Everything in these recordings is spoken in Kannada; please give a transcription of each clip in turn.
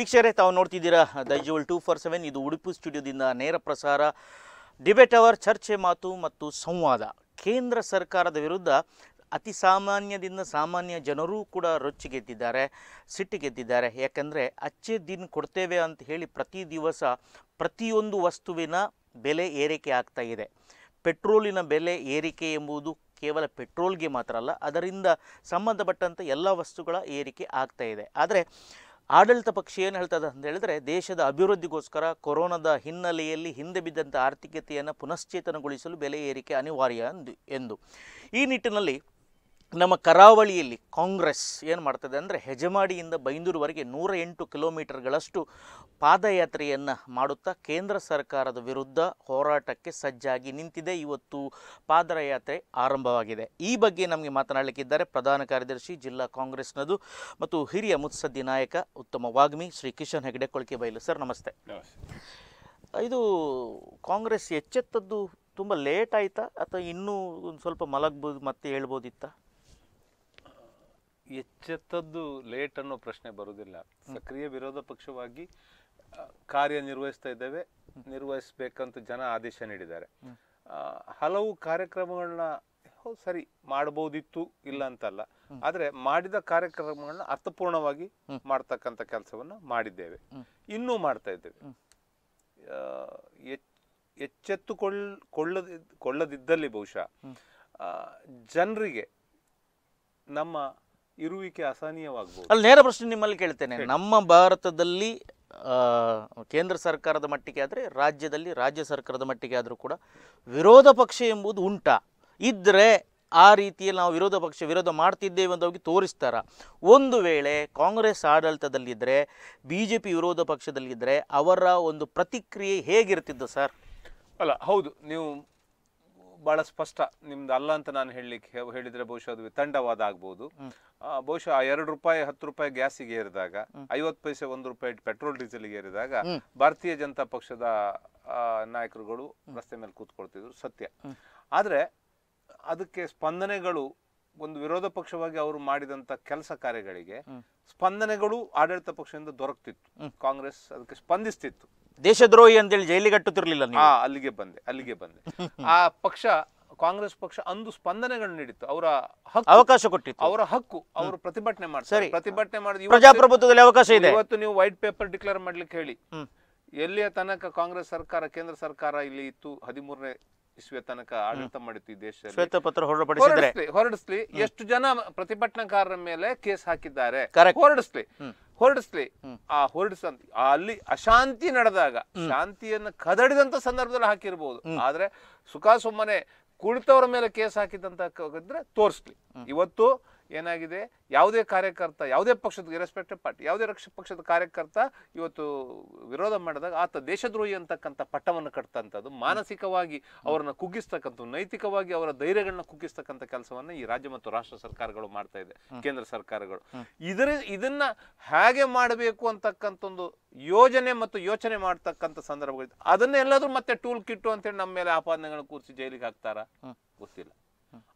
ವೀಕ್ಷಕರೇ ತಾವು ನೋಡ್ತಿದ್ದೀರಾ ದೈಜುವಲ್ ಟೂ ಫೋರ್ ಸೆವೆನ್ ಇದು ಉಡುಪು ಸ್ಟುಡಿಯೋದಿಂದ ನೇರ ಪ್ರಸಾರ ಡಿಬೇಟ್ ಅವರ್ ಚರ್ಚೆ ಮಾತು ಮತ್ತು ಸಂವಾದ ಕೇಂದ್ರ ಸರ್ಕಾರದ ವಿರುದ್ಧ ಅತಿ ಸಾಮಾನ್ಯದಿಂದ ಸಾಮಾನ್ಯ ಜನರೂ ಕೂಡ ರೊಚ್ಚಿಗೆದ್ದಿದ್ದಾರೆ ಗೆದ್ದಿದ್ದಾರೆ ಯಾಕಂದರೆ ಅಚ್ಚೆ ದಿನ ಕೊಡ್ತೇವೆ ಅಂತ ಹೇಳಿ ಪ್ರತಿ ದಿವಸ ಪ್ರತಿಯೊಂದು ವಸ್ತುವಿನ ಬೆಲೆ ಏರಿಕೆ ಆಗ್ತಾ ಇದೆ ಪೆಟ್ರೋಲಿನ ಬೆಲೆ ಏರಿಕೆ ಎಂಬುದು ಕೇವಲ ಪೆಟ್ರೋಲ್ಗೆ ಮಾತ್ರ ಅಲ್ಲ ಅದರಿಂದ ಸಂಬಂಧಪಟ್ಟಂಥ ಎಲ್ಲ ವಸ್ತುಗಳ ಏರಿಕೆ ಆಗ್ತಾ ಇದೆ ಆದರೆ ಆಡಳಿತ ಪಕ್ಷ ಏನು ಹೇಳ್ತದೆ ಅಂತ ಹೇಳಿದ್ರೆ ದೇಶದ ಅಭಿವೃದ್ಧಿಗೋಸ್ಕರ ಕೊರೋನಾದ ಹಿನ್ನೆಲೆಯಲ್ಲಿ ಹಿಂದೆ ಬಿದ್ದಂಥ ಆರ್ಥಿಕತೆಯನ್ನು ಪುನಶ್ಚೇತನಗೊಳಿಸಲು ಬೆಲೆ ಏರಿಕೆ ಅನಿವಾರ್ಯ ಎಂದು ಈ ನಿಟ್ಟಿನಲ್ಲಿ ನಮ್ಮ ಕರಾವಳಿಯಲ್ಲಿ ಕಾಂಗ್ರೆಸ್ ಏನು ಮಾಡ್ತದೆ ಅಂದರೆ ಹೆಜಮಾಡಿಯಿಂದ ಬೈಂದೂರುವರೆಗೆ ನೂರ ಎಂಟು ಕಿಲೋಮೀಟರ್ಗಳಷ್ಟು ಪಾದಯಾತ್ರೆಯನ್ನು ಮಾಡುತ್ತಾ ಕೇಂದ್ರ ಸರ್ಕಾರದ ವಿರುದ್ಧ ಹೋರಾಟಕ್ಕೆ ಸಜ್ಜಾಗಿ ನಿಂತಿದೆ ಇವತ್ತು ಪಾದಯಾತ್ರೆ ಆರಂಭವಾಗಿದೆ ಈ ಬಗ್ಗೆ ನಮಗೆ ಮಾತನಾಡಲಿಕ್ಕಿದ್ದಾರೆ ಪ್ರಧಾನ ಕಾರ್ಯದರ್ಶಿ ಜಿಲ್ಲಾ ಕಾಂಗ್ರೆಸ್ನದು ಮತ್ತು ಹಿರಿಯ ಮುತ್ಸದ್ದಿ ನಾಯಕ ಉತ್ತಮ ವಾಗ್ಮಿ ಶ್ರೀ ಕಿಶನ್ ಹೆಗಡೆ ಕೊಳಕೆ ಬೈಲು ಸರ್ ನಮಸ್ತೆ ಇದು ಕಾಂಗ್ರೆಸ್ ಎಚ್ಚೆತ್ತದ್ದು ತುಂಬ ಲೇಟ್ ಆಯಿತಾ ಅಥವಾ ಇನ್ನೂ ಒಂದು ಸ್ವಲ್ಪ ಮಲಗ್ಬೋದು ಮತ್ತೆ ಹೇಳ್ಬೋದಿತ್ತಾ ಎಚ್ಚೆತ್ತದ್ದು ಲೇಟ್ ಅನ್ನೋ ಪ್ರಶ್ನೆ ಬರುವುದಿಲ್ಲ ಸಕ್ರಿಯ ವಿರೋಧ ಪಕ್ಷವಾಗಿ ಕಾರ್ಯನಿರ್ವಹಿಸ್ತಾ ಇದ್ದೇವೆ ನಿರ್ವಹಿಸ್ಬೇಕಂತ ಜನ ಆದೇಶ ನೀಡಿದ್ದಾರೆ ಹಲವು ಕಾರ್ಯಕ್ರಮಗಳನ್ನ ಸರಿ ಮಾಡಬಹುದಿತ್ತು ಇಲ್ಲ ಅಂತಲ್ಲ ಆದ್ರೆ ಮಾಡಿದ ಕಾರ್ಯಕ್ರಮಗಳನ್ನ ಅರ್ಥಪೂರ್ಣವಾಗಿ ಮಾಡ್ತಕ್ಕಂಥ ಕೆಲಸವನ್ನು ಮಾಡಿದ್ದೇವೆ ಇನ್ನೂ ಮಾಡ್ತಾ ಇದ್ದೇವೆ ಕೊಳ್ಳ ಕೊಳ್ಳದಿದ್ದಲ್ಲಿ ಬಹುಶಃ ಜನರಿಗೆ ನಮ್ಮ ಇರುವಿಕೆ ಅಸಹನೀಯವಾಗಬಹುದು ಅಲ್ಲಿ ನೇರ ಪ್ರಶ್ನೆ ನಿಮ್ಮಲ್ಲಿ ಕೇಳ್ತೇನೆ ನಮ್ಮ ಭಾರತದಲ್ಲಿ ಕೇಂದ್ರ ಸರ್ಕಾರದ ಮಟ್ಟಿಗೆ ಆದರೆ ರಾಜ್ಯದಲ್ಲಿ ರಾಜ್ಯ ಸರ್ಕಾರದ ಮಟ್ಟಿಗೆ ಆದರೂ ಕೂಡ ವಿರೋಧ ಪಕ್ಷ ಎಂಬುದು ಉಂಟ ಇದ್ದರೆ ಆ ರೀತಿಯಲ್ಲಿ ನಾವು ವಿರೋಧ ಪಕ್ಷ ವಿರೋಧ ಮಾಡ್ತಿದ್ದೇವೆ ಅಂತ ಹೋಗಿ ತೋರಿಸ್ತಾರ ಒಂದು ವೇಳೆ ಕಾಂಗ್ರೆಸ್ ಆಡಳಿತದಲ್ಲಿದ್ದರೆ ಬಿ ಜೆ ಪಿ ವಿರೋಧ ಪಕ್ಷದಲ್ಲಿದ್ದರೆ ಅವರ ಒಂದು ಪ್ರತಿಕ್ರಿಯೆ ಹೇಗಿರ್ತಿದ್ದು ಸರ್ ಅಲ್ಲ ಹೌದು ನೀವು ಬಹಳ ಸ್ಪಷ್ಟ ನಿಮ್ದು ಅಲ್ಲ ಅಂತ ನಾನು ಹೇಳಲಿಕ್ಕೆ ಹೇಳಿದ್ರೆ ಬಹುಶಃ ಅದು ತಂಡವಾದ ಆಗ್ಬೋದು ಬಹುಶಃ ಆ ಎರಡು ರೂಪಾಯಿ ಹತ್ತು ರೂಪಾಯಿ ಗ್ಯಾಸಿಗೆ ಏರಿದಾಗ ಐವತ್ತು ಪೈಸೆ ಒಂದು ರೂಪಾಯಿ ಪೆಟ್ರೋಲ್ ಡೀಸೆಲ್ಗೆ ಏರಿದಾಗ ಭಾರತೀಯ ಜನತಾ ಪಕ್ಷದ ನಾಯಕರುಗಳು ರಸ್ತೆ ಮೇಲೆ ಕೂತ್ಕೊಳ್ತಿದ್ರು ಸತ್ಯ ಆದರೆ ಅದಕ್ಕೆ ಸ್ಪಂದನೆಗಳು ಒಂದು ವಿರೋಧ ಪಕ್ಷವಾಗಿ ಅವರು ಮಾಡಿದಂತ ಕೆಲಸ ಕಾರ್ಯಗಳಿಗೆ ಸ್ಪಂದನೆಗಳು ಆಡಳಿತ ಪಕ್ಷದಿಂದ ದೊರಕ್ತಿತ್ತು ಕಾಂಗ್ರೆಸ್ ಅದಕ್ಕೆ ಸ್ಪಂದಿಸ್ತಿತ್ತು ದೇಶದ್ರೋಹಿ ಅಂತೇಳಿ ಜೈಲಿಗಟ್ಟುತ್ತಿರಲಿಲ್ಲ ನೀವು ಹಾ ಅಲ್ಲಿಗೆ ಬಂದೆ ಅಲ್ಲಿಗೆ ಬಂದೆ ಆ ಪಕ್ಷ ಕಾಂಗ್ರೆಸ್ ಪಕ್ಷ ಅಂದು ಸ್ಪಂದನೆಗಳನ್ನು ನೀಡಿತ್ತು ಅವರ ಹಕ್ಕು ಅವಕಾಶ ಕೊಟ್ಟಿತ್ತು ಅವರ ಹಕ್ಕು ಅವರು ಪ್ರತಿಭಟನೆ ಮಾಡ್ತಾರೆ ಸರಿ. ಪ್ರತಿಭಟನೆ ಮಾಡಿ ಪ್ರಜಾಪ್ರಭುತ್ವದಲ್ಲಿ ಅವಕಾಶ ಇದೆ ಇವತ್ತು ನೀವು ವೈಟ್ ಪೇಪರ್ ಡಿಕ್ಲೇರ್ ಮಾಡ್ಲಿಕ್ಕೆ ಹೇಳಿ ಎಲ್ಲಿಯ ತನಕ ಕಾಂಗ್ರೆಸ್ ಸರ್ಕಾರ ಕೇಂದ್ರ ಸರ್ಕಾರ ಇಲ್ಲಿ ಇತ್ತು ಹದಿಮೂರನೇ ಇಸ್ವಿಯ ತನಕ ಆಡಳಿತ ಮಾಡಿತ್ತು ಈ ದೇಶ ಶ್ವೇತ ಪತ್ರ ಹೊರಡಿಸ್ಲಿ ಎಷ್ಟು ಜನ ಪ್ರತಿಭಟನಾಕಾರರ ಮೇಲೆ ಕೇಸ್ ಹಾಕಿದ್ದಾರೆ ಹೊರಡಿಸ್ಲಿ ಹೊರಡಿಸ್ಲಿ ಆ ಹೊರಡಿಸ ಅಲ್ಲಿ ಅಶಾಂತಿ ನಡೆದಾಗ ಶಾಂತಿಯನ್ನ ಕದಡಿದಂತ ಸಂದರ್ಭದಲ್ಲಿ ಹಾಕಿರ್ಬೋದು ಆದ್ರೆ ಸುಖ ಸುಮ್ಮನೆ ಕುಳಿತವರ ಮೇಲೆ ಕೇಸ್ ಹಾಕಿದಂತ ತೋರಿಸ್ಲಿ ಇವತ್ತು ಏನಾಗಿದೆ ಯಾವುದೇ ಕಾರ್ಯಕರ್ತ ಯಾವುದೇ ಪಕ್ಷದ ಇರೆಸ್ಪೆಕ್ಟಿವ್ ಪಾರ್ಟಿ ಯಾವುದೇ ರಕ್ಷ ಪಕ್ಷದ ಕಾರ್ಯಕರ್ತ ಇವತ್ತು ವಿರೋಧ ಮಾಡಿದಾಗ ಆತ ದೇಶದ್ರೋಹಿ ಅಂತಕ್ಕಂಥ ಪಟ್ಟವನ್ನು ಕಟ್ತಂಥದ್ದು ಮಾನಸಿಕವಾಗಿ ಅವರನ್ನ ಕುಗ್ಗಿಸ್ತಕ್ಕಂಥ ನೈತಿಕವಾಗಿ ಅವರ ಧೈರ್ಯಗಳನ್ನ ಕುಗ್ಗಿಸ್ತಕ್ಕಂಥ ಕೆಲಸವನ್ನ ಈ ರಾಜ್ಯ ಮತ್ತು ರಾಷ್ಟ್ರ ಸರ್ಕಾರಗಳು ಮಾಡ್ತಾ ಇದೆ ಕೇಂದ್ರ ಸರ್ಕಾರಗಳು ಇದರ ಇದನ್ನ ಹೇಗೆ ಮಾಡಬೇಕು ಅಂತಕ್ಕಂಥ ಒಂದು ಯೋಜನೆ ಮತ್ತು ಯೋಚನೆ ಮಾಡ್ತಕ್ಕಂಥ ಸಂದರ್ಭಗಳು ಎಲ್ಲಾದ್ರೂ ಮತ್ತೆ ಟೂಲ್ ಕಿಟ್ಟು ಅಂತೇಳಿ ನಮ್ಮ ಮೇಲೆ ಆಪಾದನೆಗಳನ್ನ ಕೂರಿಸಿ ಜೈಲಿಗೆ ಹಾಕ್ತಾರ ಗೊತ್ತಿಲ್ಲ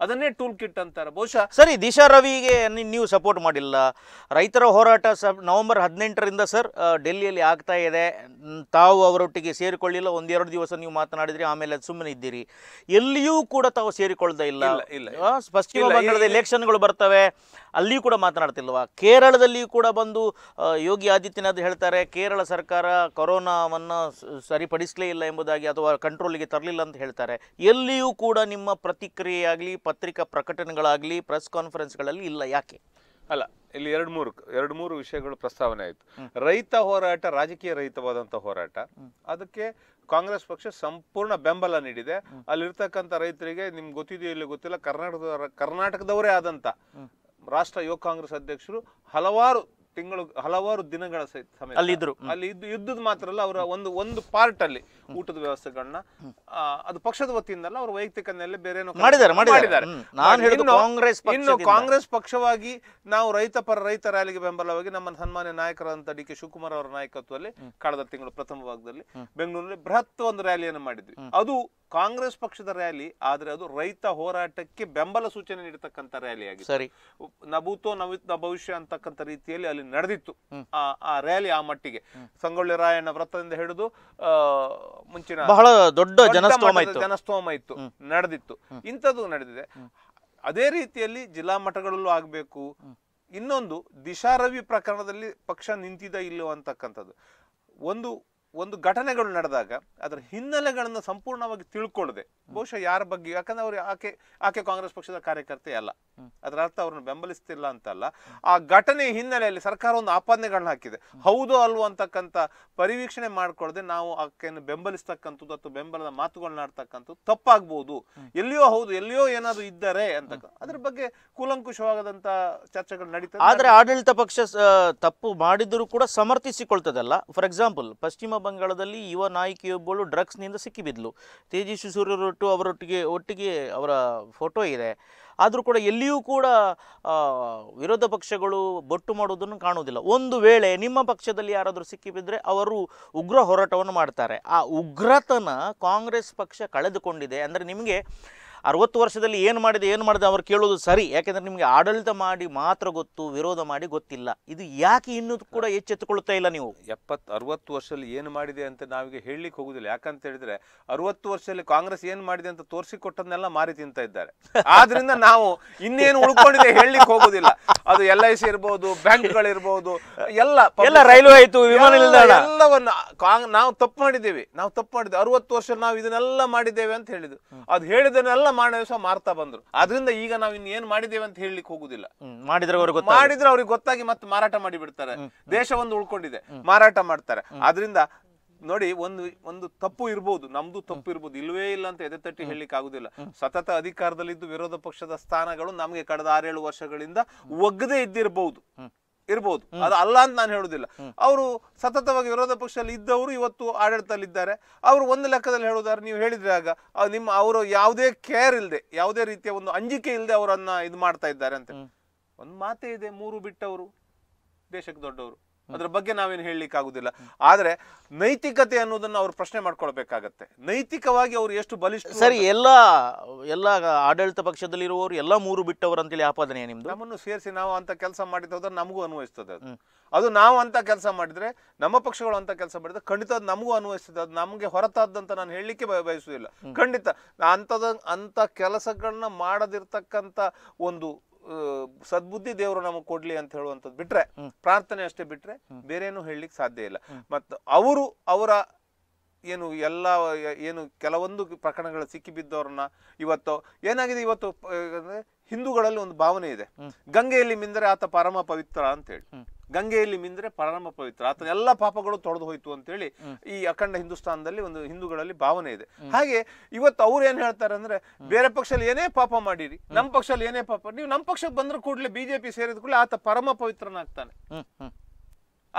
ಅದನ್ನೇ ಟೂಲ್ ಕಿಟ್ ಅಂತಾರೆ ಬಹುಶಃ ಸರಿ ದಿಶಾ ರವಿಗೆ ನೀವು ಸಪೋರ್ಟ್ ಮಾಡಿಲ್ಲ ರೈತರ ಹೋರಾಟ ಸಬ್ ನವೆಂಬರ್ ಹದಿನೆಂಟರಿಂದ ಸರ್ ಡೆಲ್ಲಿಯಲ್ಲಿ ಆಗ್ತಾ ಇದೆ ತಾವು ಅವರೊಟ್ಟಿಗೆ ಸೇರಿಕೊಳ್ಳಿಲ್ಲ ಒಂದೆರಡು ದಿವಸ ನೀವು ಮಾತನಾಡಿದ್ರಿ ಆಮೇಲೆ ಸುಮ್ಮನೆ ಇದ್ದೀರಿ ಎಲ್ಲಿಯೂ ಕೂಡ ತಾವು ಸೇರಿಕೊಳ್ಳದೆ ಇಲ್ಲ ಪಶ್ಚಿಮ ಬಂಗಾಳದ ಎಲೆಕ್ಷನ್ಗಳು ಬರ್ತವೆ ಅಲ್ಲಿಯೂ ಕೂಡ ಮಾತನಾಡ್ತಿಲ್ವಾ ಕೇರಳದಲ್ಲಿಯೂ ಕೂಡ ಬಂದು ಯೋಗಿ ಆದಿತ್ಯನಾಥ್ ಹೇಳ್ತಾರೆ ಕೇರಳ ಸರ್ಕಾರ ಕೊರೋನಾವನ್ನು ಸರಿಪಡಿಸಲೇ ಇಲ್ಲ ಎಂಬುದಾಗಿ ಅಥವಾ ಕಂಟ್ರೋಲಿಗೆ ತರಲಿಲ್ಲ ಅಂತ ಹೇಳ್ತಾರೆ ಎಲ್ಲಿಯೂ ಕೂಡ ನಿಮ್ಮ ಪ್ರತಿಕ್ರಿಯೆ ಆಗಲಿ ಪತ್ರಿಕಾ ಪ್ರಕಟಣೆಗಳಾಗಲಿ ಪ್ರೆಸ್ ಕಾನ್ಫರೆನ್ಸ್ಗಳಲ್ಲಿ ಇಲ್ಲ ಯಾಕೆ ಅಲ್ಲ ಇಲ್ಲಿ ಎರಡು ಮೂರು ಎರಡು ಮೂರು ವಿಷಯಗಳು ಪ್ರಸ್ತಾವನೆ ಆಯಿತು ರೈತ ಹೋರಾಟ ರಾಜಕೀಯ ರಹಿತವಾದಂಥ ಹೋರಾಟ ಅದಕ್ಕೆ ಕಾಂಗ್ರೆಸ್ ಪಕ್ಷ ಸಂಪೂರ್ಣ ಬೆಂಬಲ ನೀಡಿದೆ ಅಲ್ಲಿರ್ತಕ್ಕಂಥ ರೈತರಿಗೆ ನಿಮ್ಗೆ ಗೊತ್ತಿದೆಯೋ ಇಲ್ಲಿ ಗೊತ್ತಿಲ್ಲ ಕರ್ನಾಟಕದ ಕರ್ನಾಟಕದವರೇ ಆದಂಥ ರಾಷ್ಟ್ರ ಯುವ ಕಾಂಗ್ರೆಸ್ ಅಧ್ಯಕ್ಷರು ಹಲವಾರು ತಿಂಗಳು ಹಲವಾರು ದಿನಗಳ ಸಮಯ ಅಲ್ಲಿ ಇದ್ರು ಅಲ್ಲಿ ಇದ್ದು ಯುದ್ಧದ ಮಾತ್ರ ಅಲ್ಲ ಅವರ ಒಂದು ಒಂದು ಪಾರ್ಟ್ ಅಲ್ಲಿ ಊಟದ ವ್ಯವಸ್ಥೆಗಳನ್ನ ಅದು ಪಕ್ಷದ ವತಿಯಿಂದಲ್ಲ ಅವರ ವೈಯಕ್ತಿಕ ನೆಲೆ ಬೇರೆ ಮಾಡಿದ್ದಾರೆ ಕಾಂಗ್ರೆಸ್ ಇನ್ನು ಕಾಂಗ್ರೆಸ್ ಪಕ್ಷವಾಗಿ ನಾವು ರೈತ ಪರ ರೈತ ರ್ಯಾಲಿಗೆ ಬೆಂಬಲವಾಗಿ ನಮ್ಮ ಸನ್ಮಾನ್ಯ ನಾಯಕರಂತ ಡಿ ಕೆ ಶಿವಕುಮಾರ್ ಅವರ ನಾಯಕತ್ವದಲ್ಲಿ ಕಳೆದ ತಿಂಗಳು ಪ್ರಥಮ ಭಾಗದಲ್ಲಿ ಬೆಂಗಳೂರಿನಲ್ಲಿ ಬೃಹತ್ ಒಂದು ರ್ಯಾಲಿಯನ್ನು ಮಾಡಿದ್ವಿ ಅದು ಕಾಂಗ್ರೆಸ್ ಪಕ್ಷದ ರ್ಯಾಲಿ ಆದರೆ ಅದು ರೈತ ಹೋರಾಟಕ್ಕೆ ಬೆಂಬಲ ಸೂಚನೆ ನೀಡತಕ್ಕಂಥ ರ್ಯಾಲಿ ಸರಿ ನಬೂತೋ ನವಿತ ಭವಿಷ್ಯ ಅಂತಕ್ಕಂಥ ರೀತಿಯಲ್ಲಿ ಅಲ್ಲಿ ನಡೆದಿತ್ತು ಆ ಆ ರ್ಯಾಲಿ ಆ ಮಟ್ಟಿಗೆ ಸಂಗೊಳ್ಳಿ ರಾಯಣ್ಣ ವ್ರತದಿಂದ ಹಿಡಿದು ಮುಂಚಿನ ಬಹಳ ದೊಡ್ಡ ಜನಸ್ತೋಮ ಇತ್ತು ನಡೆದಿತ್ತು ಇಂಥದ್ದು ನಡೆದಿದೆ ಅದೇ ರೀತಿಯಲ್ಲಿ ಜಿಲ್ಲಾ ಮಟ್ಟಗಳಲ್ಲೂ ಆಗಬೇಕು ಇನ್ನೊಂದು ದಿಶಾರವಿ ಪ್ರಕರಣದಲ್ಲಿ ಪಕ್ಷ ನಿಂತಿದ ಇಲ್ಲೋ ಅಂತಕ್ಕಂಥದ್ದು ಒಂದು ಒಂದು ಘಟನೆಗಳು ನಡೆದಾಗ ಅದರ ಹಿನ್ನೆಲೆಗಳನ್ನು ಸಂಪೂರ್ಣವಾಗಿ ತಿಳ್ಕೊಳ್ಳದೆ ಬಹುಶಃ ಯಾರ ಬಗ್ಗೆ ಯಾಕಂದ್ರೆ ಅವ್ರು ಆಕೆ ಆಕೆ ಕಾಂಗ್ರೆಸ್ ಪಕ್ಷದ ಕಾರ್ಯಕರ್ತೆ ಅಲ್ಲ ಅದರ ಅರ್ಥ ಅವ್ರನ್ನ ಬೆಂಬಲಿಸ್ತಿಲ್ಲ ಅಂತಲ್ಲ ಆ ಘಟನೆ ಹಿನ್ನೆಲೆಯಲ್ಲಿ ಸರ್ಕಾರ ಒಂದು ಆಪಾದನೆಗಳನ್ನ ಹಾಕಿದೆ ಹೌದು ಅಲ್ವೋ ಅಂತಕ್ಕಂಥ ಪರಿವೀಕ್ಷಣೆ ಮಾಡ್ಕೊಳ್ಳದೆ ನಾವು ಆಕೆಯನ್ನು ಬೆಂಬಲಿಸ್ತಕ್ಕಂಥದ್ದು ಅಥವಾ ಬೆಂಬಲದ ಮಾತುಗಳನ್ನ ಆಡ್ತಕ್ಕಂಥದ್ದು ತಪ್ಪಾಗ್ಬೋದು ಎಲ್ಲಿಯೋ ಹೌದು ಎಲ್ಲಿಯೋ ಏನಾದ್ರು ಇದ್ದಾರೆ ಅಂತ ಅದ್ರ ಬಗ್ಗೆ ಕೂಲಂಕುಷವಾಗದಂತ ಚರ್ಚೆಗಳು ನಡೀತದೆ ಆದ್ರೆ ಆಡಳಿತ ಪಕ್ಷ ತಪ್ಪು ಮಾಡಿದ್ರು ಕೂಡ ಸಮರ್ಥಿಸಿಕೊಳ್ತದಲ್ಲ ಫಾರ್ ಎಕ್ಸಾಂಪಲ್ ಪಶ್ಚಿಮ ಬಂಗಾಳದಲ್ಲಿ ಯುವ ನಾಯಕಿಯೊಬ್ಬಳು ಡ್ರಗ್ಸ್ ನಿಂದ ಸಿಕ್ಕಿಬಿದ್ಲು ತೇಜಸ್ವಿ ಸೂರ್ಯರು ಕೊಟ್ಟು ಅವರೊಟ್ಟಿಗೆ ಒಟ್ಟಿಗೆ ಅವರ ಫೋಟೋ ಇದೆ ಆದರೂ ಕೂಡ ಎಲ್ಲಿಯೂ ಕೂಡ ವಿರೋಧ ಪಕ್ಷಗಳು ಬೊಟ್ಟು ಮಾಡೋದನ್ನು ಕಾಣುವುದಿಲ್ಲ ಒಂದು ವೇಳೆ ನಿಮ್ಮ ಪಕ್ಷದಲ್ಲಿ ಯಾರಾದರೂ ಸಿಕ್ಕಿಬಿದ್ದರೆ ಅವರು ಉಗ್ರ ಹೋರಾಟವನ್ನು ಮಾಡ್ತಾರೆ ಆ ಉಗ್ರತನ ಕಾಂಗ್ರೆಸ್ ಪಕ್ಷ ಕಳೆದುಕೊಂಡಿದೆ ಅಂದರೆ ನಿಮಗೆ ಅರವತ್ತು ವರ್ಷದಲ್ಲಿ ಏನು ಮಾಡಿದೆ ಏನು ಮಾಡಿದೆ ಅವ್ರು ಕೇಳೋದು ಸರಿ ಯಾಕೆಂದರೆ ನಿಮಗೆ ಆಡಳಿತ ಮಾಡಿ ಮಾತ್ರ ಗೊತ್ತು ವಿರೋಧ ಮಾಡಿ ಗೊತ್ತಿಲ್ಲ ಇದು ಯಾಕೆ ಇನ್ನೂ ಕೂಡ ಎಚ್ಚೆತ್ತುಕೊಳ್ತಾ ಇಲ್ಲ ನೀವು ಎಪ್ಪತ್ತು ಅರವತ್ತು ವರ್ಷದಲ್ಲಿ ಏನು ಮಾಡಿದೆ ಅಂತ ನಾವೀಗ ಹೇಳಲಿಕ್ಕೆ ಹೋಗುದಿಲ್ಲ ಯಾಕಂತ ಹೇಳಿದ್ರೆ ಅರವತ್ತು ವರ್ಷದಲ್ಲಿ ಕಾಂಗ್ರೆಸ್ ಏನು ಮಾಡಿದೆ ಅಂತ ತೋರಿಸಿಕೊಟ್ಟದನ್ನೆಲ್ಲ ಮಾರಿ ತಿಂತ ಇದ್ದಾರೆ ಆದ್ರಿಂದ ನಾವು ಇನ್ನೇನು ಉಳ್ಕೊಂಡಿದೆ ಹೇಳಲಿಕ್ಕೆ ಹೋಗುದಿಲ್ಲ ಅದು ಎಲ್ ಐ ಸಿ ಇರ್ಬೋದು ಬ್ಯಾಂಕ್ಗಳಿರ್ಬೋದು ಎಲ್ಲ ಎಲ್ಲ ರೈಲ್ವೆ ಆಯಿತು ವಿಮಾನ ನಿಲ್ದಾಣ ಎಲ್ಲವನ್ನು ನಾವು ತಪ್ಪು ಮಾಡಿದ್ದೇವೆ ನಾವು ತಪ್ಪು ಮಾಡಿದ್ದೇವೆ ಅರವತ್ತು ವರ್ಷ ನಾವು ಇದನ್ನೆಲ್ಲ ಮಾಡಿದ್ದೇವೆ ಅಂತ ಹೇಳಿದ್ರು ಅದು ಹೇಳಿದನೆಲ್ಲ ಕೇವಲ ಮಾರ್ತಾ ಬಂದ್ರು ಅದರಿಂದ ಈಗ ನಾವ್ ಇನ್ ಏನ್ ಮಾಡಿದೇವೆ ಅಂತ ಹೇಳಲಿಕ್ಕೆ ಹೋಗುದಿಲ್ಲ ಮಾಡಿದ್ರೆ ಅವ್ರಿಗೆ ಗೊತ್ತಾಗಿ ಮತ್ತೆ ಮಾರಾಟ ಮಾಡಿ ಬಿಡ್ತಾರೆ ದೇಶ ಒಂದು ಉಳ್ಕೊಂಡಿದೆ ಮಾರಾಟ ಮಾಡ್ತಾರೆ ಅದರಿಂದ ನೋಡಿ ಒಂದು ಒಂದು ತಪ್ಪು ಇರ್ಬೋದು ನಮ್ದು ತಪ್ಪು ಇರ್ಬೋದು ಇಲ್ವೇ ಇಲ್ಲ ಅಂತ ಎದೆ ತಟ್ಟಿ ಹೇಳಲಿಕ್ಕೆ ಆಗುದಿಲ್ಲ ಸತತ ಅಧಿಕಾರದಲ್ಲಿದ್ದು ವಿರೋಧ ಪಕ್ಷದ ಸ್ಥಾನಗಳು ನಮಗೆ ಕಳೆದ ಆರೇಳು ವರ್ಷಗಳಿಂದ ಒಗ್ಗದೇ ಇದ್ದಿರಬಹುದು ಇರ್ಬೋದು ಅದು ಅಲ್ಲ ಅಂತ ನಾನು ಹೇಳುದಿಲ್ಲ ಅವರು ಸತತವಾಗಿ ವಿರೋಧ ಪಕ್ಷದಲ್ಲಿ ಇದ್ದವರು ಇವತ್ತು ಇದ್ದಾರೆ ಅವರು ಒಂದು ಲೆಕ್ಕದಲ್ಲಿ ಹೇಳುದಾರೆ ನೀವು ಹೇಳಿದ್ರಾಗ ನಿಮ್ಮ ಅವರು ಯಾವುದೇ ಕೇರ್ ಇಲ್ಲದೆ ಯಾವುದೇ ರೀತಿಯ ಒಂದು ಅಂಜಿಕೆ ಇಲ್ಲದೆ ಅವರನ್ನ ಇದು ಮಾಡ್ತಾ ಇದ್ದಾರೆ ಅಂತ ಒಂದು ಮಾತೇ ಇದೆ ಮೂರು ಬಿಟ್ಟವರು ದೇಶಕ್ಕೆ ದೊಡ್ಡವರು ಅದ್ರ ಬಗ್ಗೆ ನಾವೇನು ಹೇಳಲಿಕ್ಕೆ ಆಗುದಿಲ್ಲ ಆದರೆ ನೈತಿಕತೆ ಅನ್ನೋದನ್ನು ಅವ್ರು ಪ್ರಶ್ನೆ ಮಾಡ್ಕೊಳ್ಬೇಕಾಗತ್ತೆ ನೈತಿಕವಾಗಿ ಅವ್ರು ಎಷ್ಟು ಬಲಿಷ್ಠ ಸರಿ ಎಲ್ಲ ಎಲ್ಲ ಆಡಳಿತ ಪಕ್ಷದಲ್ಲಿರುವವರು ಎಲ್ಲ ಮೂರು ಬಿಟ್ಟವರು ಅಂತೇಳಿ ಆಪಾದನೆ ನಿಮ್ದು ನಮ್ಮನ್ನು ಸೇರಿಸಿ ನಾವು ಅಂತ ಕೆಲಸ ಮಾಡಿದ ನಮಗೂ ಅನ್ವಯಿಸ್ತದೆ ಅದು ಅದು ನಾವು ಅಂತ ಕೆಲಸ ಮಾಡಿದ್ರೆ ನಮ್ಮ ಪಕ್ಷಗಳು ಅಂತ ಕೆಲಸ ಮಾಡಿದ್ರೆ ಖಂಡಿತ ಅದು ನಮಗೂ ಅನ್ವಯಿಸ್ತದೆ ಅದು ನಮಗೆ ಹೊರತಾದಂತ ನಾನು ಹೇಳಲಿಕ್ಕೆ ಬಯಸುವುದಿಲ್ಲ ಖಂಡಿತ ಅಂಥದ ಅಂಥ ಕೆಲಸಗಳನ್ನ ಮಾಡದಿರ್ತಕ್ಕಂಥ ಒಂದು ಸದ್ಬುದ್ಧಿ ದೇವರು ನಮಗೆ ಕೊಡ್ಲಿ ಅಂತ ಹೇಳುವಂಥದ್ದು ಬಿಟ್ರೆ ಪ್ರಾರ್ಥನೆ ಅಷ್ಟೇ ಬಿಟ್ರೆ ಬೇರೇನು ಹೇಳಲಿಕ್ಕೆ ಸಾಧ್ಯ ಇಲ್ಲ ಮತ್ತು ಅವರು ಅವರ ಏನು ಎಲ್ಲ ಏನು ಕೆಲವೊಂದು ಪ್ರಕರಣಗಳು ಸಿಕ್ಕಿಬಿದ್ದವ್ರನ್ನ ಇವತ್ತು ಏನಾಗಿದೆ ಇವತ್ತು ಹಿಂದೂಗಳಲ್ಲಿ ಒಂದು ಭಾವನೆ ಇದೆ ಗಂಗೆಯಲ್ಲಿ ಮಿಂದ್ರೆ ಆತ ಪರಮ ಪವಿತ್ರ ಅಂತೇಳಿ ಗಂಗೆಯಲ್ಲಿ ಮಿಂದ್ರೆ ಪರಮ ಪವಿತ್ರ ಆತನ ಎಲ್ಲ ಪಾಪಗಳು ತೊಡೆದು ಹೋಯ್ತು ಅಂತೇಳಿ ಈ ಅಖಂಡ ಹಿಂದೂಸ್ತಾನದಲ್ಲಿ ಒಂದು ಹಿಂದೂಗಳಲ್ಲಿ ಭಾವನೆ ಇದೆ ಹಾಗೆ ಇವತ್ತು ಅವ್ರು ಏನ್ ಹೇಳ್ತಾರೆ ಅಂದ್ರೆ ಬೇರೆ ಪಕ್ಷದಲ್ಲಿ ಏನೇ ಪಾಪ ಮಾಡಿರಿ ನಮ್ಮ ಪಕ್ಷದಲ್ಲಿ ಏನೇ ಪಾಪ ನೀವು ನಮ್ಮ ಪಕ್ಷಕ್ಕೆ ಬಂದ್ರೆ ಕೂಡಲೇ ಬಿಜೆಪಿ ಸೇರಿದ ಕೂಡಲೇ ಆತ ಪರಮ ಪವಿತ್ರನಾಗ್ತಾನೆ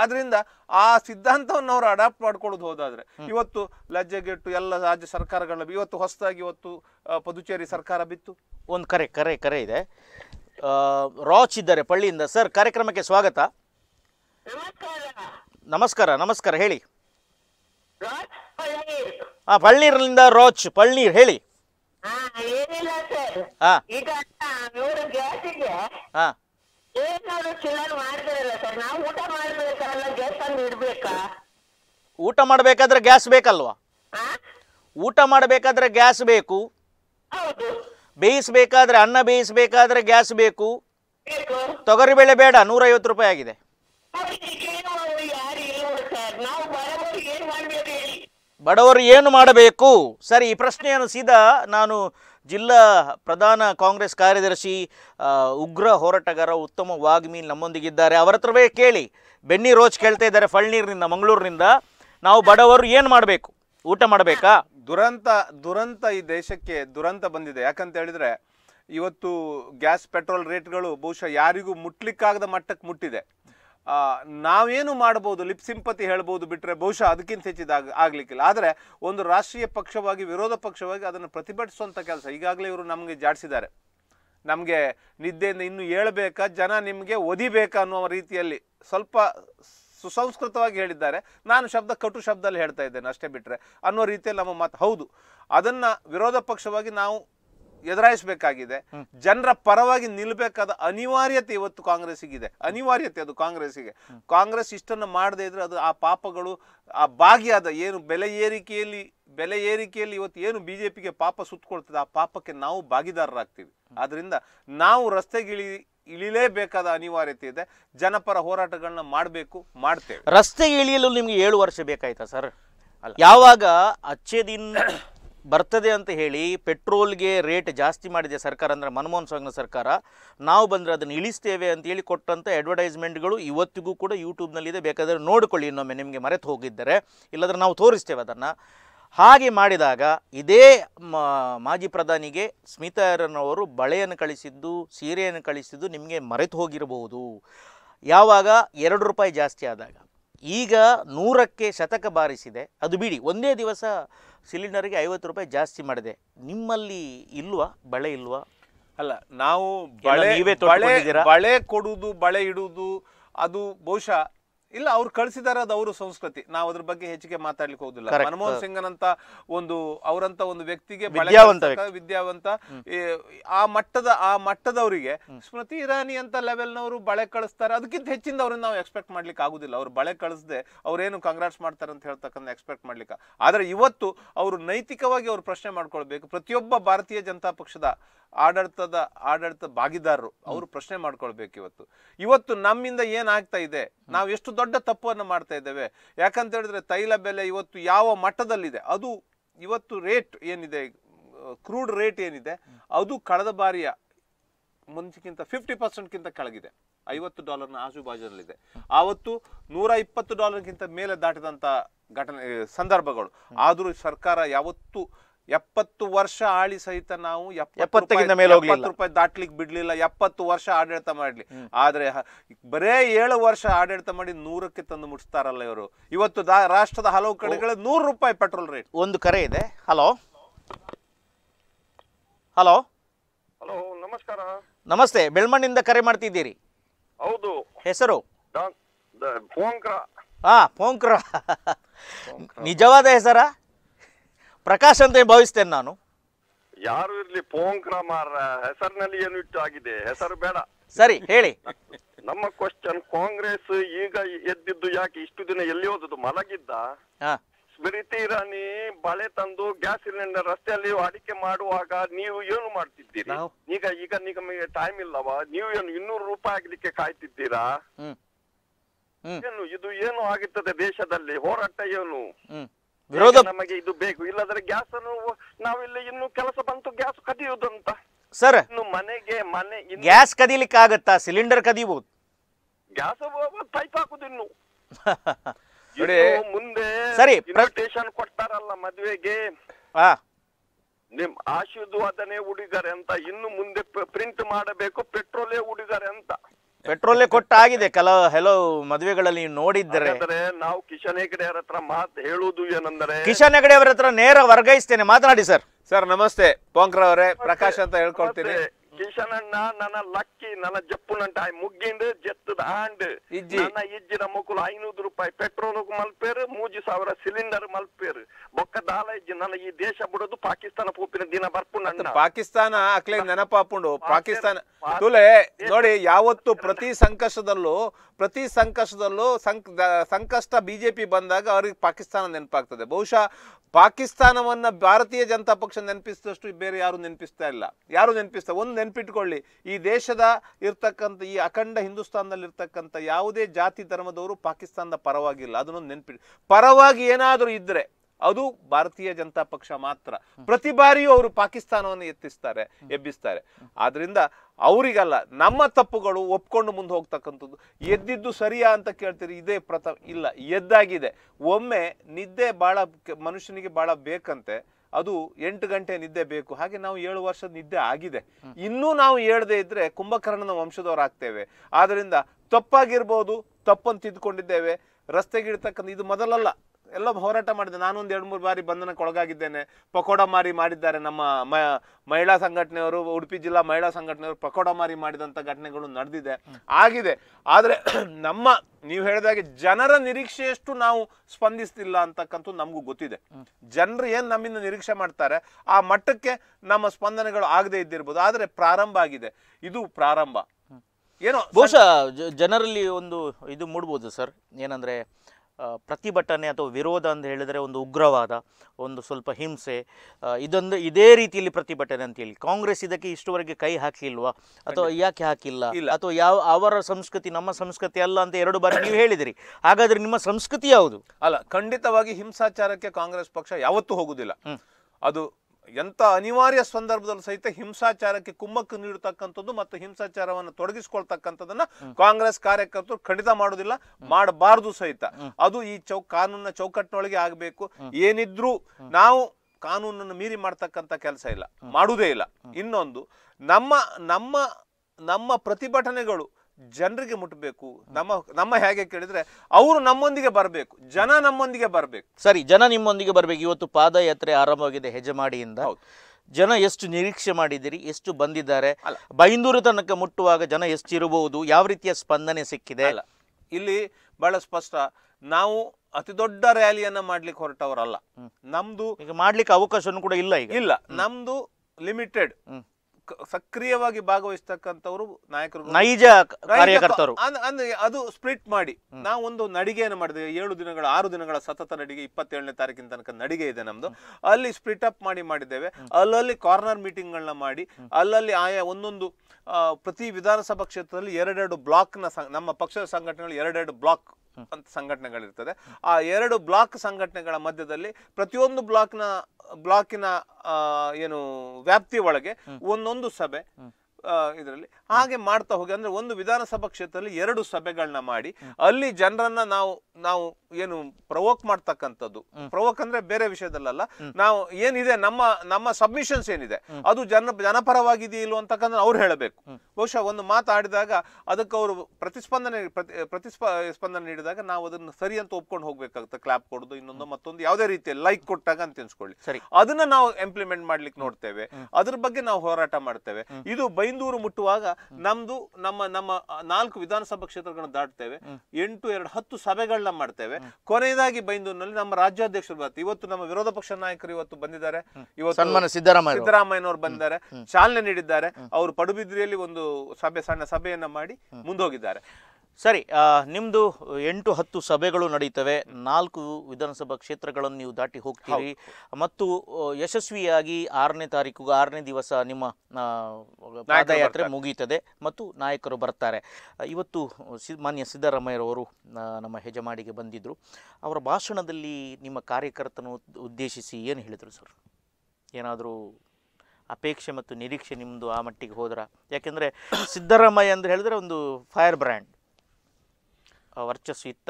ಆದ್ರಿಂದ ಆ ಸಿದ್ಧಾಂತವನ್ನು ಅವರು ಅಡಾಪ್ಟ್ ಮಾಡ್ಕೊಳ್ಳೋದು ಹೋದಾದ್ರೆ ಇವತ್ತು ಲಜ್ಜಗೆಟ್ಟು ಎಲ್ಲ ರಾಜ್ಯ ಸರ್ಕಾರಗಳ ಇವತ್ತು ಹೊಸದಾಗಿ ಇವತ್ತು ಪುದುಚೇರಿ ಸರ್ಕಾರ ಬಿತ್ತು ಒಂದು ಕರೆ ಕರೆ ಕರೆ ಇದೆ ರಾಚ್ ಇದ್ದಾರೆ ಪಳ್ಳಿಯಿಂದ ಸರ್ ಕಾರ್ಯಕ್ರಮಕ್ಕೆ ಸ್ವಾಗತ ನಮಸ್ಕಾರ ನಮಸ್ಕಾರ ಹೇಳಿ ಹಾ ಪಳ್ಳಿರ್ಲಿಂದ ರಾಚ್ ಪಳ್ನೀರ್ ಹೇಳಿ ಹಾ ಊಟ ಮಾಡಬೇಕಾದ್ರೆ ಗ್ಯಾಸ್ ಬೇಕಲ್ವಾ ಊಟ ಮಾಡಬೇಕಾದ್ರೆ ಗ್ಯಾಸ್ ಬೇಕು ಹೌದು ಬೇಯಿಸಬೇಕಾದ್ರೆ ಅನ್ನ ಬೇಯಿಸಬೇಕಾದ್ರೆ ಗ್ಯಾಸ್ ಬೇಕು ಬೇಕು ತೊಗರಿಬೇಳೆ ಬೇಡ ನೂರೈವತ್ತು ರೂಪಾಯಿ ಆಗಿದೆ ಬಡವರು ಏನು ಮಾಡಬೇಕು ಸರಿ ಈ ಪ್ರಶ್ನೆಯನ್ನು ಸೀದಾ ನಾನು ಜಿಲ್ಲಾ ಪ್ರಧಾನ ಕಾಂಗ್ರೆಸ್ ಕಾರ್ಯದರ್ಶಿ ಉಗ್ರ ಹೋರಾಟಗಾರ ಉತ್ತಮ ವಾಗ್ಮಿ ನಮ್ಮೊಂದಿಗಿದ್ದಾರೆ ಅವರ ಹತ್ರವೇ ಕೇಳಿ ಬೆನ್ನಿ ರೋಜ್ ಕೇಳ್ತಾ ಇದ್ದಾರೆ ಫಳ್ನೀರಿನಿಂದ ಮಂಗಳೂರಿನಿಂದ ನಾವು ಬಡವರು ಏನು ಮಾಡಬೇಕು ಊಟ ಮಾಡಬೇಕಾ ದುರಂತ ದುರಂತ ಈ ದೇಶಕ್ಕೆ ದುರಂತ ಬಂದಿದೆ ಯಾಕಂತ ಹೇಳಿದರೆ ಇವತ್ತು ಗ್ಯಾಸ್ ಪೆಟ್ರೋಲ್ ರೇಟ್ಗಳು ಬಹುಶಃ ಯಾರಿಗೂ ಮುಟ್ಲಿಕ್ಕಾಗದ ಮಟ್ಟಕ್ಕೆ ಮುಟ್ಟಿದೆ ನಾವೇನು ಮಾಡ್ಬೋದು ಲಿಪ್ ಸಿಂಪತಿ ಹೇಳ್ಬೋದು ಬಿಟ್ಟರೆ ಬಹುಶಃ ಅದಕ್ಕಿಂತ ಹೆಚ್ಚಿದಾಗ ಆಗಲಿಕ್ಕಿಲ್ಲ ಆದರೆ ಒಂದು ರಾಷ್ಟ್ರೀಯ ಪಕ್ಷವಾಗಿ ವಿರೋಧ ಪಕ್ಷವಾಗಿ ಅದನ್ನು ಪ್ರತಿಭಟಿಸುವಂಥ ಕೆಲಸ ಈಗಾಗಲೇ ಇವರು ನಮಗೆ ಜಾಡಿಸಿದ್ದಾರೆ ನಮಗೆ ನಿದ್ದೆಯಿಂದ ಇನ್ನೂ ಹೇಳಬೇಕಾ ಜನ ನಿಮಗೆ ಒದಿಬೇಕಾ ಅನ್ನೋ ರೀತಿಯಲ್ಲಿ ಸ್ವಲ್ಪ ಸುಸಂಸ್ಕೃತವಾಗಿ ಹೇಳಿದ್ದಾರೆ ನಾನು ಶಬ್ದ ಕಟು ಶಬ್ದಲ್ಲಿ ಹೇಳ್ತಾ ಇದ್ದೇನೆ ಅಷ್ಟೇ ಬಿಟ್ಟರೆ ಅನ್ನೋ ರೀತಿಯಲ್ಲಿ ನಮ್ಮ ಮಾತು ಹೌದು ಅದನ್ನು ವಿರೋಧ ಪಕ್ಷವಾಗಿ ನಾವು ಎದುರಾಯಿಸಬೇಕಾಗಿದೆ ಜನರ ಪರವಾಗಿ ನಿಲ್ಬೇಕಾದ ಅನಿವಾರ್ಯತೆ ಇವತ್ತು ಕಾಂಗ್ರೆಸ್ಗಿದೆ ಅನಿವಾರ್ಯತೆ ಅದು ಕಾಂಗ್ರೆಸ್ಸಿಗೆ ಕಾಂಗ್ರೆಸ್ ಇಷ್ಟನ್ನು ಮಾಡದೇ ಇದ್ರೆ ಅದು ಆ ಪಾಪಗಳು ಆ ಭಾಗಿಯಾದ ಏನು ಬೆಲೆ ಏರಿಕೆಯಲ್ಲಿ ಬೆಲೆ ಏರಿಕೆಯಲ್ಲಿ ಇವತ್ತು ಏನು ಬಿಜೆಪಿಗೆ ಪಾಪ ಸುತ್ತಕೊಳ್ತದೆ ಆ ಪಾಪಕ್ಕೆ ನಾವು ಭಾಗಿದಾರರಾಗ್ತೀವಿ ಆದ್ರಿಂದ ನಾವು ರಸ್ತೆಗಿಳಿ ಇಳಿಲೇಬೇಕಾದ ಅನಿವಾರ್ಯತೆ ಇದೆ ಜನಪರ ಹೋರಾಟಗಳನ್ನ ಮಾಡಬೇಕು ಮಾಡ್ತೇವೆ ರಸ್ತೆಗೆ ಇಳಿಯಲು ನಿಮ್ಗೆ ಏಳು ವರ್ಷ ಬೇಕಾಯ್ತಾ ಸರ್ ಯಾವಾಗ ಅಚ್ಚೆ ಬರ್ತದೆ ಅಂತ ಹೇಳಿ ಪೆಟ್ರೋಲ್ಗೆ ರೇಟ್ ಜಾಸ್ತಿ ಮಾಡಿದೆ ಸರ್ಕಾರ ಅಂದರೆ ಮನಮೋಹನ್ ಸಿಂಗ್ನ ಸರ್ಕಾರ ನಾವು ಬಂದರೆ ಅದನ್ನು ಇಳಿಸ್ತೇವೆ ಅಂತ ಹೇಳಿ ಕೊಟ್ಟಂಥ ಅಡ್ವರ್ಟೈಸ್ಮೆಂಟ್ಗಳು ಇವತ್ತಿಗೂ ಕೂಡ ಯೂಟ್ಯೂಬ್ನಲ್ಲಿದೆ ಬೇಕಾದರೆ ನೋಡಿಕೊಳ್ಳಿ ಇನ್ನೊಮ್ಮೆ ನಿಮಗೆ ಮರೆತು ಹೋಗಿದ್ದರೆ ಇಲ್ಲದ್ರೆ ನಾವು ತೋರಿಸ್ತೇವೆ ಅದನ್ನು ಹಾಗೆ ಮಾಡಿದಾಗ ಇದೇ ಮಾಜಿ ಪ್ರಧಾನಿಗೆ ಸ್ಮಿತಾರನವರು ಬಳೆಯನ್ನು ಕಳಿಸಿದ್ದು ಸೀರೆಯನ್ನು ಕಳಿಸಿದ್ದು ನಿಮಗೆ ಮರೆತು ಹೋಗಿರಬಹುದು ಯಾವಾಗ ಎರಡು ರೂಪಾಯಿ ಜಾಸ್ತಿ ಆದಾಗ ಈಗ ನೂರಕ್ಕೆ ಶತಕ ಬಾರಿಸಿದೆ ಅದು ಬಿಡಿ ಒಂದೇ ದಿವಸ ಸಿಲಿಂಡರ್ಗೆ ಐವತ್ತು ರೂಪಾಯಿ ಜಾಸ್ತಿ ಮಾಡಿದೆ ನಿಮ್ಮಲ್ಲಿ ಇಲ್ವಾ ಬಳೆ ಇಲ್ವಾ ಅಲ್ಲ ನಾವು ಬಳೆ ಬಳೆ ಬಳೆ ಕೊಡುವುದು ಬಳೆ ಇಡುವುದು ಅದು ಬಹುಶಃ ಇಲ್ಲ ಅವ್ರು ಕಳಿಸಿದಾರೆ ಅದು ಅವರು ಸಂಸ್ಕೃತಿ ನಾವು ಅದ್ರ ಬಗ್ಗೆ ಹೆಚ್ಚಿಗೆ ಮಾತಾಡ್ಲಿಕ್ಕೆ ಹೋಗುದಿಲ್ಲ ಮನಮೋಹನ್ ಅಂತ ಒಂದು ಅವರಂತ ಒಂದು ವ್ಯಕ್ತಿಗೆ ವಿದ್ಯಾವಂತ ಆ ಮಟ್ಟದ ಆ ಮಟ್ಟದವರಿಗೆ ಸ್ಮೃತಿ ಇರಾನಿ ಅಂತ ನವರು ಬಳೆ ಕಳಿಸ್ತಾರೆ ಅದಕ್ಕಿಂತ ಹೆಚ್ಚಿಂದ ಅವ್ರನ್ನ ನಾವು ಎಕ್ಸ್ಪೆಕ್ಟ್ ಮಾಡ್ಲಿಕ್ಕೆ ಆಗುದಿಲ್ಲ ಅವ್ರು ಬಳೆ ಕಳಿಸದೆ ಅವ್ರೇನು ಕಂಗ್ರಾಟ್ಸ್ ಮಾಡ್ತಾರೆ ಅಂತ ಹೇಳ್ತಕ್ಕಂಥ ಎಕ್ಸ್ಪೆಕ್ಟ್ ಮಾಡ್ಲಿಕ್ಕೆ ಆದ್ರೆ ಇವತ್ತು ಅವರು ನೈತಿಕವಾಗಿ ಅವ್ರು ಪ್ರಶ್ನೆ ಮಾಡ್ಕೊಳ್ಬೇಕು ಪ್ರತಿಯೊಬ್ಬ ಭಾರತೀಯ ಜನತಾ ಪಕ್ಷದ ಆಡಳಿತದ ಆಡಳಿತ ಭಾಗಿದಾರರು ಅವರು ಪ್ರಶ್ನೆ ಮಾಡ್ಕೊಳ್ಬೇಕು ಇವತ್ತು ಇವತ್ತು ನಮ್ಮಿಂದ ಏನಾಗ್ತಾ ಇದೆ ನಾವು ಎಷ್ಟು ದೊಡ್ಡ ತಪ್ಪನ್ನು ಮಾಡ್ತಾ ಇದ್ದೇವೆ ಯಾಕಂತ ಹೇಳಿದ್ರೆ ತೈಲ ಬೆಲೆ ಇವತ್ತು ಯಾವ ಮಟ್ಟದಲ್ಲಿದೆ ಅದು ಇವತ್ತು ರೇಟ್ ಏನಿದೆ ಕ್ರೂಡ್ ರೇಟ್ ಏನಿದೆ ಅದು ಕಳೆದ ಬಾರಿಯ ಮುಂಚೆಗಿಂತ ಫಿಫ್ಟಿ ಪರ್ಸೆಂಟ್ಗಿಂತ ಕೆಳಗಿದೆ ಐವತ್ತು ಡಾಲರ್ನ ಆಜುಬಾಜುನಲ್ಲಿದೆ ಆವತ್ತು ನೂರ ಇಪ್ಪತ್ತು ಡಾಲರ್ಗಿಂತ ಮೇಲೆ ದಾಟಿದಂಥ ಘಟನೆ ಸಂದರ್ಭಗಳು ಆದರೂ ಸರ್ಕಾರ ಯಾವತ್ತೂ ಎಪ್ಪತ್ತು ವರ್ಷ ಆಳಿ ಸಹಿತ ನಾವು ಎಪ್ಪತ್ತು ರೂಪಾಯಿ ದಾಟ್ಲಿಕ್ಕೆ ಬಿಡ್ಲಿಲ್ಲ ಎಪ್ಪತ್ತು ವರ್ಷ ಆಡಳಿತ ಮಾಡ್ಲಿ ಆದ್ರೆ ಬರೇ ಏಳು ವರ್ಷ ಆಡಳಿತ ಮಾಡಿ ನೂರಕ್ಕೆ ತಂದು ಮುಟ್ಸ್ತಾರಲ್ಲ ಇವರು ಇವತ್ತು ರಾಷ್ಟ್ರದ ಹಲವು ಕಡೆಗಳ ನೂರು ರೂಪಾಯಿ ಪೆಟ್ರೋಲ್ ರೇಟ್ ಒಂದು ಕರೆ ಇದೆ ಹಲೋ ಹಲೋ ಹಲೋ ನಮಸ್ಕಾರ ನಮಸ್ತೆ ಬೆಳ್ಮಣ್ಣಿಂದ ಕರೆ ಮಾಡ್ತಿದ್ದೀರಿ ಹೌದು ಹೆಸರು ಹಾ ಫೋಂಕ್ರ ನಿಜವಾದ ಹೆಸರಾ ಪ್ರಕಾಶ್ ಅಂತ ಭಾವಿಸ್ತೇನೆ ನಾನು ಯಾರು ಇರ್ಲಿ ಪೋಂಕರ ಮಾರ ಹೆಸರಿನಲ್ಲಿ ಏನು ಇಟ್ಟು ಆಗಿದೆ ಹೆಸರು ಬೇಡ ಸರಿ ಹೇಳಿ ನಮ್ಮ ಕ್ವಶನ್ ಕಾಂಗ್ರೆಸ್ ಈಗ ಎದ್ದಿದ್ದು ಯಾಕೆ ಇಷ್ಟು ದಿನ ಎಲ್ಲಿ ಹೋದದ್ದು ಮಲಗಿದ್ದ ಸ್ಮೃತಿ ಇರಾನಿ ಬಳೆ ತಂದು ಗ್ಯಾಸ್ ಸಿಲಿಂಡರ್ ರಸ್ತೆಯಲ್ಲಿ ಅಡಿಕೆ ಮಾಡುವಾಗ ನೀವು ಏನು ಮಾಡ್ತಿದ್ದೀರಿ ಈಗ ಈಗ ನಿಮಗೆ ಟೈಮ್ ಇಲ್ಲವ ನೀವು ಏನು ಇನ್ನೂರು ರೂಪಾಯಿ ಆಗ್ಲಿಕ್ಕೆ ಕಾಯ್ತಿದ್ದೀರಾ ಏನು ಇದು ಏನು ಆಗುತ್ತದೆ ದೇಶದಲ್ಲಿ ಹೋರಾಟ ಏನು ವಿರೋಧ ನಮಗೆ ಇದು ಬೇಕು ಇಲ್ಲದ್ರೆ ಗ್ಯಾಸ್ ಅನ್ನು ಇಲ್ಲಿ ಇನ್ನು ಕೆಲಸ ಬಂತು ಗ್ಯಾಸ್ ಕದಿಯುವುದಂತ ಸರ್ ಇನ್ನು ಮನೆಗೆ ಮನೆ ಗ್ಯಾಸ್ ಆಗತ್ತಾ ಸಿಲಿಂಡರ್ ಕದಿಬಹುದು ಗ್ಯಾಸ್ ಪೈಪ್ ಹಾಕುದು ಇನ್ನು ಮುಂದೆ ಸರಿ ಕೊಟ್ಟಾರಲ್ಲ ಕೊಡ್ತಾರಲ್ಲ ಆ ನಿಮ್ ಆಶೀರ್ವಾದನೆ ಉಡಿದಾರೆ ಅಂತ ಇನ್ನು ಮುಂದೆ ಪ್ರಿಂಟ್ ಮಾಡಬೇಕು ಪೆಟ್ರೋಲೇ ಉಡಿದಾರೆ ಅಂತ ಕೊಟ್ಟ ಕೊಟ್ಟಾಗಿದೆ ಕೆಲವು ಹಲವು ಮದುವೆಗಳಲ್ಲಿ ನೋಡಿದ್ರೆ ನಾವು ಕಿಶನ್ ಹೆಗಡೆ ಅವರ ಹತ್ರ ಮಾತು ಹೇಳುವುದು ಏನಂದ್ರೆ ಕಿಶನ್ ಹೆಗಡೆ ಅವರ ಹತ್ರ ನೇರ ವರ್ಗಾಯಿಸ್ತೇನೆ ಮಾತನಾಡಿ ಸರ್ ಸರ್ ನಮಸ್ತೆ ಪೋಂಕ್ರ ಅವರೇ ಪ್ರಕಾಶ್ ಅಂತ ಹೇಳ್ಕೊಳ್ತೀನಿ ಕಿಶನ್ ಅಣ್ಣ ನನ್ನ ಲಕ್ಕಿ ನನ್ನ జప్పునంట ಮುಗ್ಗಿಂಡ್ ముగ్గిండు జెత్తది ఆండ్ ನನ್ನ ಮುಕುಲು ಐನೂರು ರೂಪಾಯಿ ರೂಪಾಯಿ పెట్రోల్ మల్పేరు ಮೂಜಿ ಸಾವಿರ ಸಿಲಿಂಡರ್ ಮಲ್ಪೇರು ಬೊಕ್ಕ ದಾಲ ಇಜ್ಜಿ ನನ್ನ ಈ ದೇಶ ಬಿಡೋದು ಪಾಕಿಸ್ತಾನ ಪೂಪಿನ ದಿನ ಬರ್ಪುಂಡ ಪಾಕಿಸ್ತಾನ ಅಕ್ಲೆ ನೆನಪಾಪುಂಡು ಪಾಕಿಸ್ತಾನ ತುಲೆ ನೋಡಿ ಯಾವತ್ತು ಪ್ರತಿ ಸಂಕಷ್ಟದಲ್ಲೂ ಪ್ರತಿ ಸಂಕಷ್ಟದಲ್ಲೂ ಸಂಕಷ್ಟ ಬಿಜೆಪಿ ಬಂದಾಗ ಅವ್ರಿಗೆ ಪಾಕಿಸ್ತಾನ ನೆನಪಾಗ್ತದೆ ಬಹುಶಃ ಪಾಕಿಸ್ತಾನವನ್ನು ಭಾರತೀಯ ಜನತಾ ಪಕ್ಷ ನೆನಪಿಸಿದಷ್ಟು ಬೇರೆ ಯಾರು ನೆನಪಿಸ್ತಾ ಇಲ್ಲ ಯಾರು ನೆನಪಿಸ್ತಾ ಒಂದು ನೆನಪಿಟ್ಕೊಳ್ಳಿ ಈ ದೇಶದ ಇರ್ತಕ್ಕಂಥ ಈ ಅಖಂಡ ಹಿಂದೂಸ್ತಾನದಲ್ಲಿರ್ತಕ್ಕಂಥ ಯಾವುದೇ ಜಾತಿ ಧರ್ಮದವರು ಪಾಕಿಸ್ತಾನದ ಪರವಾಗಿಲ್ಲ ಅದನ್ನೊಂದು ನೆನಪಿಟ್ಟು ಪರವಾಗಿ ಏನಾದರೂ ಇದ್ದರೆ ಅದು ಭಾರತೀಯ ಜನತಾ ಪಕ್ಷ ಮಾತ್ರ ಪ್ರತಿ ಬಾರಿಯೂ ಅವರು ಪಾಕಿಸ್ತಾನವನ್ನು ಎತ್ತಿಸ್ತಾರೆ ಎಬ್ಬಿಸ್ತಾರೆ ಆದ್ರಿಂದ ಅವರಿಗಲ್ಲ ನಮ್ಮ ತಪ್ಪುಗಳು ಒಪ್ಕೊಂಡು ಮುಂದೆ ಹೋಗ್ತಕ್ಕಂಥದ್ದು ಎದ್ದಿದ್ದು ಸರಿಯಾ ಅಂತ ಕೇಳ್ತೀರಿ ಇದೇ ಪ್ರಥಮ ಇಲ್ಲ ಎದ್ದಾಗಿದೆ ಒಮ್ಮೆ ನಿದ್ದೆ ಬಹಳ ಮನುಷ್ಯನಿಗೆ ಬಹಳ ಬೇಕಂತೆ ಅದು ಎಂಟು ಗಂಟೆ ನಿದ್ದೆ ಬೇಕು ಹಾಗೆ ನಾವು ಏಳು ವರ್ಷ ನಿದ್ದೆ ಆಗಿದೆ ಇನ್ನೂ ನಾವು ಹೇಳದೇ ಇದ್ರೆ ಕುಂಭಕರ್ಣನ ವಂಶದವರಾಗ್ತೇವೆ ಆದ್ರಿಂದ ತಪ್ಪಾಗಿರ್ಬೋದು ತಪ್ಪನ್ನು ತಿದ್ದುಕೊಂಡಿದ್ದೇವೆ ರಸ್ತೆಗಿಡ್ತಕ್ಕಂಥ ಇದು ಮೊದಲಲ್ಲ ಎಲ್ಲೋ ಹೋರಾಟ ಮಾಡಿದೆ ನಾನು ಒಂದು ಎರಡು ಮೂರು ಬಾರಿ ಬಂಧನಕ್ಕೆ ಒಳಗಾಗಿದ್ದೇನೆ ಪಕೋಡ ಮಾರಿ ಮಾಡಿದ್ದಾರೆ ನಮ್ಮ ಮಹಿಳಾ ಸಂಘಟನೆಯವರು ಉಡುಪಿ ಜಿಲ್ಲಾ ಮಹಿಳಾ ಸಂಘಟನೆಯವರು ಪಕೋಡ ಮಾರಿ ಮಾಡಿದಂಥ ಘಟನೆಗಳು ನಡೆದಿದೆ ಆಗಿದೆ ಆದರೆ ನಮ್ಮ ನೀವು ಹೇಳಿದಾಗೆ ಜನರ ನಿರೀಕ್ಷೆಯಷ್ಟು ನಾವು ಸ್ಪಂದಿಸ್ತಿಲ್ಲ ಅಂತಕ್ಕಂಥದ್ದು ನಮಗೂ ಗೊತ್ತಿದೆ ಜನರು ಏನು ನಮ್ಮಿಂದ ನಿರೀಕ್ಷೆ ಮಾಡ್ತಾರೆ ಆ ಮಟ್ಟಕ್ಕೆ ನಮ್ಮ ಸ್ಪಂದನೆಗಳು ಆಗದೆ ಇದ್ದಿರ್ಬೋದು ಆದರೆ ಪ್ರಾರಂಭ ಆಗಿದೆ ಇದು ಪ್ರಾರಂಭ ಏನೋ ಬಹುಶಃ ಜನರಲ್ಲಿ ಒಂದು ಇದು ಮೂಡ್ಬೋದು ಸರ್ ಏನಂದ್ರೆ ಪ್ರತಿಭಟನೆ ಅಥವಾ ವಿರೋಧ ಅಂತ ಹೇಳಿದರೆ ಒಂದು ಉಗ್ರವಾದ ಒಂದು ಸ್ವಲ್ಪ ಹಿಂಸೆ ಇದೊಂದು ಇದೇ ರೀತಿಯಲ್ಲಿ ಪ್ರತಿಭಟನೆ ಅಂತ ಹೇಳಿ ಕಾಂಗ್ರೆಸ್ ಇದಕ್ಕೆ ಇಷ್ಟುವರೆಗೆ ಕೈ ಹಾಕಿಲ್ವಾ ಅಥವಾ ಯಾಕೆ ಹಾಕಿಲ್ಲ ಅಥವಾ ಯಾವ ಅವರ ಸಂಸ್ಕೃತಿ ನಮ್ಮ ಸಂಸ್ಕೃತಿ ಅಲ್ಲ ಅಂತ ಎರಡು ಬಾರಿ ನೀವು ಹೇಳಿದಿರಿ ಹಾಗಾದ್ರೆ ನಿಮ್ಮ ಸಂಸ್ಕೃತಿ ಯಾವುದು ಅಲ್ಲ ಖಂಡಿತವಾಗಿ ಹಿಂಸಾಚಾರಕ್ಕೆ ಕಾಂಗ್ರೆಸ್ ಪಕ್ಷ ಯಾವತ್ತೂ ಹೋಗುವುದಿಲ್ಲ ಅದು ಎಂಥ ಅನಿವಾರ್ಯ ಸಂದರ್ಭದಲ್ಲೂ ಸಹಿತ ಹಿಂಸಾಚಾರಕ್ಕೆ ಕುಮ್ಮಕ್ಕು ನೀಡತಕ್ಕಂಥದ್ದು ಮತ್ತು ಹಿಂಸಾಚಾರವನ್ನು ತೊಡಗಿಸಿಕೊಳ್ತಕ್ಕಂಥದ್ದನ್ನ ಕಾಂಗ್ರೆಸ್ ಕಾರ್ಯಕರ್ತರು ಖಂಡಿತ ಮಾಡೋದಿಲ್ಲ ಮಾಡಬಾರದು ಸಹಿತ ಅದು ಈ ಚೌ ಕಾನೂನ ಚೌಕಟ್ಟಿನೊಳಗೆ ಆಗಬೇಕು ಏನಿದ್ರೂ ನಾವು ಕಾನೂನನ್ನು ಮೀರಿ ಮಾಡ್ತಕ್ಕಂಥ ಕೆಲಸ ಇಲ್ಲ ಮಾಡುವುದೇ ಇಲ್ಲ ಇನ್ನೊಂದು ನಮ್ಮ ನಮ್ಮ ನಮ್ಮ ಪ್ರತಿಭಟನೆಗಳು ಜನರಿಗೆ ಮುಟ್ಟಬೇಕು ನಮ್ಮ ನಮ್ಮ ಹೇಗೆ ಕೇಳಿದ್ರೆ ಅವರು ನಮ್ಮೊಂದಿಗೆ ಬರಬೇಕು ಜನ ನಮ್ಮೊಂದಿಗೆ ಬರಬೇಕು ಸರಿ ಜನ ನಿಮ್ಮೊಂದಿಗೆ ಬರಬೇಕು ಇವತ್ತು ಪಾದಯಾತ್ರೆ ಆರಂಭವಾಗಿದೆ ಹೆಜಮಾಡಿಯಿಂದ ಜನ ಎಷ್ಟು ನಿರೀಕ್ಷೆ ಮಾಡಿದಿರಿ ಎಷ್ಟು ಬಂದಿದ್ದಾರೆ ಬೈಂದೂರು ತನಕ ಮುಟ್ಟುವಾಗ ಜನ ಎಷ್ಟಿರಬಹುದು ಯಾವ ರೀತಿಯ ಸ್ಪಂದನೆ ಸಿಕ್ಕಿದೆ ಅಲ್ಲ ಇಲ್ಲಿ ಬಹಳ ಸ್ಪಷ್ಟ ನಾವು ಅತಿ ದೊಡ್ಡ ರ್ಯಾಲಿಯನ್ನ ಮಾಡ್ಲಿಕ್ಕೆ ಹೊರಟವರಲ್ಲ ನಮ್ದು ಈಗ ಮಾಡ್ಲಿಕ್ಕೆ ಅವಕಾಶನೂ ಕೂಡ ಇಲ್ಲ ಈಗ ಇಲ್ಲ ನಮ್ದು ಲಿಮಿಟೆಡ್ ಸಕ್ರಿಯವಾಗಿ ಭಾಗವಹಿಸ್ತಕ್ಕಂಥವ್ರು ನಾಯಕರು ನೈಜ ಕಾರ್ಯಕರ್ತರು ಅಂದ್ರೆ ಅದು ಸ್ಪ್ಲಿಟ್ ಮಾಡಿ ನಾವು ಒಂದು ನಡಿಗೆಯನ್ನು ಮಾಡಿದೆ ಏಳು ದಿನಗಳ ಆರು ದಿನಗಳ ಸತತ ನಡಿಗೆ ಇಪ್ಪತ್ತೇಳನೇ ತಾರೀಕಿನ ತನಕ ನಡಿಗೆ ಇದೆ ನಮ್ದು ಅಲ್ಲಿ ಸ್ಪ್ಲಿಟ್ ಅಪ್ ಮಾಡಿ ಮಾಡಿದ್ದೇವೆ ಅಲ್ಲಲ್ಲಿ ಕಾರ್ನರ್ ಮೀಟಿಂಗ್ಗಳನ್ನ ಮಾಡಿ ಅಲ್ಲಲ್ಲಿ ಆಯಾ ಒಂದೊಂದು ಪ್ರತಿ ವಿಧಾನಸಭಾ ಕ್ಷೇತ್ರದಲ್ಲಿ ಎರಡೆರಡು ಬ್ಲಾಕ್ನ ನಮ್ಮ ಪಕ್ಷದ ಸಂಘಟನೆಗಳು ಎರಡೆರಡು ಬ್ಲಾಕ್ ಅಂತ ಸಂಘಟನೆಗಳಿರ್ತದೆ ಆ ಎರಡು ಬ್ಲಾಕ್ ಸಂಘಟನೆಗಳ ಮಧ್ಯದಲ್ಲಿ ಪ್ರತಿಯೊಂದು ಬ್ಲಾಕ್ನ ಬ್ಲಾಕಿನ ಏನು ವ್ಯಾಪ್ತಿ ಒಳಗೆ ಒಂದೊಂದು ಸಭೆ ಇದರಲ್ಲಿ ಹಾಗೆ ಮಾಡ್ತಾ ಹೋಗಿ ಅಂದ್ರೆ ಒಂದು ವಿಧಾನಸಭಾ ಕ್ಷೇತ್ರದಲ್ಲಿ ಎರಡು ಸಭೆಗಳನ್ನ ಮಾಡಿ ಅಲ್ಲಿ ಜನರನ್ನ ನಾವು ನಾವು ಏನು ಪ್ರವೋಕ್ ಮಾಡ್ತಕ್ಕಂಥದ್ದು ಪ್ರವೋಕ್ ಅಂದ್ರೆ ಬೇರೆ ವಿಷಯದಲ್ಲ ನಾವು ಏನಿದೆ ನಮ್ಮ ನಮ್ಮ ಸಬ್ಮಿಷನ್ಸ್ ಏನಿದೆ ಅದು ಜನ ಜನಪರವಾಗಿದೆಯೋ ಅಂತ ಅಂತಕ್ಕಂಥ ಅವ್ರು ಹೇಳಬೇಕು ಬಹುಶಃ ಒಂದು ಮಾತಾಡಿದಾಗ ಅದಕ್ಕೆ ಅವರು ಪ್ರತಿಸ್ಪಂದನೆ ಸ್ಪಂದನೆ ನೀಡಿದಾಗ ನಾವು ಅದನ್ನ ಸರಿ ಅಂತ ಒಪ್ಕೊಂಡು ಹೋಗ್ಬೇಕಾಗುತ್ತೆ ಕ್ಲಾಪ್ ಕೊಡೋದು ಇನ್ನೊಂದು ಮತ್ತೊಂದು ಯಾವುದೇ ರೀತಿಯ ಲೈಕ್ ಕೊಟ್ಟಾಗ ಅಂತ ಅನ್ಸ್ಕೊಳ್ಳಿ ಅದನ್ನ ನಾವು ಇಂಪ್ಲಿಮೆಂಟ್ ಮಾಡ್ಲಿಕ್ಕೆ ನೋಡ್ತೇವೆ ಅದ್ರ ಬಗ್ಗೆ ನಾವು ಹೋರಾಟ ಮಾಡ್ತೇವೆ ಇದು ಬೈ ಐನೂರು ಮುಟ್ಟುವಾಗ ನಮ್ದು ನಮ್ಮ ನಮ್ಮ ನಾಲ್ಕು ವಿಧಾನಸಭಾ ಕ್ಷೇತ್ರಗಳನ್ನು ದಾಟ್ತೇವೆ ಎಂಟು ಎರಡು ಹತ್ತು ಸಭೆಗಳನ್ನ ಮಾಡ್ತೇವೆ ಕೊನೆಯದಾಗಿ ಬೈಂದೂರಿನಲ್ಲಿ ನಮ್ಮ ರಾಜ್ಯಾಧ್ಯಕ್ಷರು ಬರ್ತೀವಿ ಇವತ್ತು ನಮ್ಮ ವಿರೋಧ ಪಕ್ಷ ನಾಯಕರು ಇವತ್ತು ಬಂದಿದ್ದಾರೆ ಇವತ್ತು ಸಿದ್ದರಾಮಯ್ಯ ಸಿದ್ದರಾಮಯ್ಯನವರು ಬಂದಿದ್ದಾರೆ ಚಾಲನೆ ನೀಡಿದ್ದಾರೆ ಅವರು ಪಡುಬಿದ್ರಿಯಲ್ಲಿ ಒಂದು ಸಭೆ ಸಣ್ಣ ಸಭೆಯನ್ನ ಮಾಡಿ ಮುಂದೋಗಿದ್ದಾರೆ ಸರಿ ನಿಮ್ಮದು ಎಂಟು ಹತ್ತು ಸಭೆಗಳು ನಡೀತವೆ ನಾಲ್ಕು ವಿಧಾನಸಭಾ ಕ್ಷೇತ್ರಗಳನ್ನು ನೀವು ದಾಟಿ ಹೋಗ್ತೀರಿ ಮತ್ತು ಯಶಸ್ವಿಯಾಗಿ ಆರನೇ ತಾರೀಕು ಆರನೇ ದಿವಸ ನಿಮ್ಮ ಪಾದಯಾತ್ರೆ ಮುಗೀತದೆ ಮತ್ತು ನಾಯಕರು ಬರ್ತಾರೆ ಇವತ್ತು ಮಾನ್ಯ ಸಿದ್ದರಾಮಯ್ಯರವರು ನಮ್ಮ ಹೆಜಮಾಡಿಗೆ ಬಂದಿದ್ದರು ಅವರ ಭಾಷಣದಲ್ಲಿ ನಿಮ್ಮ ಕಾರ್ಯಕರ್ತನು ಉದ್ದೇಶಿಸಿ ಏನು ಹೇಳಿದರು ಸರ್ ಏನಾದರೂ ಅಪೇಕ್ಷೆ ಮತ್ತು ನಿರೀಕ್ಷೆ ನಿಮ್ಮದು ಆ ಮಟ್ಟಿಗೆ ಹೋದ್ರ ಯಾಕೆಂದರೆ ಸಿದ್ದರಾಮಯ್ಯ ಅಂದರೆ ಹೇಳಿದ್ರೆ ಒಂದು ಫೈರ್ ಬ್ರ್ಯಾಂಡ್ ವರ್ಚಸ್ಸು ಇತ್ತ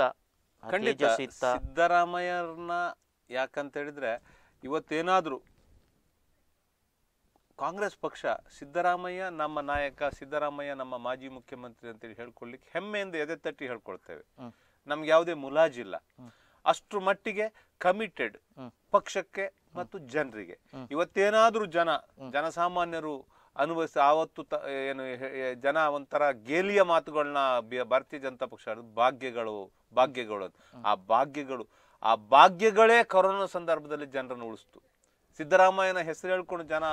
ಇತ್ತ ಸಿದ್ದರಾಮಯ್ಯರನ್ನ ಯಾಕಂತ ಹೇಳಿದ್ರೆ ಇವತ್ತೇನಾದ್ರೂ ಕಾಂಗ್ರೆಸ್ ಪಕ್ಷ ಸಿದ್ದರಾಮಯ್ಯ ನಮ್ಮ ನಾಯಕ ಸಿದ್ದರಾಮಯ್ಯ ನಮ್ಮ ಮಾಜಿ ಮುಖ್ಯಮಂತ್ರಿ ಅಂತೇಳಿ ಹೇಳ್ಕೊಳ್ಲಿಕ್ಕೆ ಹೆಮ್ಮೆಯಿಂದ ಎದೆ ತಟ್ಟಿ ಹೇಳ್ಕೊಳ್ತೇವೆ ನಮ್ಗೆ ಯಾವುದೇ ಮುಲಾಜಿಲ್ಲ ಅಷ್ಟು ಮಟ್ಟಿಗೆ ಕಮಿಟೆಡ್ ಪಕ್ಷಕ್ಕೆ ಮತ್ತು ಜನರಿಗೆ ಇವತ್ತೇನಾದ್ರೂ ಜನ ಜನಸಾಮಾನ್ಯರು ಅನುಭವಿಸಿ ಆವತ್ತು ತ ಏನು ಜನ ಒಂಥರ ಗೇಲಿಯ ಮಾತುಗಳನ್ನ ಭಾರತೀಯ ಜನತಾ ಪಕ್ಷ ಭಾಗ್ಯಗಳು ಭಾಗ್ಯಗಳು ಆ ಭಾಗ್ಯಗಳು ಆ ಭಾಗ್ಯಗಳೇ ಕೊರೋನಾ ಸಂದರ್ಭದಲ್ಲಿ ಜನರನ್ನು ಉಳಿಸ್ತು ಸಿದ್ದರಾಮಯ್ಯನ ಹೆಸರು ಹೇಳ್ಕೊಂಡು ಜನ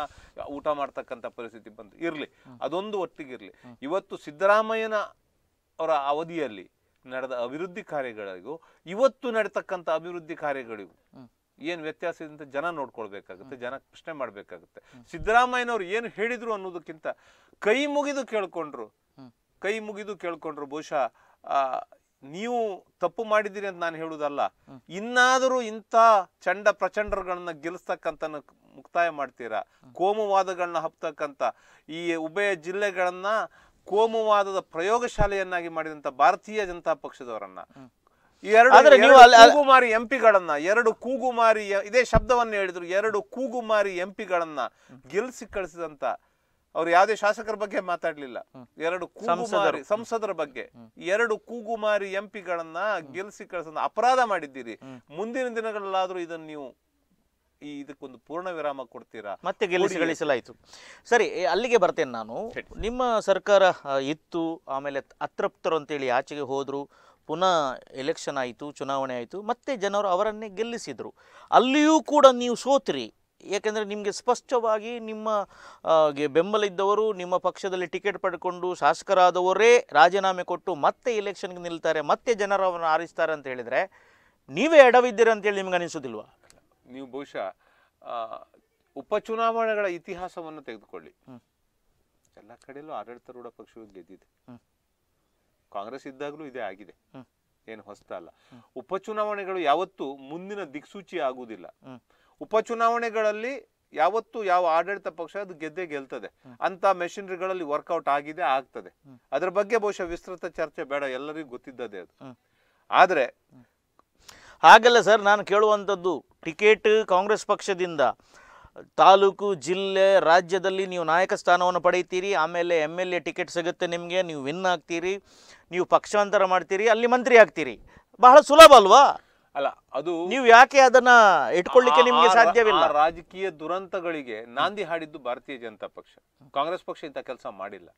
ಊಟ ಮಾಡ್ತಕ್ಕಂಥ ಪರಿಸ್ಥಿತಿ ಬಂತು ಇರಲಿ ಅದೊಂದು ಒಟ್ಟಿಗೆ ಇವತ್ತು ಸಿದ್ದರಾಮಯ್ಯನ ಅವರ ಅವಧಿಯಲ್ಲಿ ನಡೆದ ಅಭಿವೃದ್ಧಿ ಕಾರ್ಯಗಳಿಗೂ ಇವತ್ತು ನಡೀತಕ್ಕಂಥ ಅಭಿವೃದ್ಧಿ ಕಾರ್ಯಗಳಿಗೂ ಏನ್ ವ್ಯತ್ಯಾಸ ಇದೆ ಅಂತ ಜನ ನೋಡ್ಕೊಳ್ಬೇಕಾಗುತ್ತೆ ಜನ ಪ್ರಶ್ನೆ ಮಾಡಬೇಕಾಗುತ್ತೆ ಸಿದ್ದರಾಮಯ್ಯನವ್ರು ಏನು ಹೇಳಿದ್ರು ಅನ್ನೋದಕ್ಕಿಂತ ಕೈ ಮುಗಿದು ಕೇಳ್ಕೊಂಡ್ರು ಕೈ ಮುಗಿದು ಕೇಳ್ಕೊಂಡ್ರು ಬಹುಶಃ ನೀವು ತಪ್ಪು ಮಾಡಿದ್ದೀರಿ ಅಂತ ನಾನು ಹೇಳುವುದಲ್ಲ ಇನ್ನಾದರೂ ಇಂಥ ಚಂಡ ಪ್ರಚಂಡರುಗಳನ್ನ ಗೆಲ್ಲಿಸ್ತಕ್ಕಂಥ ಮುಕ್ತಾಯ ಮಾಡ್ತೀರಾ ಕೋಮುವಾದಗಳನ್ನ ಹಬ್ತಕ್ಕಂಥ ಈ ಉಭಯ ಜಿಲ್ಲೆಗಳನ್ನ ಕೋಮುವಾದದ ಪ್ರಯೋಗಶಾಲೆಯನ್ನಾಗಿ ಮಾಡಿದಂತ ಭಾರತೀಯ ಜನತಾ ಪಕ್ಷದವರನ್ನ ಎರಡು ನೀವು ಕೂಗುಮಾರಿ ಎಂಪಿಗಳನ್ನ ಎರಡು ಕೂಗುಮಾರಿ ಇದೇ ಶಬ್ದವನ್ನು ಹೇಳಿದ್ರು ಎರಡು ಕೂಗುಮಾರಿ ಎಂಪಿಗಳನ್ನ ಗೆಲ್ಸಿ ಕಳಿಸಿದಂತ ಅವ್ರು ಯಾವುದೇ ಶಾಸಕರ ಬಗ್ಗೆ ಮಾತಾಡ್ಲಿಲ್ಲ ಎರಡು ಕೂಗುಮಾರಿ ಸಂಸದರ ಬಗ್ಗೆ ಎರಡು ಕೂಗುಮಾರಿ ಎಂಪಿಗಳನ್ನ ಗೆಲ್ಸಿ ಕಳಿಸ ಅಪರಾಧ ಮಾಡಿದ್ದೀರಿ ಮುಂದಿನ ದಿನಗಳಲ್ಲಾದ್ರೂ ಇದನ್ನು ನೀವು ಈ ಇದಕ್ಕೊಂದು ಪೂರ್ಣ ವಿರಾಮ ಕೊಡ್ತೀರಾ ಮತ್ತೆ ಗೆಲ್ಲಿಸಿ ಗಳಿಸಲಾಯಿತು ಸರಿ ಅಲ್ಲಿಗೆ ಬರ್ತೇನೆ ನಾನು ನಿಮ್ಮ ಸರ್ಕಾರ ಇತ್ತು ಆಮೇಲೆ ಅತೃಪ್ತರು ಅಂತೇಳಿ ಆಚೆಗೆ ಹೋದ್ರು ಪುನಃ ಎಲೆಕ್ಷನ್ ಆಯಿತು ಚುನಾವಣೆ ಆಯಿತು ಮತ್ತೆ ಜನರು ಅವರನ್ನೇ ಗೆಲ್ಲಿಸಿದರು ಅಲ್ಲಿಯೂ ಕೂಡ ನೀವು ಸೋತ್ರಿ ಯಾಕೆಂದರೆ ನಿಮಗೆ ಸ್ಪಷ್ಟವಾಗಿ ನಿಮ್ಮ ಇದ್ದವರು ನಿಮ್ಮ ಪಕ್ಷದಲ್ಲಿ ಟಿಕೆಟ್ ಪಡ್ಕೊಂಡು ಶಾಸಕರಾದವರೇ ರಾಜೀನಾಮೆ ಕೊಟ್ಟು ಮತ್ತೆ ಎಲೆಕ್ಷನ್ಗೆ ನಿಲ್ತಾರೆ ಮತ್ತೆ ಜನರು ಅವರನ್ನು ಆರಿಸ್ತಾರೆ ಅಂತ ಹೇಳಿದರೆ ನೀವೇ ಎಡವಿದ್ದೀರ ಅಂತೇಳಿ ನಿಮ್ಗೆ ಅನಿಸೋದಿಲ್ವಾ ನೀವು ಬಹುಶಃ ಉಪಚುನಾವಣೆಗಳ ಇತಿಹಾಸವನ್ನು ತೆಗೆದುಕೊಳ್ಳಿ ಎಲ್ಲ ಕಡೆಯಲ್ಲೂ ಆಡಳಿತಾರೂಢ ಪಕ್ಷ ಗೆದ್ದಿದೆ ಕಾಂಗ್ರೆಸ್ ಇದ್ದಾಗಲೂ ಇದೇ ಆಗಿದೆ ಏನು ಉಪ ಉಪಚುನಾವಣೆಗಳು ಯಾವತ್ತು ಮುಂದಿನ ದಿಕ್ಸೂಚಿ ಆಗುವುದಿಲ್ಲ ಉಪಚುನಾವಣೆಗಳಲ್ಲಿ ಯಾವತ್ತು ಯಾವ ಆಡಳಿತ ಪಕ್ಷ ಅದು ಗೆದ್ದೆ ಗೆಲ್ತದೆ ಅಂತ ಮೆಷಿನರಿಗಳಲ್ಲಿ ವರ್ಕೌಟ್ ಆಗಿದೆ ಆಗ್ತದೆ ಅದ್ರ ಬಗ್ಗೆ ಬಹುಶಃ ವಿಸ್ತೃತ ಚರ್ಚೆ ಬೇಡ ಎಲ್ಲರಿಗೂ ಗೊತ್ತಿದ್ದದೇ ಅದು ಆದರೆ ಹಾಗೆಲ್ಲ ಸರ್ ನಾನು ಕೇಳುವಂಥದ್ದು ಟಿಕೆಟ್ ಕಾಂಗ್ರೆಸ್ ಪಕ್ಷದಿಂದ ತಾಲೂಕು ಜಿಲ್ಲೆ ರಾಜ್ಯದಲ್ಲಿ ನೀವು ನಾಯಕ ಸ್ಥಾನವನ್ನು ಪಡೆಯುತ್ತೀರಿ ಆಮೇಲೆ ಎಮ್ ಎಲ್ ಎ ಟಿಕೆಟ್ ಸಿಗುತ್ತೆ ನಿಮಗೆ ನೀವು ವಿನ್ ಆಗ್ತೀರಿ ನೀವು ಪಕ್ಷಾಂತರ ಮಾಡ್ತೀರಿ ಅಲ್ಲಿ ಮಂತ್ರಿ ಆಗ್ತೀರಿ ಬಹಳ ಸುಲಭ ಅಲ್ವಾ ಅಲ್ಲ ಅದು ನೀವು ಯಾಕೆ ಅದನ್ನ ಇಟ್ಕೊಳ್ಳಿಕ್ಕೆ ನಿಮಗೆ ಸಾಧ್ಯವಿಲ್ಲ ರಾಜಕೀಯ ದುರಂತಗಳಿಗೆ ನಾಂದಿ ಹಾಡಿದ್ದು ಭಾರತೀಯ ಜನತಾ ಪಕ್ಷ ಕಾಂಗ್ರೆಸ್ ಪಕ್ಷ ಇಂಥ ಕೆಲಸ ಮಾಡಿಲ್ಲ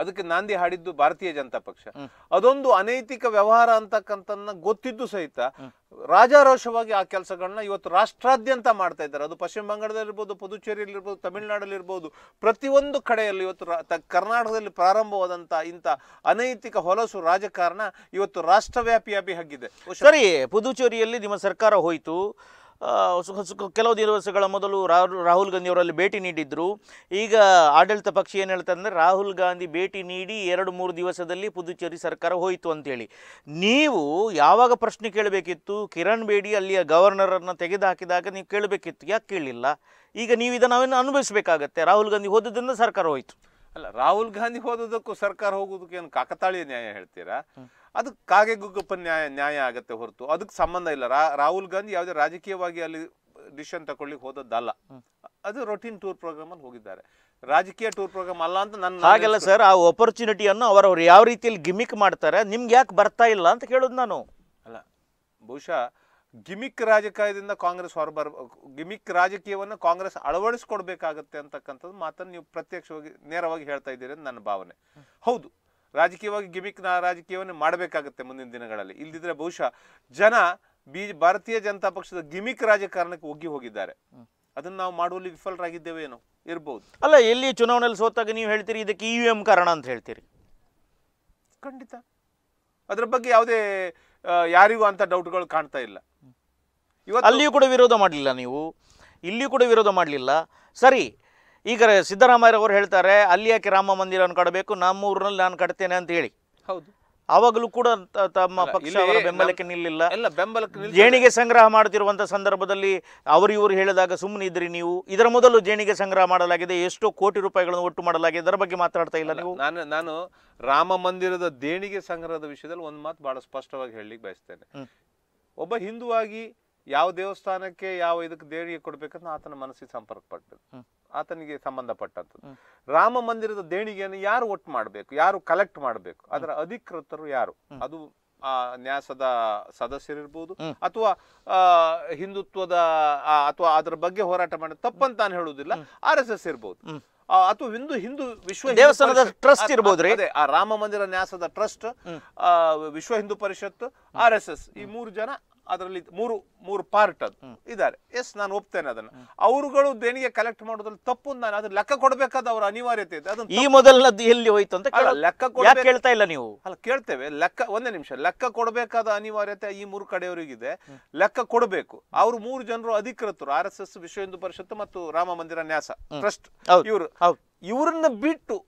ಅದಕ್ಕೆ ನಾಂದಿ ಹಾಡಿದ್ದು ಭಾರತೀಯ ಜನತಾ ಪಕ್ಷ ಅದೊಂದು ಅನೈತಿಕ ವ್ಯವಹಾರ ಅಂತಕ್ಕಂಥ ಗೊತ್ತಿದ್ದು ಸಹಿತ ರಾಜಾರೋಷವಾಗಿ ಆ ಕೆಲಸಗಳನ್ನ ಇವತ್ತು ರಾಷ್ಟ್ರಾದ್ಯಂತ ಮಾಡ್ತಾ ಇದ್ದಾರೆ ಅದು ಪಶ್ಚಿಮ ಬಂಗಾಳದಲ್ಲಿರ್ಬೋದು ಪುದುಚೇರಿಯಲ್ಲಿರ್ಬೋದು ತಮಿಳುನಾಡಲ್ಲಿರ್ಬೋದು ಪ್ರತಿಯೊಂದು ಕಡೆಯಲ್ಲಿ ಇವತ್ತು ಕರ್ನಾಟಕದಲ್ಲಿ ಪ್ರಾರಂಭವಾದಂತಹ ಇಂಥ ಅನೈತಿಕ ಹೊಲಸು ರಾಜಕಾರಣ ಇವತ್ತು ರಾಷ್ಟ್ರವ್ಯಾಪಿಯಾಗಿ ಹಗ್ಗಿದೆ ಸರಿ ಪುದುಚೇರಿಯಲ್ಲಿ ನಿಮ್ಮ ಸರ್ಕಾರ ಹೋಯಿತು ಕೆಲವು ದಿವಸಗಳ ಮೊದಲು ರಾಹುಲ್ ಗಾಂಧಿ ಅವರಲ್ಲಿ ಭೇಟಿ ನೀಡಿದ್ದರು ಈಗ ಆಡಳಿತ ಪಕ್ಷ ಏನು ಹೇಳ್ತಾರೆ ಅಂದರೆ ರಾಹುಲ್ ಗಾಂಧಿ ಭೇಟಿ ನೀಡಿ ಎರಡು ಮೂರು ದಿವಸದಲ್ಲಿ ಪುದುಚೇರಿ ಸರ್ಕಾರ ಹೋಯಿತು ಅಂತೇಳಿ ನೀವು ಯಾವಾಗ ಪ್ರಶ್ನೆ ಕೇಳಬೇಕಿತ್ತು ಕಿರಣ್ ಬೇಡಿ ಅಲ್ಲಿಯ ಗವರ್ನರನ್ನು ತೆಗೆದುಹಾಕಿದಾಗ ನೀವು ಕೇಳಬೇಕಿತ್ತು ಯಾಕೆ ಕೇಳಿಲ್ಲ ಈಗ ನೀವು ಇದನ್ನು ಅನುಭವಿಸಬೇಕಾಗತ್ತೆ ರಾಹುಲ್ ಗಾಂಧಿ ಹೋದದ್ರಿಂದ ಸರ್ಕಾರ ಹೋಯಿತು ಅಲ್ಲ ರಾಹುಲ್ ಗಾಂಧಿ ಹೋದದಕ್ಕೂ ಸರ್ಕಾರ ಹೋಗೋದಕ್ಕೆ ಏನು ಕಾಕತಾಳಿ ನ್ಯಾಯ ಹೇಳ್ತೀರಾ ಅದಕ್ಕೆ ಕಾಗೆಗುಗ್ಗಪ್ಪ ನ್ಯಾಯ ನ್ಯಾಯ ಆಗತ್ತೆ ಹೊರತು ಅದಕ್ಕೆ ಸಂಬಂಧ ಇಲ್ಲ ರಾಹುಲ್ ಗಾಂಧಿ ಯಾವುದೇ ರಾಜಕೀಯವಾಗಿ ಅಲ್ಲಿ ಡಿಸಿಷನ್ ತಗೊಳ್ಳಿ ಹೋದದ್ದಲ್ಲ ಅದು ರೊಟೀನ್ ಟೂರ್ ಪ್ರೋಗ್ರಾಮ್ ಅಲ್ಲಿ ಹೋಗಿದ್ದಾರೆ ರಾಜಕೀಯ ಟೂರ್ ಪ್ರೋಗ್ರಾಮ್ ಅಲ್ಲ ಅಂತ ನನ್ನ ಹಾಗೆಲ್ಲ ಸರ್ ಆ ಅಪರ್ಚುನಿಟಿಯನ್ನು ಅವರವ್ರು ಯಾವ ರೀತಿಯಲ್ಲಿ ಗಿಮಿಕ್ ಮಾಡ್ತಾರೆ ನಿಮ್ಗೆ ಯಾಕೆ ಬರ್ತಾ ಇಲ್ಲ ಅಂತ ಕೇಳೋದು ನಾನು ಅಲ್ಲ ಬಹುಶಃ ಗಿಮಿಕ್ ರಾಜಕೀಯದಿಂದ ಕಾಂಗ್ರೆಸ್ ಹೊರಬರ್ ಗಿಮಿಕ್ ರಾಜಕೀಯವನ್ನು ಕಾಂಗ್ರೆಸ್ ಅಳವಡಿಸ್ಕೊಡ್ಬೇಕಾಗತ್ತೆ ಅಂತಕ್ಕಂಥದ್ದು ಮಾತನ್ನು ನೀವು ಪ್ರತ್ಯಕ್ಷವಾಗಿ ನೇರವಾಗಿ ಹೇಳ್ತಾ ಇದ್ದೀರಿ ಅಂತ ನನ್ನ ಭಾವನೆ ಹೌದು ರಾಜಕೀಯವಾಗಿ ಗಿಮಿಕ್ನ ರಾಜಕೀಯವನ್ನು ಮಾಡಬೇಕಾಗುತ್ತೆ ಮುಂದಿನ ದಿನಗಳಲ್ಲಿ ಇಲ್ದಿದ್ರೆ ಬಹುಶಃ ಜನ ಬಿ ಭಾರತೀಯ ಜನತಾ ಪಕ್ಷದ ಗಿಮಿಕ್ ರಾಜಕಾರಣಕ್ಕೆ ಒಗ್ಗಿ ಹೋಗಿದ್ದಾರೆ ಅದನ್ನು ನಾವು ಮಾಡುವಲ್ಲಿ ವಿಫಲರಾಗಿದ್ದೇವೆ ಏನೋ ಇರ್ಬೋದು ಅಲ್ಲ ಎಲ್ಲಿ ಚುನಾವಣೆಯಲ್ಲಿ ಸೋತಾಗ ನೀವು ಹೇಳ್ತೀರಿ ಇದಕ್ಕೆ ಇ ವಿ ಎಂ ಕಾರಣ ಅಂತ ಹೇಳ್ತೀರಿ ಖಂಡಿತ ಅದ್ರ ಬಗ್ಗೆ ಯಾವುದೇ ಯಾರಿಗೂ ಅಂತ ಡೌಟ್ಗಳು ಕಾಣ್ತಾ ಇಲ್ಲ ಅಲ್ಲಿಯೂ ಕೂಡ ವಿರೋಧ ಮಾಡಲಿಲ್ಲ ನೀವು ಇಲ್ಲಿಯೂ ಕೂಡ ವಿರೋಧ ಮಾಡಲಿಲ್ಲ ಸರಿ ಈಗ ಸಿದ್ದರಾಮಯ್ಯ ಅವರು ಹೇಳ್ತಾರೆ ಅಲ್ಲಿ ಯಾಕೆ ರಾಮ ಮಂದಿರವನ್ನು ಕಟ್ಟಬೇಕು ನಮ್ಮ ಊರಿನಲ್ಲಿ ನಾನು ಕಟ್ತೇನೆ ಅಂತ ಹೇಳಿ ಹೌದು ಅವಾಗಲೂ ಕೂಡ ತಮ್ಮ ಪಕ್ಷ ಅವರ ಬೆಂಬಲಕ್ಕೆ ನಿಲ್ಲಿಲ್ಲ ಎಲ್ಲ ಬೆಂಬಲಕ್ಕೆ ಜೇಣಿಗೆ ಸಂಗ್ರಹ ಮಾಡುತ್ತಿರುವಂತ ಸಂದರ್ಭದಲ್ಲಿ ಅವರು ಇವರು ಹೇಳಿದಾಗ ಸುಮ್ಮನೆ ನೀವು ಇದರ ಮೊದಲು ಜೇಣಿಗೆ ಸಂಗ್ರಹ ಮಾಡಲಾಗಿದೆ ಎಷ್ಟೋ ಕೋಟಿ ರೂಪಾಯಿಗಳನ್ನು ಒಟ್ಟು ಮಾಡಲಾಗಿದೆ ಇದರ ಬಗ್ಗೆ ಮಾತಾಡ್ತಾ ಇಲ್ಲ ನೀವು ನಾನು ನಾನು ರಾಮ ಮಂದಿರದ ದೇಣಿಗೆ ಸಂಗ್ರಹದ ವಿಷಯದಲ್ಲಿ ಒಂದು ಮಾತು ಬಹಳ ಸ್ಪಷ್ಟವಾಗಿ ಹೇಳಲಿಕ್ಕೆ ಬಯಸ್ತೇನೆ ಒಬ್ಬ ಹಿಂದೂ ಆಗಿ ಯಾವ ದೇವಸ್ಥಾನಕ್ಕೆ ಯಾವ ಇದಕ್ಕೆ ದೇಣಿಗೆ ಕೊಡ್ಬೇಕಂತ ಆತನ ಮನಸ್ಸಿಗೆ ಸಂಪರ್ಕ ಪಟ್ಟದ್ದು ಆತನಿಗೆ ಸಂಬಂಧಪಟ್ಟದ್ದು ರಾಮ ಮಂದಿರದ ದೇಣಿಗೆಯನ್ನು ಯಾರು ಒಟ್ಟು ಮಾಡಬೇಕು ಯಾರು ಕಲೆಕ್ಟ್ ಮಾಡಬೇಕು ಅದರ ಅಧಿಕೃತರು ಯಾರು ಅದು ಆ ನ್ಯಾಸದ ಸದಸ್ಯರಿರ್ಬೋದು ಅಥವಾ ಆ ಹಿಂದುತ್ವದ ಅಥವಾ ಅದರ ಬಗ್ಗೆ ಹೋರಾಟ ಮಾಡ ತಪ್ಪಂತ ನಾನು ಹೇಳುವುದಿಲ್ಲ ಆರ್ ಎಸ್ ಎಸ್ ಇರ್ಬೋದು ಅಥವಾ ಹಿಂದೂ ಹಿಂದೂ ವಿಶ್ವ ದೇವಸ್ಥಾನದ ಟ್ರಸ್ಟ್ ಇರ್ಬೋದು ಅದೇ ಆ ರಾಮ ಮಂದಿರ ನ್ಯಾಸದ ಟ್ರಸ್ಟ್ ಆ Vishwa Hindu Parishad R S S ಈ ಮೂರು ಜನ ಅದರಲ್ಲಿ ಮೂರು ಮೂರು ಪಾರ್ಟ್ ಅದು ಇದ್ದಾರೆ ಎಸ್ ನಾನು ಒಪ್ತೇನೆ ಅದನ್ನ ಅವರುಗಳು ದೇಣಿಗೆ ಕಲೆಕ್ಟ್ ಮಾಡೋದ್ರಲ್ಲಿ ತಪ್ಪು ನಾನು ಅದ್ರ ಲೆಕ್ಕ ಕೊಡಬೇಕಾದ ಅವರ ಅನಿವಾರ್ಯತೆ ಇದೆ ಅದನ್ನ ಈ ಮೊದಲನದ್ದು ಎಲ್ಲಿ ಹೋಯ್ತು ಅಂತ ಲೆಕ್ಕ ಕೇಳ್ತಾ ಇಲ್ಲ ನೀವು ಅಲ್ಲ ಕೇಳ್ತೇವೆ ಲೆಕ್ಕ ಒಂದೇ ನಿಮಿಷ ಲೆಕ್ಕ ಕೊಡಬೇಕಾದ ಅನಿವಾರ್ಯತೆ ಈ ಮೂರು ಕಡೆಯವರಿಗಿದೆ ಲೆಕ್ಕ ಕೊಡಬೇಕು ಅವರು ಮೂರು ಜನರು ಅಧಿಕೃತರು ಆರ್ ಎಸ್ ಎಸ್ ವಿಶ್ವ ಹಿಂದೂ ಪರಿಷತ್ತು ಮತ್ತು ರಾಮ ಮಂದಿರ ನ್ಯಾಸ ಟ್ರಸ್ಟ್ ಇವರು ಇವರನ್ನ ಬಿಟ್ಟು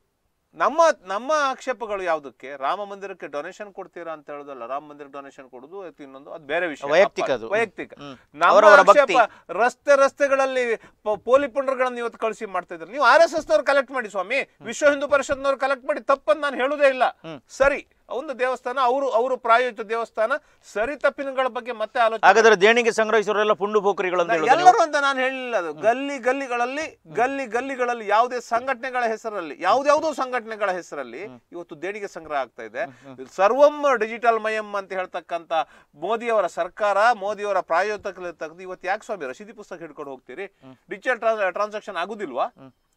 ನಮ್ಮ ನಮ್ಮ ಆಕ್ಷೇಪಗಳು ಯಾವುದಕ್ಕೆ ರಾಮ ಮಂದಿರಕ್ಕೆ ಡೊನೇಷನ್ ಕೊಡ್ತೀರಾ ಅಂತ ಹೇಳುದಲ್ಲ ರಾಮ ಮಂದಿರ ಡೊನೇಷನ್ ಕೊಡುದು ಇನ್ನೊಂದು ಅದು ಬೇರೆ ವಿಷಯ ವೈಯಕ್ತಿಕ ವೈಯಕ್ತಿಕ ನಮ್ಮ ಆಕ್ಷೇಪ ರಸ್ತೆ ರಸ್ತೆಗಳಲ್ಲಿ ಪೋಲಿ ಪುಂಡರ್ಗಳನ್ನು ಇವತ್ತು ಕಳಿಸಿ ಮಾಡ್ತಾ ಇದ್ದಾರೆ ನೀವು ಆರ್ ಎಸ್ ಎಸ್ ನವ್ರು ಕಲೆಕ್ಟ್ ಮಾಡಿ ಸ್ವಾಮಿ ವಿಶ್ವ ಹಿಂದೂ ಪರಿಷತ್ನವ್ರು ಕಲೆಕ್ಟ್ ಮಾಡಿ ತಪ್ಪನ್ನು ನಾನು ಹೇಳುದೇ ಇಲ್ಲ ಸರಿ ಒಂದು ದೇವಸ್ಥಾನ ಅವರು ಅವರು ಪ್ರಾಯೋಜಿತ ದೇವಸ್ಥಾನ ಸರಿ ತಪ್ಪಿನಗಳ ಬಗ್ಗೆ ಮತ್ತೆ ಆಲೋಚನೆ ಹಾಗಾದ್ರೆ ದೇಣಿಗೆ ಸಂಗ್ರಹಿಸುವರೆಲ್ಲ ಪುಂಡು ಪೋಖರಿಗಳು ಎಲ್ಲರೂ ಅಂತ ನಾನು ಹೇಳಿಲ್ಲ ಅದು ಗಲ್ಲಿ ಗಲ್ಲಿಗಳಲ್ಲಿ ಗಲ್ಲಿ ಗಲ್ಲಿಗಳಲ್ಲಿ ಯಾವುದೇ ಸಂಘಟನೆಗಳ ಹೆಸರಲ್ಲಿ ಯಾವ್ದಾವುದೋ ಸಂಘಟನೆಗಳ ಹೆಸರಲ್ಲಿ ಇವತ್ತು ದೇಣಿಗೆ ಸಂಗ್ರಹ ಆಗ್ತಾ ಇದೆ ಸರ್ವಂ ಡಿಜಿಟಲ್ ಮಯಂ ಅಂತ ಹೇಳ್ತಕ್ಕಂತ ಮೋದಿಯವರ ಸರ್ಕಾರ ಮೋದಿಯವರ ಪ್ರಾಯೋಜಕ ಇವತ್ತು ಯಾಕೆ ಸ್ವಾಮಿ ರಶೀದಿ ಪುಸ್ತಕ ಹಿಡ್ಕೊಂಡು ಹೋಗ್ತೀರಿ ಡಿಜಿಟಲ್ ಟ್ರಾನ್ಸಾಕ್ಷನ್ ಆಗುದಿಲ್ವಾ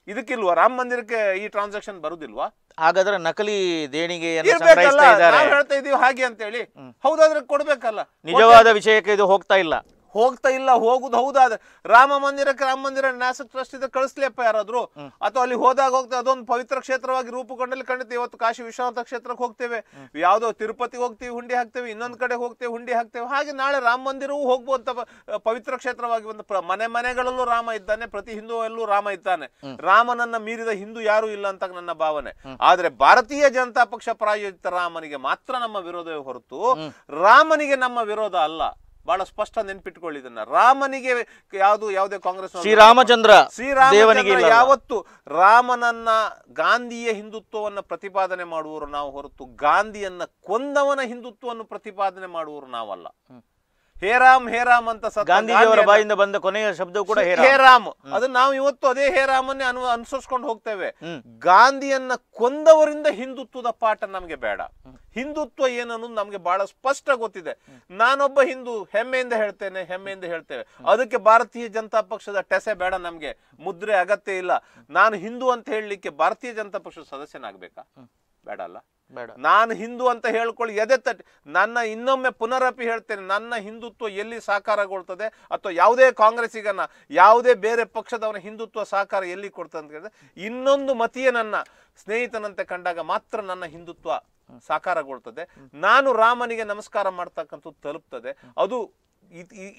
ಇದಕ್ಕಿಲ್ವಾ ರಾಮ ಮಂದಿರಕ್ಕೆ ಈ ಟ್ರಾನ್ಸಾಕ್ಷನ್ ಬರುದಿಲ್ವಾ ಹಾಗಾದ್ರೆ ನಕಲಿ ದೇಣಿಗೆ ಹೇಳ್ತಾ ಇದೀವಿ ಹಾಗೆ ಅಂತ ಹೇಳಿ ಹೌದಾದ್ರೆ ಕೊಡ್ಬೇಕಲ್ಲ ನಿಜವಾದ ವಿಷಯಕ್ಕೆ ಇದು ಹೋಗ್ತಾ ಇಲ್ಲ ಹೋಗ್ತಾ ಇಲ್ಲ ಹೋಗುದು ಹೌದಾದ್ರೆ ರಾಮ ಮಂದಿರಕ್ಕೆ ರಾಮ ಮಂದಿರ ನ್ಯಾಸಕ್ ಟ್ರಸ್ಟ್ ಇದ್ರೆ ಕಳಿಸ್ಲಿಪ್ಪ ಯಾರಾದ್ರು ಅಥವಾ ಅಲ್ಲಿ ಹೋದಾಗ ಹೋಗ್ತಾ ಅದೊಂದು ಪವಿತ್ರ ಕ್ಷೇತ್ರವಾಗಿ ರೂಪುಗೊಂಡಲ್ಲಿ ಖಂಡಿತ ಇವತ್ತು ಕಾಶಿ ವಿಶ್ವನಾಥ ಕ್ಷೇತ್ರಕ್ಕೆ ಹೋಗ್ತೇವೆ ಯಾವ್ದೋ ತಿರುಪತಿಗೆ ಹೋಗ್ತೀವಿ ಹುಂಡಿ ಹಾಕ್ತೇವೆ ಇನ್ನೊಂದ್ ಕಡೆ ಹೋಗ್ತೇವೆ ಹುಂಡಿ ಹಾಕ್ತೇವೆ ಹಾಗೆ ನಾಳೆ ರಾಮ ಮಂದಿರವೂ ಹೋಗ್ಬೋದು ಪವಿತ್ರ ಕ್ಷೇತ್ರವಾಗಿ ಒಂದು ಮನೆ ಮನೆಗಳಲ್ಲೂ ರಾಮ ಇದ್ದಾನೆ ಪ್ರತಿ ಹಿಂದೂವಲ್ಲೂ ರಾಮ ಇದ್ದಾನೆ ರಾಮನನ್ನ ಮೀರಿದ ಹಿಂದೂ ಯಾರು ಇಲ್ಲ ಅಂತ ನನ್ನ ಭಾವನೆ ಆದ್ರೆ ಭಾರತೀಯ ಜನತಾ ಪಕ್ಷ ಪ್ರಾಯೋಜಿತ ರಾಮನಿಗೆ ಮಾತ್ರ ನಮ್ಮ ವಿರೋಧವೇ ಹೊರತು ರಾಮನಿಗೆ ನಮ್ಮ ವಿರೋಧ ಅಲ್ಲ ಬಹಳ ಸ್ಪಷ್ಟ ನೆನ್ಪಿಟ್ಕೊಳ್ಳಿ ಇದನ್ನ ರಾಮನಿಗೆ ಯಾವುದು ಯಾವುದೇ ಕಾಂಗ್ರೆಸ್ ಶ್ರೀರಾಮಚಂದ್ರ ಶ್ರೀರಾಮನಿಗೆ ಯಾವತ್ತು ರಾಮನನ್ನ ಗಾಂಧಿಯ ಹಿಂದುತ್ವವನ್ನ ಪ್ರತಿಪಾದನೆ ಮಾಡುವರು ನಾವು ಹೊರತು ಗಾಂಧಿಯನ್ನ ಕೊಂದವನ ಹಿಂದುತ್ವವನ್ನು ಪ್ರತಿಪಾದನೆ ಮಾಡುವರು ನಾವಲ್ಲ ಹೇರಾಮ್ ಹೇರಾಮ್ ಅಂತ ಗಾಂಧೀಜಿಯವರ ಬಾಯಿಂದ ಬಂದ ಕೊನೆಯ ಶಬ್ದ ಕೂಡ ರಾಮ್ ಅದು ನಾವು ಇವತ್ತು ಅದೇ ಹೇರಾಮನ್ನೇ ಅನು ಅನುಸರಿಸ್ಕೊಂಡು ಹೋಗ್ತೇವೆ ಗಾಂಧಿಯನ್ನ ಕೊಂದವರಿಂದ ಹಿಂದುತ್ವದ ಪಾಠ ನಮ್ಗೆ ಬೇಡ ಹಿಂದುತ್ವ ಏನನ್ನೋದು ನಮ್ಗೆ ಬಹಳ ಸ್ಪಷ್ಟ ಗೊತ್ತಿದೆ ನಾನೊಬ್ಬ ಹಿಂದೂ ಹೆಮ್ಮೆಯಿಂದ ಹೇಳ್ತೇನೆ ಹೆಮ್ಮೆಯಿಂದ ಹೇಳ್ತೇವೆ ಅದಕ್ಕೆ ಭಾರತೀಯ ಜನತಾ ಪಕ್ಷದ ಟೆಸೆ ಬೇಡ ನಮ್ಗೆ ಮುದ್ರೆ ಅಗತ್ಯ ಇಲ್ಲ ನಾನು ಹಿಂದೂ ಅಂತ ಹೇಳಲಿಕ್ಕೆ ಭಾರತೀಯ ಜನತಾ ಪಕ್ಷದ ಸದಸ್ಯನಾಗಬೇಕಾ ಬೇಡ ಅಲ್ಲ ನಾನು ಹಿಂದೂ ಅಂತ ಹೇಳ್ಕೊಳ್ಳಿ ಎದೆ ತಟ್ಟಿ ನನ್ನ ಇನ್ನೊಮ್ಮೆ ಪುನರಪಿ ಹೇಳ್ತೇನೆ ನನ್ನ ಹಿಂದುತ್ವ ಎಲ್ಲಿ ಸಾಕಾರಗೊಳ್ತದೆ ಅಥವಾ ಯಾವುದೇ ಕಾಂಗ್ರೆಸ್ಸಿಗನ್ನ ಯಾವುದೇ ಬೇರೆ ಪಕ್ಷದವನ ಹಿಂದುತ್ವ ಸಾಕಾರ ಎಲ್ಲಿ ಕೊಡ್ತದೆ ಅಂತ ಕೇಳಿದ್ರೆ ಇನ್ನೊಂದು ಮತೀಯ ನನ್ನ ಸ್ನೇಹಿತನಂತೆ ಕಂಡಾಗ ಮಾತ್ರ ನನ್ನ ಹಿಂದುತ್ವ ಸಾಕಾರಗೊಳ್ತದೆ ನಾನು ರಾಮನಿಗೆ ನಮಸ್ಕಾರ ಮಾಡ್ತಕ್ಕಂಥದ್ದು ತಲುಪ್ತದೆ ಅದು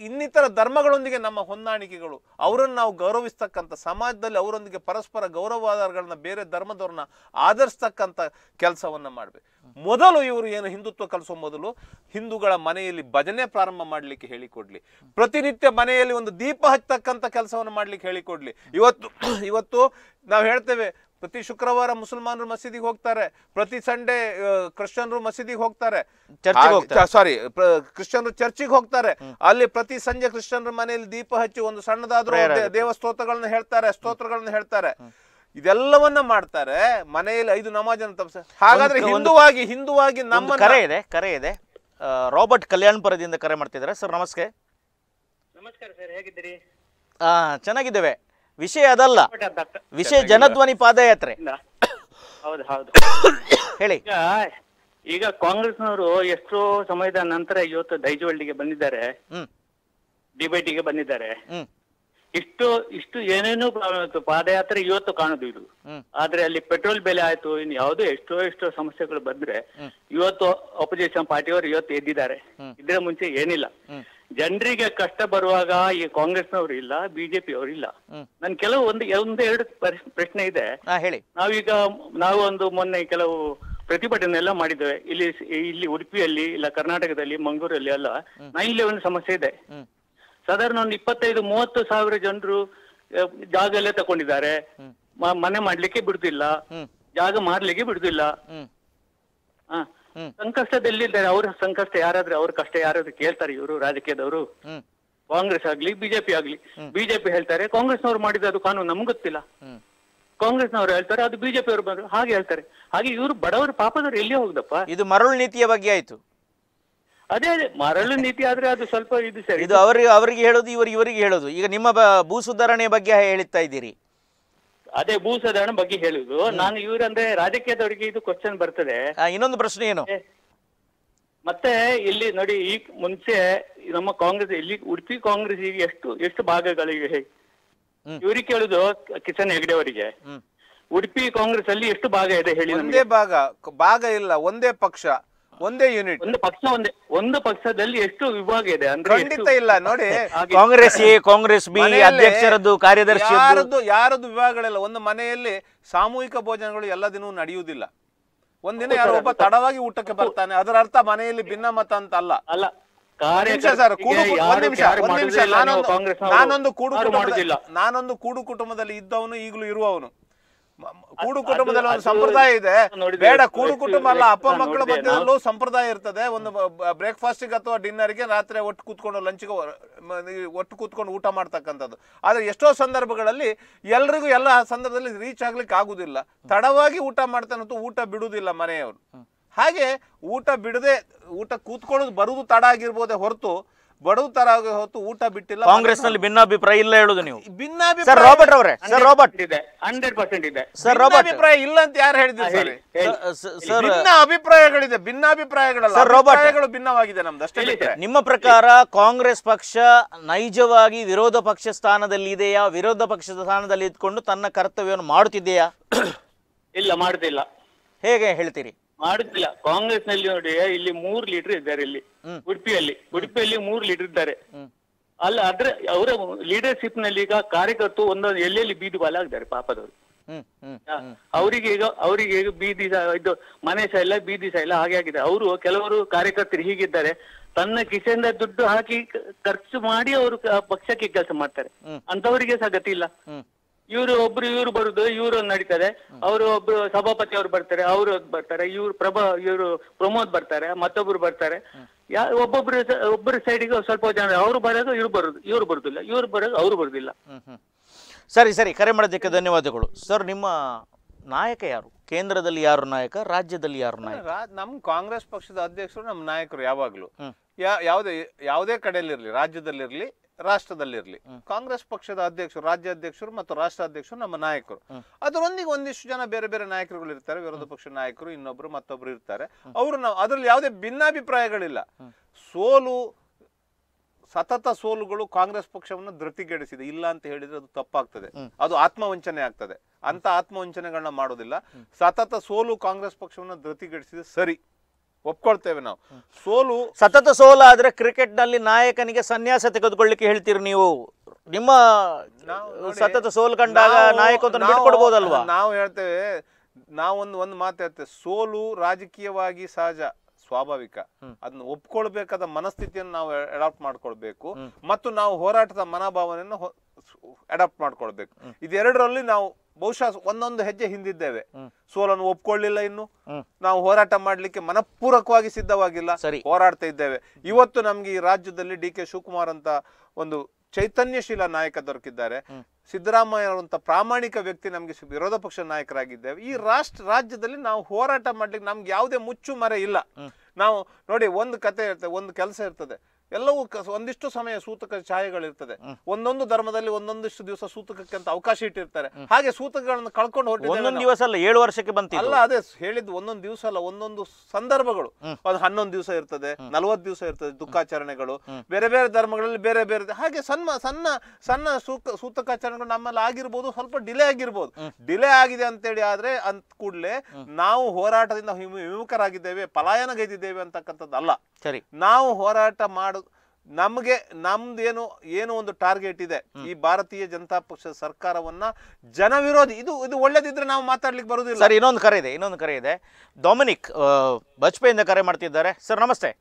ಇನ್ನಿತರ ಧರ್ಮಗಳೊಂದಿಗೆ ನಮ್ಮ ಹೊಂದಾಣಿಕೆಗಳು ಅವರನ್ನು ನಾವು ಗೌರವಿಸ್ತಕ್ಕಂಥ ಸಮಾಜದಲ್ಲಿ ಅವರೊಂದಿಗೆ ಪರಸ್ಪರ ಗೌರವಾಧಾರಗಳನ್ನ ಬೇರೆ ಧರ್ಮದವ್ರನ್ನ ಆಧರಿಸ್ತಕ್ಕಂಥ ಕೆಲಸವನ್ನು ಮಾಡ್ಬೇಕು ಮೊದಲು ಇವರು ಏನು ಹಿಂದುತ್ವ ಕಲಿಸೋ ಮೊದಲು ಹಿಂದೂಗಳ ಮನೆಯಲ್ಲಿ ಭಜನೆ ಪ್ರಾರಂಭ ಮಾಡಲಿಕ್ಕೆ ಹೇಳಿಕೊಡ್ಲಿ ಪ್ರತಿನಿತ್ಯ ಮನೆಯಲ್ಲಿ ಒಂದು ದೀಪ ಹಚ್ಚತಕ್ಕಂಥ ಕೆಲಸವನ್ನು ಮಾಡ್ಲಿಕ್ಕೆ ಹೇಳಿಕೊಡ್ಲಿ ಇವತ್ತು ಇವತ್ತು ನಾವು ಹೇಳ್ತೇವೆ ಪ್ರತಿ ಶುಕ್ರವಾರ ಮುಸಲ್ಮಾನರು ಮಸೀದಿಗೆ ಹೋಗ್ತಾರೆ ಪ್ರತಿ ಸಂಡೇ ಕ್ರಿಶ್ಚಿಯನ್ರು ಮಸೀದಿಗೆ ಹೋಗ್ತಾರೆ ಸಾರಿ ಕ್ರಿಶ್ಚಿಯನ್ ಚರ್ಚಿಗೆ ಹೋಗ್ತಾರೆ ಅಲ್ಲಿ ಪ್ರತಿ ಸಂಜೆ ಕ್ರಿಶ್ಚಿಯನ್ ಮನೆಯಲ್ಲಿ ದೀಪ ಹಚ್ಚಿ ಒಂದು ಸಣ್ಣದಾದ್ರೂ ದೇವ ಸ್ತೋತ್ರಗಳನ್ನ ಹೇಳ್ತಾರೆ ಸ್ತೋತ್ರಗಳನ್ನ ಹೇಳ್ತಾರೆ ಇದೆಲ್ಲವನ್ನ ಮಾಡ್ತಾರೆ ಮನೆಯಲ್ಲಿ ಐದು ನಮಾಜ್ ಅಂತ ಹಾಗಾದ್ರೆ ಹಿಂದುವಾಗಿ ಹಿಂದುವಾಗಿ ನಮ್ಮ ಕರೆ ಇದೆ ಕರೆ ಇದೆ ರಾಬರ್ಟ್ ಕಲ್ಯಾಣಪುರದಿಂದ ಕರೆ ಮಾಡ್ತಿದ್ದಾರೆ ಸರ್ ನಮಸ್ತೆ ನಮಸ್ಕಾರ ಸರ್ ಹೇಗಿದ್ದೀರಿ ಚೆನ್ನಾಗಿದ್ದೇವೆ ವಿಷಯ ಅದಲ್ಲ ವಿಷಯ ಜನಧ್ವನಿ ಪಾದಯಾತ್ರೆ ಹೌದು ಹೌದು ಹೇಳಿ ಈಗ ಕಾಂಗ್ರೆಸ್ನವರು ಎಷ್ಟೋ ಸಮಯದ ನಂತರ ಇವತ್ತು ದೈಜವಳ್ಳಿಗೆ ಬಂದಿದ್ದಾರೆ ಡಿಬೇಟಿಗೆ ಬಂದಿದ್ದಾರೆ ಇಷ್ಟು ಇಷ್ಟು ಏನೇನು ಪಾದಯಾತ್ರೆ ಇವತ್ತು ಕಾಣುದು ಇದು ಆದ್ರೆ ಅಲ್ಲಿ ಪೆಟ್ರೋಲ್ ಬೆಲೆ ಆಯ್ತು ಇನ್ನು ಯಾವುದೋ ಎಷ್ಟೋ ಎಷ್ಟೋ ಸಮಸ್ಯೆಗಳು ಬಂದ್ರೆ ಇವತ್ತು ಅಪೋಸಿಷನ್ ಪಾರ್ಟಿಯವರು ಇವತ್ತು ಎದ್ದಿದ್ದಾರೆ ಇದ್ರ ಮುಂಚೆ ಏನಿಲ್ಲ ಜನರಿಗೆ ಕಷ್ಟ ಬರುವಾಗ ಈ ಕಾಂಗ್ರೆಸ್ನವ್ರು ಇಲ್ಲ ಬಿಜೆಪಿ ಅವರು ಇಲ್ಲ ನನ್ ಕೆಲವು ಒಂದು ಒಂದೆರಡು ಪ್ರಶ್ನೆ ಇದೆ ಹೇಳಿ ನಾವೀಗ ನಾವು ಒಂದು ಮೊನ್ನೆ ಕೆಲವು ಪ್ರತಿಭಟನೆ ಎಲ್ಲ ಮಾಡಿದ್ದೇವೆ ಇಲ್ಲಿ ಇಲ್ಲಿ ಉಡುಪಿಯಲ್ಲಿ ಇಲ್ಲ ಕರ್ನಾಟಕದಲ್ಲಿ ಮಂಗಳೂರಲ್ಲಿ ಅಲ್ಲ ನೈನ್ ಲೆವೆನ್ ಸಮಸ್ಯೆ ಇದೆ ಸಾಧಾರಣ ಒಂದು ಇಪ್ಪತ್ತೈದು ಮೂವತ್ತು ಸಾವಿರ ಜನರು ಜಾಗ ಎಲ್ಲ ತಗೊಂಡಿದ್ದಾರೆ ಮನೆ ಮಾಡ್ಲಿಕ್ಕೆ ಬಿಡುದಿಲ್ಲ ಜಾಗ ಮಾರ್ಲಿಕ್ಕೆ ಬಿಡುದಿಲ್ಲ ಹ ಸಂಕಷ್ಟದಲ್ಲಿದ್ದಾರೆ ಅವ್ರ ಸಂಕಷ್ಟ ಯಾರಾದ್ರೆ ಅವ್ರ ಕಷ್ಟ ಯಾರಾದ್ರೂ ಕೇಳ್ತಾರೆ ಇವರು ರಾಜಕೀಯದವರು ಕಾಂಗ್ರೆಸ್ ಆಗ್ಲಿ ಬಿಜೆಪಿ ಆಗ್ಲಿ ಬಿಜೆಪಿ ಹೇಳ್ತಾರೆ ಕಾಂಗ್ರೆಸ್ನವ್ರು ಮಾಡಿದ ಅದು ಕಾನೂನು ನಮ್ಗೆ ಗೊತ್ತಿಲ್ಲ ಕಾಂಗ್ರೆಸ್ನವ್ರು ಹೇಳ್ತಾರೆ ಅದು ಬಿಜೆಪಿ ಅವರು ಬಂದ್ರು ಹಾಗೆ ಹೇಳ್ತಾರೆ ಹಾಗೆ ಇವರು ಬಡವರು ಪಾಪದವ್ರು ಎಲ್ಲಿ ಹೋಗ್ದಪ್ಪ ಇದು ಮರಳು ನೀತಿಯ ಬಗ್ಗೆ ಆಯ್ತು ಅದೇ ಅದೇ ಮರಳು ನೀತಿ ಆದ್ರೆ ಅದು ಸ್ವಲ್ಪ ಇದು ಸರಿ ಇದು ಅವರಿಗೆ ಅವರಿಗೆ ಹೇಳೋದು ಇವರು ಇವರಿಗೆ ಹೇಳೋದು ಈಗ ನಿಮ್ಮ ಭೂ ಸುಧಾರಣೆ ಬಗ್ಗೆ ಹೇಳ್ತಾ ಇದ್ದೀರಿ ಅದೇ ಭೂ ಸುಧಾರಣೆ ಬಗ್ಗೆ ಹೇಳುದು ನಾನು ಇವ್ರಂದ್ರೆ ರಾಜಕೀಯದವರಿಗೆ ಇದು ಕ್ವಶನ್ ಬರ್ತದೆ ಇನ್ನೊಂದು ಪ್ರಶ್ನೆ ಏನು ಮತ್ತೆ ಇಲ್ಲಿ ನೋಡಿ ಈ ಮುಂಚೆ ನಮ್ಮ ಕಾಂಗ್ರೆಸ್ ಇಲ್ಲಿ ಉಡುಪಿ ಕಾಂಗ್ರೆಸ್ ಈಗ ಎಷ್ಟು ಎಷ್ಟು ಭಾಗಗಳಿವೆ ಇವ್ರಿಗೆ ಕೇಳುದು ಕಿಶನ್ ಹೆಗ್ಡೆ ಅವರಿಗೆ ಉಡುಪಿ ಕಾಂಗ್ರೆಸ್ ಅಲ್ಲಿ ಎಷ್ಟು ಭಾಗ ಇದೆ ಹೇಳಿ ಒಂದೇ ಭಾಗ ಭಾಗ ಇಲ್ಲ ಒಂದೇ ಪಕ್ಷ ಒಂದೇ ಯೂನಿಟ್ ಒಂದು ಪಕ್ಷ ಒಂದೇ ಒಂದು ಪಕ್ಷದಲ್ಲಿ ಎಷ್ಟು ವಿಭಾಗ ಇದೆ ಅಂದ್ರೆ ಖಂಡಿತ ಇಲ್ಲ ನೋಡಿ ಕಾಂಗ್ರೆಸ್ ಎ ಕಾಂಗ್ರೆಸ್ ಬಿ ಅಧ್ಯಕ್ಷರದ್ದು ಕಾರ್ಯದರ್ಶಿ ಯಾರದ್ದು ಯಾರದ್ದು ವಿಭಾಗಗಳಲ್ಲ ಒಂದು ಮನೆಯಲ್ಲಿ ಸಾಮೂಹಿಕ ಭೋಜನಗಳು ಎಲ್ಲ ದಿನವೂ ನಡೆಯುವುದಿಲ್ಲ ಒಂದಿನ ಯಾರೋ ಒಬ್ಬ ತಡವಾಗಿ ಊಟಕ್ಕೆ ಬರ್ತಾನೆ ಅದರ ಅರ್ಥ ಮನೆಯಲ್ಲಿ ಭಿನ್ನ ಮತ ಅಂತ ಅಲ್ಲ ಅಲ್ಲ ನಾನೊಂದು ಕೂಡು ನಾನೊಂದು ಕೂಡು ಕುಟುಂಬದಲ್ಲಿ ಇದ್ದವನು ಈಗಲೂ ಇರುವವನು ಕೂಡು ಕುಟುಂಬದಲ್ಲಿ ಒಂದು ಸಂಪ್ರದಾಯ ಇದೆ ಬೇಡ ಕೂಡು ಕುಟುಂಬ ಅಲ್ಲ ಅಪ್ಪ ಮಕ್ಕಳ ಮಧ್ಯದಲ್ಲೂ ಸಂಪ್ರದಾಯ ಇರ್ತದೆ ಒಂದು ಬ್ರೇಕ್ಫಾಸ್ಟಿಗೆ ಅಥವಾ ಡಿನ್ನರ್ಗೆ ರಾತ್ರಿ ಒಟ್ಟು ಕೂತ್ಕೊಂಡು ಲಂಚ್ಗೆ ಒಟ್ಟು ಕೂತ್ಕೊಂಡು ಊಟ ಮಾಡ್ತಕ್ಕಂಥದ್ದು ಆದರೆ ಎಷ್ಟೋ ಸಂದರ್ಭಗಳಲ್ಲಿ ಎಲ್ರಿಗೂ ಎಲ್ಲ ಸಂದರ್ಭದಲ್ಲಿ ರೀಚ್ ಆಗ್ಲಿಕ್ಕೆ ಆಗುದಿಲ್ಲ ತಡವಾಗಿ ಊಟ ಮಾಡ್ತಾನೆ ಊಟ ಬಿಡುವುದಿಲ್ಲ ಮನೆಯವರು ಹಾಗೆ ಊಟ ಬಿಡದೆ ಊಟ ಕೂತ್ಕೊಳ್ಳೋದು ಬರುವುದು ತಡ ಆಗಿರ್ಬೋದೇ ಹೊರತು ಬಡವತರಾಗಿ ಹೊತ್ತು ಊಟ ಬಿಟ್ಟಿಲ್ಲ ಕಾಂಗ್ರೆಸ್ ನಲ್ಲಿ ಭಿನ್ನಾಭಿಪ್ರಾಯ ಇಲ್ಲ ಹೇಳುದು ನೀವು ಭಿನ್ನಾಭಿಪ್ರಾಯ ಅವರೇ ಸರ್ ಇದೆ ಇದೆ ಅಭಿಪ್ರಾಯ ಇಲ್ಲ ಅಂತ ಯಾರು ಹೇಳಿದ್ರು ಸರ್ ಭಿನ್ನ ಅಭಿಪ್ರಾಯಗಳಿದೆ ಭಿನ್ನಾಭಿಪ್ರಾಯಗಳ ಸರ್ ಭಿನ್ನವಾಗಿದೆ ನಮ್ದು ಅಷ್ಟೇ ನಿಮ್ಮ ಪ್ರಕಾರ ಕಾಂಗ್ರೆಸ್ ಪಕ್ಷ ನೈಜವಾಗಿ ವಿರೋಧ ಪಕ್ಷ ಸ್ಥಾನದಲ್ಲಿ ಇದೆಯಾ ವಿರೋಧ ಪಕ್ಷದ ಸ್ಥಾನದಲ್ಲಿ ಇದ್ಕೊಂಡು ತನ್ನ ಕರ್ತವ್ಯವನ್ನು ಮಾಡುತ್ತಿದೆಯಾ ಇಲ್ಲ ಮಾಡುತ್ತಿಲ್ಲ ಹೇಗೆ ಹೇಳ್ತೀರಿ ಮಾಡುದಿಲ್ಲ ಕಾಂಗ್ರೆಸ್ ನಲ್ಲಿ ನೋಡಿ ಇಲ್ಲಿ ಮೂರು ಲೀಡರ್ ಇದ್ದಾರೆ ಇಲ್ಲಿ ಉಡುಪಿಯಲ್ಲಿ ಉಡುಪಿಯಲ್ಲಿ ಮೂರ್ ಲೀಡರ್ ಇದ್ದಾರೆ ಅಲ್ಲ ಅದ್ರ ಅವರ ಲೀಡರ್ಶಿಪ್ ನಲ್ಲಿ ಈಗ ಕಾರ್ಯಕರ್ತರು ಒಂದೊಂದು ಎಲ್ಲೆಲ್ಲಿ ಬೀದಿ ಬಾಲಾಗಿದ್ದಾರೆ ಪಾಪದವರು ಅವರಿಗೆ ಈಗ ಅವರಿಗೆ ಈಗ ಬೀದಿ ಇದು ಮನೆ ಇಲ್ಲ ಬೀದಿ ಸಹ ಇಲ್ಲ ಹಾಗೆ ಆಗಿದೆ ಅವರು ಕೆಲವರು ಕಾರ್ಯಕರ್ತರು ಹೀಗಿದ್ದಾರೆ ತನ್ನ ಕಿಸೆಯಿಂದ ದುಡ್ಡು ಹಾಕಿ ಖರ್ಚು ಮಾಡಿ ಅವರು ಪಕ್ಷಕ್ಕೆ ಕೆಲಸ ಮಾಡ್ತಾರೆ ಅಂತವರಿಗೆ ಸಹ ಗತಿ ಇಲ್ಲ ಇವರು ಒಬ್ರು ಇವ್ರು ಬರುದು ಇವರು ನಡೀತಾರೆ ಅವರು ಒಬ್ರು ಸಭಾಪತಿ ಅವರು ಬರ್ತಾರೆ ಅವರು ಬರ್ತಾರೆ ಇವ್ರು ಪ್ರಭಾ ಇವರು ಪ್ರಮೋದ್ ಬರ್ತಾರೆ ಮತ್ತೊಬ್ರು ಬರ್ತಾರೆ ಯಾ ಒಬ್ಬೊಬ್ರು ಒಬ್ಬರ ಸೈಡಿಗೆ ಸ್ವಲ್ಪ ಜನ ಅವ್ರು ಬರೋದು ಇವ್ರು ಬರುದು ಇವ್ರು ಬರುದಿಲ್ಲ ಇವ್ರು ಬರೋದು ಅವ್ರು ಬರುದಿಲ್ಲ ಸರಿ ಸರಿ ಕರೆ ಮಾಡೋದಕ್ಕೆ ಧನ್ಯವಾದಗಳು ಸರ್ ನಿಮ್ಮ ನಾಯಕ ಯಾರು ಕೇಂದ್ರದಲ್ಲಿ ಯಾರು ನಾಯಕ ರಾಜ್ಯದಲ್ಲಿ ಯಾರು ನಾಯಕ ನಮ್ಮ ಕಾಂಗ್ರೆಸ್ ಪಕ್ಷದ ಅಧ್ಯಕ್ಷರು ನಮ್ಮ ನಾಯಕರು ಯಾವಾಗಲೂ ಯಾವುದೇ ಯಾವುದೇ ಕಡೆಯಲ್ಲಿರಲಿ ರಾಜ್ಯದಲ್ಲಿರಲಿ ರಾಷ್ಟ್ರದಲ್ಲಿರಲಿ ಕಾಂಗ್ರೆಸ್ ಪಕ್ಷದ ಅಧ್ಯಕ್ಷರು ರಾಜ್ಯಾಧ್ಯಕ್ಷರು ಮತ್ತು ರಾಷ್ಟ್ರ ಅಧ್ಯಕ್ಷರು ನಮ್ಮ ನಾಯಕರು ಅದರೊಂದಿಗೆ ಒಂದಿಷ್ಟು ಜನ ಬೇರೆ ಬೇರೆ ನಾಯಕರುಗಳು ಇರ್ತಾರೆ ವಿರೋಧ ಪಕ್ಷ ನಾಯಕರು ಇನ್ನೊಬ್ರು ಮತ್ತೊಬ್ರು ಇರ್ತಾರೆ ಅವರು ನಾವು ಅದರಲ್ಲಿ ಯಾವುದೇ ಭಿನ್ನಾಭಿಪ್ರಾಯಗಳಿಲ್ಲ ಸೋಲು ಸತತ ಸೋಲುಗಳು ಕಾಂಗ್ರೆಸ್ ಪಕ್ಷವನ್ನು ಧೃತಿಗೆಡಿಸಿದೆ ಇಲ್ಲ ಅಂತ ಹೇಳಿದ್ರೆ ಅದು ತಪ್ಪಾಗ್ತದೆ ಅದು ಆತ್ಮವಂಚನೆ ಆಗ್ತದೆ ಅಂತ ಆತ್ಮವಂಚನೆಗಳನ್ನ ಮಾಡೋದಿಲ್ಲ ಸತತ ಸೋಲು ಕಾಂಗ್ರೆಸ್ ಪಕ್ಷವನ್ನು ಧೃತಿಗೆಡಿಸಿದೆ ಸರಿ ಒಪ್ಕೊಳ್ತೇವೆ ನಾವು ಸೋಲು ಸತತ ಸೋಲು ಆದ್ರೆ ಕ್ರಿಕೆಟ್ ನಲ್ಲಿ ನಾಯಕನಿಗೆ ಸನ್ಯಾಸ ತೆಗೆದುಕೊಳ್ಳಿಕ್ಕೆ ಹೇಳ್ತೀರಿ ನೀವು ನಿಮ್ಮ ಸತತ ಸೋಲು ಕಂಡಾಗ ನಾಯಕ ನಾವು ಹೇಳ್ತೇವೆ ನಾವೊಂದು ಒಂದು ಮಾತು ಹೇಳ್ತೇವೆ ಸೋಲು ರಾಜಕೀಯವಾಗಿ ಸಹಜ ಸ್ವಾಭಾವಿಕ ಅದನ್ನ ಒಪ್ಕೊಳ್ಬೇಕಾದ ಮನಸ್ಥಿತಿಯನ್ನು ನಾವು ಅಡಾಪ್ಟ್ ಮಾಡ್ಕೊಳ್ಬೇಕು ಮತ್ತು ನಾವು ಹೋರಾಟದ ಮನೋಭಾವನೆಯನ್ನು ಅಡಾಪ್ಟ್ ಮಾಡ್ಕೊಳ್ಬೇಕು ಇದೆರಡರಲ್ಲಿ ನಾವು ಬಹುಶಃ ಒಂದೊಂದು ಹೆಜ್ಜೆ ಹಿಂದಿದ್ದೇವೆ ಸೋಲನ್ನು ಒಪ್ಕೊಳ್ಳಿಲ್ಲ ಇನ್ನು ನಾವು ಹೋರಾಟ ಮಾಡ್ಲಿಕ್ಕೆ ಮನಪೂರ್ವಕವಾಗಿ ಸಿದ್ಧವಾಗಿಲ್ಲ ಸರಿ ಹೋರಾಡ್ತಾ ಇದ್ದೇವೆ ಇವತ್ತು ನಮ್ಗೆ ಈ ರಾಜ್ಯದಲ್ಲಿ ಡಿ ಕೆ ಶಿವಕುಮಾರ್ ಅಂತ ಒಂದು ಚೈತನ್ಯಶೀಲ ನಾಯಕ ದೊರಕಿದ್ದಾರೆ ಸಿದ್ದರಾಮಯ್ಯ ಅವರಂತ ಪ್ರಾಮಾಣಿಕ ವ್ಯಕ್ತಿ ನಮ್ಗೆ ವಿರೋಧ ಪಕ್ಷ ನಾಯಕರಾಗಿದ್ದೇವೆ ಈ ರಾಷ್ಟ್ರ ರಾಜ್ಯದಲ್ಲಿ ನಾವು ಹೋರಾಟ ಮಾಡ್ಲಿಕ್ಕೆ ನಮ್ಗೆ ಯಾವುದೇ ಮುಚ್ಚು ಮರೆ ಇಲ್ಲ ನಾವು ನೋಡಿ ಒಂದು ಕತೆ ಇರ್ತದೆ ಒಂದು ಕೆಲಸ ಇರ್ತದೆ ಎಲ್ಲವೂ ಒಂದಿಷ್ಟು ಸಮಯ ಸೂತಕ ಛಾಯೆಗಳಿರ್ತದೆ ಒಂದೊಂದು ಧರ್ಮದಲ್ಲಿ ಒಂದೊಂದಿಷ್ಟು ದಿವಸ ಸೂತಕಕ್ಕೆ ಅಂತ ಅವಕಾಶ ಇಟ್ಟಿರ್ತಾರೆ ಹಾಗೆ ಸೂತಕಗಳನ್ನು ಕಳ್ಕೊಂಡು ಒಂದೊಂದು ದಿವಸ ಅಲ್ಲ ಏಳು ವರ್ಷಕ್ಕೆ ಬಂತು ಅಲ್ಲ ಅದೇ ಹೇಳಿದ್ದು ಒಂದೊಂದು ದಿವಸ ಅಲ್ಲ ಒಂದೊಂದು ಸಂದರ್ಭಗಳು ಅದು ಹನ್ನೊಂದು ದಿವಸ ಇರ್ತದೆ ನಲ್ವತ್ತು ದಿವಸ ಇರ್ತದೆ ದುಃಖಾಚರಣೆಗಳು ಬೇರೆ ಬೇರೆ ಧರ್ಮಗಳಲ್ಲಿ ಬೇರೆ ಬೇರೆ ಹಾಗೆ ಸಣ್ಣ ಸಣ್ಣ ಸಣ್ಣ ಸೂಕ ಸೂತಕಾಚರಣೆಗಳು ನಮ್ಮಲ್ಲಿ ಆಗಿರ್ಬೋದು ಸ್ವಲ್ಪ ಡಿಲೇ ಆಗಿರ್ಬೋದು ಡಿಲೇ ಆಗಿದೆ ಅಂತೇಳಿ ಆದ್ರೆ ಅಂತ ಕೂಡಲೇ ನಾವು ಹೋರಾಟದಿಂದ ವಿಮುಖರಾಗಿದ್ದೇವೆ ಪಲಾಯನಗೈದಿದ್ದೇವೆ ಅಂತಕ್ಕಂಥದ್ದು ಅಲ್ಲ ಸರಿ ನಾವು ಹೋರಾಟ ಮಾಡ ನಮಗೆ ನಮ್ದೇನು ಏನು ಒಂದು ಟಾರ್ಗೆಟ್ ಇದೆ ಈ ಭಾರತೀಯ ಜನತಾ ಪಕ್ಷದ ಸರ್ಕಾರವನ್ನ ಜನವಿರೋಧಿ ಇದು ಇದು ಒಳ್ಳೇದಿದ್ರೆ ನಾವು ಮಾತಾಡ್ಲಿಕ್ಕೆ ಬರುವುದಿಲ್ಲ ಸರ್ ಇನ್ನೊಂದು ಕರೆ ಇದೆ ಇನ್ನೊಂದು ಕರೆ ಇದೆ ಡೊಮಿನಿಕ್ ಬಜ್ಪೇಯಿಂದ ಕರೆ ಮಾಡ್ತಿದ್ದಾರೆ ಸರ್ ನಮಸ್ತೆ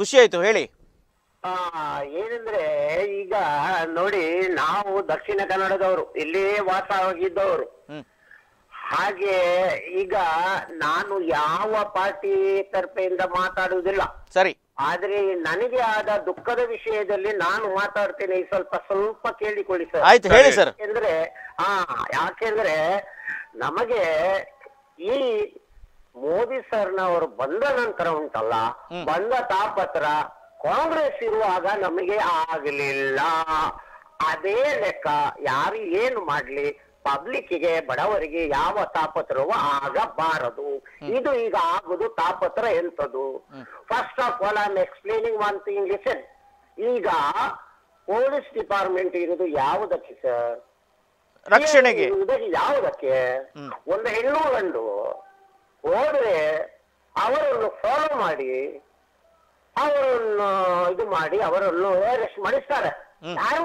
ಖುಷಿ ಆಯ್ತು ಹೇಳಿ ಏನಂದ್ರೆ ಈಗ ನೋಡಿ ನಾವು ದಕ್ಷಿಣ ಕನ್ನಡದವರು ಇಲ್ಲೇ ವಾಸವಾಗಿದ್ದವರು ಹಾಗೆ ಈಗ ನಾನು ಯಾವ ಪಾರ್ಟಿ ತರ್ಪೆಯಿಂದ ಮಾತಾಡುವುದಿಲ್ಲ ಸರಿ ಆದ್ರೆ ನನಗೆ ಆದ ದುಃಖದ ವಿಷಯದಲ್ಲಿ ನಾನು ಮಾತಾಡ್ತೇನೆ ಸ್ವಲ್ಪ ಸ್ವಲ್ಪ ಕೇಳಿಕೊಳ್ಳಿ ಸರ್ ಹೇಳಿ ಸರ್ ಯಾಕೆಂದ್ರೆ ಹಾ ಯಾಕೆಂದ್ರೆ ನಮಗೆ ಈ ಮೋದಿ ಸರ್ನವರು ಬಂದ ನಂತರ ಉಂಟಲ್ಲ ಬಂದ ತಾಪತ್ರ ಕಾಂಗ್ರೆಸ್ ಇರುವಾಗ ನಮಗೆ ಆಗಲಿಲ್ಲ ಅದೇ ಲೆಕ್ಕ ಯಾರು ಏನು ಮಾಡ್ಲಿ ಪಬ್ಲಿಕ್ಕಿಗೆ ಬಡವರಿಗೆ ಯಾವ ತಾಪತ್ರವೂ ಆಗಬಾರದು ಇದು ಈಗ ಆಗುದು ತಾಪತ್ರ ಎಂತದು first of all I explaining one thing listen ಈಗ ಪೊಲೀಸ್ ಡಿಪಾರ್ಟ್ಮೆಂಟ್ ಇರೋದು ಯಾವುದಕ್ಕೆ ಸರ್ ರಕ್ಷಣೆಗೆ ಯಾವುದಕ್ಕೆ ಒಂದು ಹೆಣ್ಣು ಗಂಡು ಹೋದ್ರೆ ಅವರನ್ನು ಫಾಲೋ ಮಾಡಿ ಅವರನ್ನು ಇದು ಮಾಡಿ ಅವರನ್ನು ಅರೆಸ್ಟ್ ಮಾಡಿಸ್ತಾರೆ ಯಾರು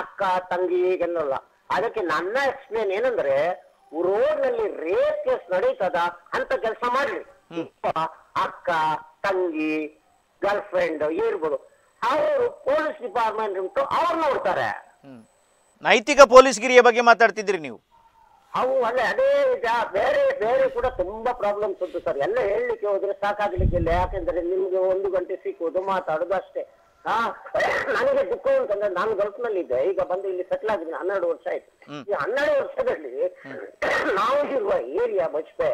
ಅಕ್ಕ ತಂಗಿ ಈಗೆಲ್ಲ ಅದಕ್ಕೆ ನನ್ನ ಎಕ್ಸ್ಪ್ಲೇನ್ ಏನಂದ್ರೆ ರೋಡ್ ನಲ್ಲಿ ರೇಪ್ ಕೇಸ್ ನಡೀತದ ಅಂತ ಕೆಲಸ ಮಾಡ್ಲಿ ಅಪ್ಪ ಅಕ್ಕ ತಂಗಿ ಗರ್ಲ್ ಫ್ರೆಂಡ್ ಏರ್ಬೋದು ಅವರು ಪೊಲೀಸ್ ಡಿಪಾರ್ಟ್ಮೆಂಟ್ ಉಂಟು ಅವ್ರು ನೋಡ್ತಾರೆ ನೈತಿಕ ಪೊಲೀಸ್ ಗಿರಿಯ ಬಗ್ಗೆ ಮಾತಾಡ್ತಿದ್ರಿ ನೀವು ಅವು ಅಲ್ಲ ಅದೇ ಈಗ ಬೇರೆ ಬೇರೆ ಕೂಡ ತುಂಬಾ ಪ್ರಾಬ್ಲಮ್ಸ್ ಉಂಟು ಸರ್ ಎಲ್ಲ ಹೇಳಲಿಕ್ಕೆ ಹೋದ್ರೆ ಇಲ್ಲ ಯಾಕೆಂದ್ರೆ ನಿಮ್ಗೆ ಒಂದು ಗಂಟೆ ಸಿಕ್ಕುವುದು ಮಾತಾಡೋದು ಅಷ್ಟೇ ಹಾ ನನಗೆ ದುಃಖ ಅಂತಂದ್ರೆ ನಾನು ಗಲ್ಫ್ನಲ್ಲಿ ಇದ್ದೆ ಈಗ ಬಂದು ಇಲ್ಲಿ ಸೆಟ್ಲ್ ಆಗಿದ್ದೀನಿ ಹನ್ನೆರಡು ವರ್ಷ ಆಯ್ತು ಈ ಹನ್ನೆರಡು ವರ್ಷದಲ್ಲಿ ನಾವು ಇರುವ ಏರಿಯಾ ಬಜ್ಪೆ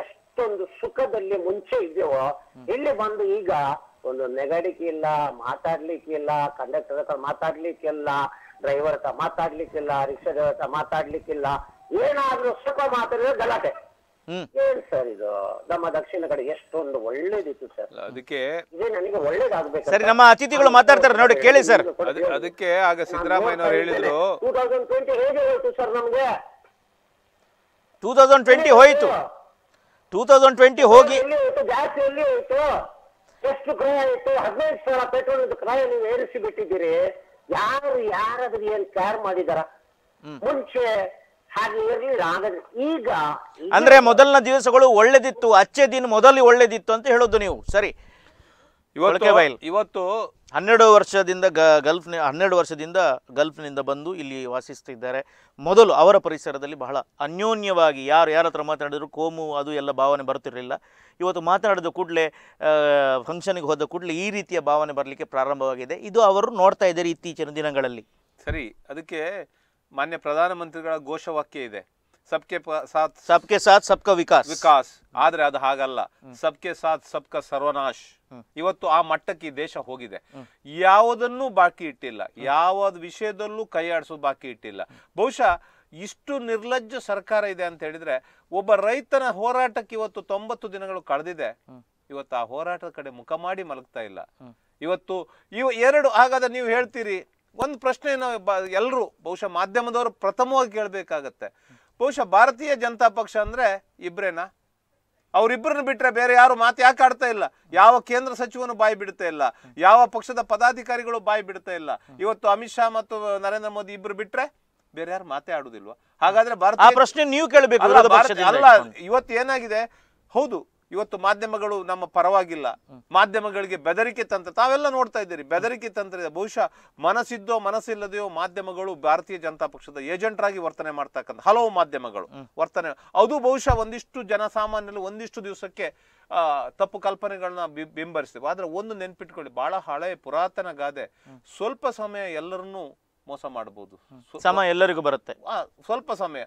ಎಷ್ಟೊಂದು ಸುಖದಲ್ಲಿ ಮುಂಚೆ ಇದ್ದೇವೋ ಇಲ್ಲಿ ಬಂದು ಈಗ ಒಂದು ಮಾತಾಡ್ಲಿಕ್ಕೆ ಇಲ್ಲ ಕಂಡಕ್ಟರ್ ಹತ್ರ ಇಲ್ಲ ಡ್ರೈವರ್ ಹತ್ರ ಮಾತಾಡ್ಲಿಕ್ಕಿಲ್ಲ ರಿಕ್ಷಾ ಡ್ರೈವರ್ ಹತ್ರ ಮಾತಾಡ್ಲಿಕ್ಕಿಲ್ಲ ಏನಾದ್ರೂ ಸುಖ ಮಾತಾಡಿದ್ರೆ ಗಲಾಟೆ ಹೇಳಿ ಸರ್ ಇದು ನಮ್ಮ ದಕ್ಷಿಣ ಕಡೆ ಎಷ್ಟೊಂದು ಒಳ್ಳೇದಿತ್ತು ಸರ್ ಅದಕ್ಕೆ ಇದೇ ನನಗೆ ಒಳ್ಳೇದಾಗಬೇಕು ಸರಿ ನಮ್ಮ ಅತಿಥಿಗಳು ಮಾತಾಡ್ತಾರೆ ನೋಡಿ ಕೇಳಿ ಸರ್ ಅದಕ್ಕೆ ಆಗ ಸಿದ್ದರಾಮಯ್ಯನವರು ಹೇಳಿದ್ರು ಟೂ ತೌಸಂಡ್ ಟ್ವೆಂಟಿ ಹೇಗೆ ಹೋಯ್ತು ಸರ್ ನಮಗೆ ಟೂ ತೌಸಂಡ್ ಟ್ವೆಂಟಿ ಹೋಯಿತು ಟೂ ತೌಸಂಡ್ ಟ್ವೆಂಟಿ ಹೋಗಿ ಜಾಸ್ತಿ ಎಲ್ಲಿ ಹೋಯ್ತು ಎಷ್ಟು ಕ್ರಯ ಆಯ್ತು ಹದಿನೈದು ಸಾವಿರ ಪೆಟ್ರೋಲ್ ಕ್ರಯ ನೀವು ಏರಿಸಿ ಬಿಟ್ಟಿದ್ದೀರಿ ಯಾರು ಯಾರಾದ್ರೂ ಏನ್ ಕ್ಯಾರ್ ಮಾಡಿದಾರ ಮುಂಚೆ ಹಾಗೆ ಈಗ ಅಂದ್ರೆ ಮೊದಲಿನ ದಿವಸಗಳು ಒಳ್ಳೇದಿತ್ತು ಅಚ್ಚೆ ದಿನ ಮೊದಲು ಒಳ್ಳೇದಿತ್ತು ಅಂತ ಹೇಳೋದು ನೀವು ಸರಿ ಇವತ್ತು ಇವತ್ತು ಹನ್ನೆರಡು ವರ್ಷದಿಂದ ಗಲ್ಫ್ ಹನ್ನೆರಡು ವರ್ಷದಿಂದ ಗಲ್ಫ್ನಿಂದ ಬಂದು ಇಲ್ಲಿ ವಾಸಿಸ್ತಿದ್ದಾರೆ ಮೊದಲು ಅವರ ಪರಿಸರದಲ್ಲಿ ಬಹಳ ಅನ್ಯೋನ್ಯವಾಗಿ ಯಾರು ಯಾರ ಹತ್ರ ಮಾತನಾಡಿದ್ರು ಕೋಮು ಅದು ಎಲ್ಲ ಭಾವನೆ ಬರ್ತಿರಲಿಲ್ಲ ಇವತ್ತು ಮಾತನಾಡಿದ ಕೂಡಲೇ ಫಂಕ್ಷನ್ಗೆ ಹೋದ ಕೂಡಲೇ ಈ ರೀತಿಯ ಭಾವನೆ ಬರಲಿಕ್ಕೆ ಪ್ರಾರಂಭವಾಗಿದೆ ಇದು ಅವರು ನೋಡ್ತಾ ಇದ್ದಾರೆ ಇತ್ತೀಚಿನ ದಿನಗಳಲ್ಲಿ ಸರಿ ಅದಕ್ಕೆ ಮಾನ್ಯ ಪ್ರಧಾನಮಂತ್ರಿಗಳ ಘೋಷವಾಕ್ಯ ಇದೆ ಸಬ್ಕೆ ಸಾಥ್ ಸಬ್ಕೆ ಸಾಥ್ ಸಬ್ಕ ವಿಕಾಸ್ ವಿಕಾಸ್ ಆದ್ರೆ ಅದು ಹಾಗಲ್ಲ ಸಬ್ಕೆ ಸಾಥ್ ಸಬ್ಕ ಸರ್ವನಾಶ್ ಇವತ್ತು ಆ ಮಟ್ಟಕ್ಕೆ ಈ ದೇಶ ಹೋಗಿದೆ ಯಾವುದನ್ನು ಬಾಕಿ ಇಟ್ಟಿಲ್ಲ ಯಾವ ವಿಷಯದಲ್ಲೂ ಕೈ ಆಡಿಸೋದು ಬಾಕಿ ಇಟ್ಟಿಲ್ಲ ಬಹುಶಃ ಇಷ್ಟು ನಿರ್ಲಜ್ಜ ಸರ್ಕಾರ ಇದೆ ಅಂತ ಹೇಳಿದ್ರೆ ಒಬ್ಬ ರೈತನ ಹೋರಾಟಕ್ಕೆ ಇವತ್ತು ತೊಂಬತ್ತು ದಿನಗಳು ಕಳೆದಿದೆ ಇವತ್ತು ಆ ಹೋರಾಟದ ಕಡೆ ಮುಖ ಮಾಡಿ ಮಲಗ್ತಾ ಇಲ್ಲ ಇವತ್ತು ಇವ ಎರಡು ಹಾಗಾದ್ರೆ ನೀವು ಹೇಳ್ತೀರಿ ಒಂದು ಪ್ರಶ್ನೆ ನಾವು ಎಲ್ಲರೂ ಬಹುಶಃ ಮಾಧ್ಯಮದವರು ಪ್ರಥಮವಾಗಿ ಕೇಳಬೇಕಾಗತ್ತೆ ಬಹುಶಃ ಭಾರತೀಯ ಜನತಾ ಪಕ್ಷ ಅಂದ್ರೆ ಇಬ್ಬರೇನಾ ಅವರಿಬ್ಬರನ್ನು ಬಿಟ್ರೆ ಬೇರೆ ಯಾರು ಮಾತು ಯಾಕೆ ಆಡ್ತಾ ಇಲ್ಲ ಯಾವ ಕೇಂದ್ರ ಸಚಿವನು ಬಾಯಿ ಬಿಡ್ತಾ ಇಲ್ಲ ಯಾವ ಪಕ್ಷದ ಪದಾಧಿಕಾರಿಗಳು ಬಾಯಿ ಬಿಡ್ತಾ ಇಲ್ಲ ಇವತ್ತು ಅಮಿತ್ ಶಾ ಮತ್ತು ನರೇಂದ್ರ ಮೋದಿ ಇಬ್ಬರು ಬಿಟ್ರೆ ಬೇರೆ ಯಾರು ಮಾತೇ ಆಡುದಿಲ್ವಾ ಹಾಗಾದ್ರೆ ಭಾರತ ಪ್ರಶ್ನೆ ನೀವು ಕೇಳಬೇಕು ಅಲ್ಲ ಇವತ್ತು ಏನಾಗಿದೆ ಹೌದು ಇವತ್ತು ಮಾಧ್ಯಮಗಳು ನಮ್ಮ ಪರವಾಗಿಲ್ಲ ಮಾಧ್ಯಮಗಳಿಗೆ ಬೆದರಿಕೆ ತಂತ್ರ ತಾವೆಲ್ಲ ನೋಡ್ತಾ ಇದ್ದೀರಿ ಬೆದರಿಕೆ ತಂತ್ರ ಇದೆ ಬಹುಶಃ ಮನಸ್ಸಿದ್ದೋ ಮನಸ್ಸಿಲ್ಲದೆಯೋ ಮಾಧ್ಯಮಗಳು ಭಾರತೀಯ ಜನತಾ ಪಕ್ಷದ ಏಜೆಂಟ್ ಆಗಿ ವರ್ತನೆ ಮಾಡ್ತಕ್ಕಂಥ ಹಲವು ಮಾಧ್ಯಮಗಳು ವರ್ತನೆ ಅದು ಬಹುಶಃ ಒಂದಿಷ್ಟು ಜನಸಾಮಾನ್ಯರು ಒಂದಿಷ್ಟು ದಿವಸಕ್ಕೆ ತಪ್ಪು ಕಲ್ಪನೆಗಳನ್ನ ಬಿಂಬರಿಸ್ತೀವಿ ಆದ್ರೆ ಒಂದು ನೆನ್ಪಿಟ್ಕೊಳ್ಳಿ ಬಹಳ ಹಳೆ ಪುರಾತನ ಗಾದೆ ಸ್ವಲ್ಪ ಸಮಯ ಎಲ್ಲರನ್ನೂ ಮೋಸ ಮಾಡಬಹುದು ಸಮಯ ಎಲ್ಲರಿಗೂ ಬರುತ್ತೆ ಸ್ವಲ್ಪ ಸಮಯ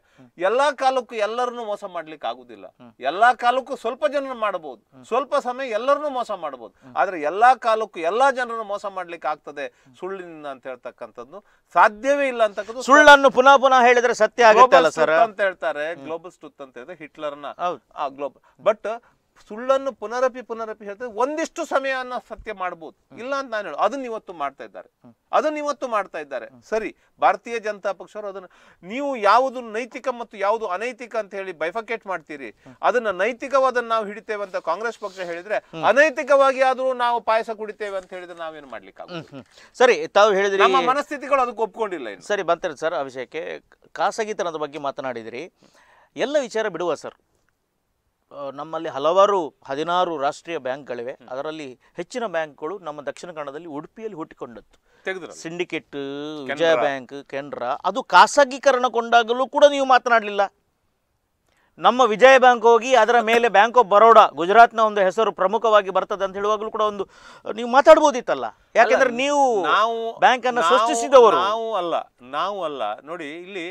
ಎಲ್ಲಾ ಕಾಲಕ್ಕೂ ಎಲ್ಲರನ್ನು ಮೋಸ ಮಾಡ್ಲಿಕ್ಕೆ ಆಗುದಿಲ್ಲ ಎಲ್ಲಾ ಕಾಲಕ್ಕೂ ಸ್ವಲ್ಪ ಜನರು ಮಾಡಬಹುದು ಸ್ವಲ್ಪ ಸಮಯ ಎಲ್ಲರನ್ನೂ ಮೋಸ ಮಾಡಬಹುದು ಆದ್ರೆ ಎಲ್ಲಾ ಕಾಲಕ್ಕೂ ಎಲ್ಲಾ ಜನರನ್ನು ಮೋಸ ಮಾಡ್ಲಿಕ್ಕೆ ಆಗ್ತದೆ ಸುಳ್ಳಿನಿಂದ ಅಂತ ಹೇಳ್ತಕ್ಕಂಥದ್ದು ಸಾಧ್ಯವೇ ಇಲ್ಲ ಅಂತ ಸುಳ್ಳನ್ನು ಪುನಃ ಪುನಃ ಹೇಳಿದ್ರೆ ಸತ್ಯ ಆಗುತ್ತೆ ಅಂತ ಹೇಳ್ತಾರೆ ಗ್ಲೋಬಲ್ ಸ್ಟುತ್ ಅಂತ ಹೇಳಿದ್ರೆ ಹಿಟ್ಲರ್ನ ಗ್ಲೋಬಲ್ ಬಟ್ ಸುಳ್ಳನ್ನು ಪುನರಪಿ ಪುನರಪಿ ಹೇಳ್ತಾರೆ ಒಂದಿಷ್ಟು ಅನ್ನ ಸತ್ಯ ಮಾಡಬಹುದು ಇಲ್ಲ ಅಂತ ನಾನು ಹೇಳು ಅದನ್ನ ಇವತ್ತು ಮಾಡ್ತಾ ಇದ್ದಾರೆ ಅದನ್ನ ಇವತ್ತು ಮಾಡ್ತಾ ಇದ್ದಾರೆ ಸರಿ ಭಾರತೀಯ ಜನತಾ ಪಕ್ಷವರು ಅದನ್ನ ನೀವು ಯಾವುದು ನೈತಿಕ ಮತ್ತು ಯಾವುದು ಅನೈತಿಕ ಅಂತ ಹೇಳಿ ಬೈಫಕೇಟ್ ಮಾಡ್ತೀರಿ ಅದನ್ನ ನೈತಿಕವಾದನ್ನ ನಾವು ಹಿಡಿತೇವೆ ಅಂತ ಕಾಂಗ್ರೆಸ್ ಪಕ್ಷ ಹೇಳಿದ್ರೆ ಅನೈತಿಕವಾಗಿ ಆದ್ರೂ ನಾವು ಪಾಯಸ ಕುಡಿತೇವೆ ಅಂತ ಹೇಳಿದ್ರೆ ನಾವೇನು ಮಾಡ್ಲಿಕ್ಕೆ ಸರಿ ತಾವು ಹೇಳಿದ್ರೆ ನಮ್ಮ ಮನಸ್ಥಿತಿಗಳು ಅದಕ್ಕೆ ಒಪ್ಕೊಂಡಿಲ್ಲ ಸರಿ ಬಂತಾರೆ ಸರ್ ಆ ವಿಷಯಕ್ಕೆ ಖಾಸಗಿತನದ ಬಗ್ಗೆ ಮಾತನಾಡಿದಿರಿ ಎಲ್ಲ ವಿಚಾರ ಬಿಡುವ ಸರ್ ನಮ್ಮಲ್ಲಿ ಹಲವಾರು ಹದಿನಾರು ರಾಷ್ಟ್ರೀಯ ಬ್ಯಾಂಕ್ಗಳಿವೆ ಅದರಲ್ಲಿ ಹೆಚ್ಚಿನ ಬ್ಯಾಂಕ್ಗಳು ನಮ್ಮ ದಕ್ಷಿಣ ಕನ್ನಡದಲ್ಲಿ ಉಡುಪಿಯಲ್ಲಿ ಹುಟ್ಟಿಕೊಂಡದ್ದು ಸಿಂಡಿಕೇಟ್ ವಿಜಯ ಬ್ಯಾಂಕ್ ಕೆನರಾ ಅದು ಖಾಸಗೀಕರಣಗೊಂಡಾಗಲೂ ಕೂಡ ನೀವು ಮಾತನಾಡಲಿಲ್ಲ ನಮ್ಮ ವಿಜಯ ಬ್ಯಾಂಕ್ ಹೋಗಿ ಅದರ ಮೇಲೆ ಬ್ಯಾಂಕ್ ಆಫ್ ಬರೋಡಾ ಗುಜರಾತ್ನ ಒಂದು ಹೆಸರು ಪ್ರಮುಖವಾಗಿ ಬರ್ತದೆ ಅಂತ ಹೇಳುವಾಗಲೂ ಕೂಡ ಒಂದು ನೀವು ಮಾತಾಡ್ಬೋದಿತ್ತಲ್ಲ ಯಾಕೆಂದ್ರೆ ನೀವು ನಾವು ಬ್ಯಾಂಕ್ ಅನ್ನು ಸೃಷ್ಟಿಸಿದವರು ನಾವು ಅಲ್ಲ ನಾವು ಅಲ್ಲ ನೋಡಿ ಇಲ್ಲಿ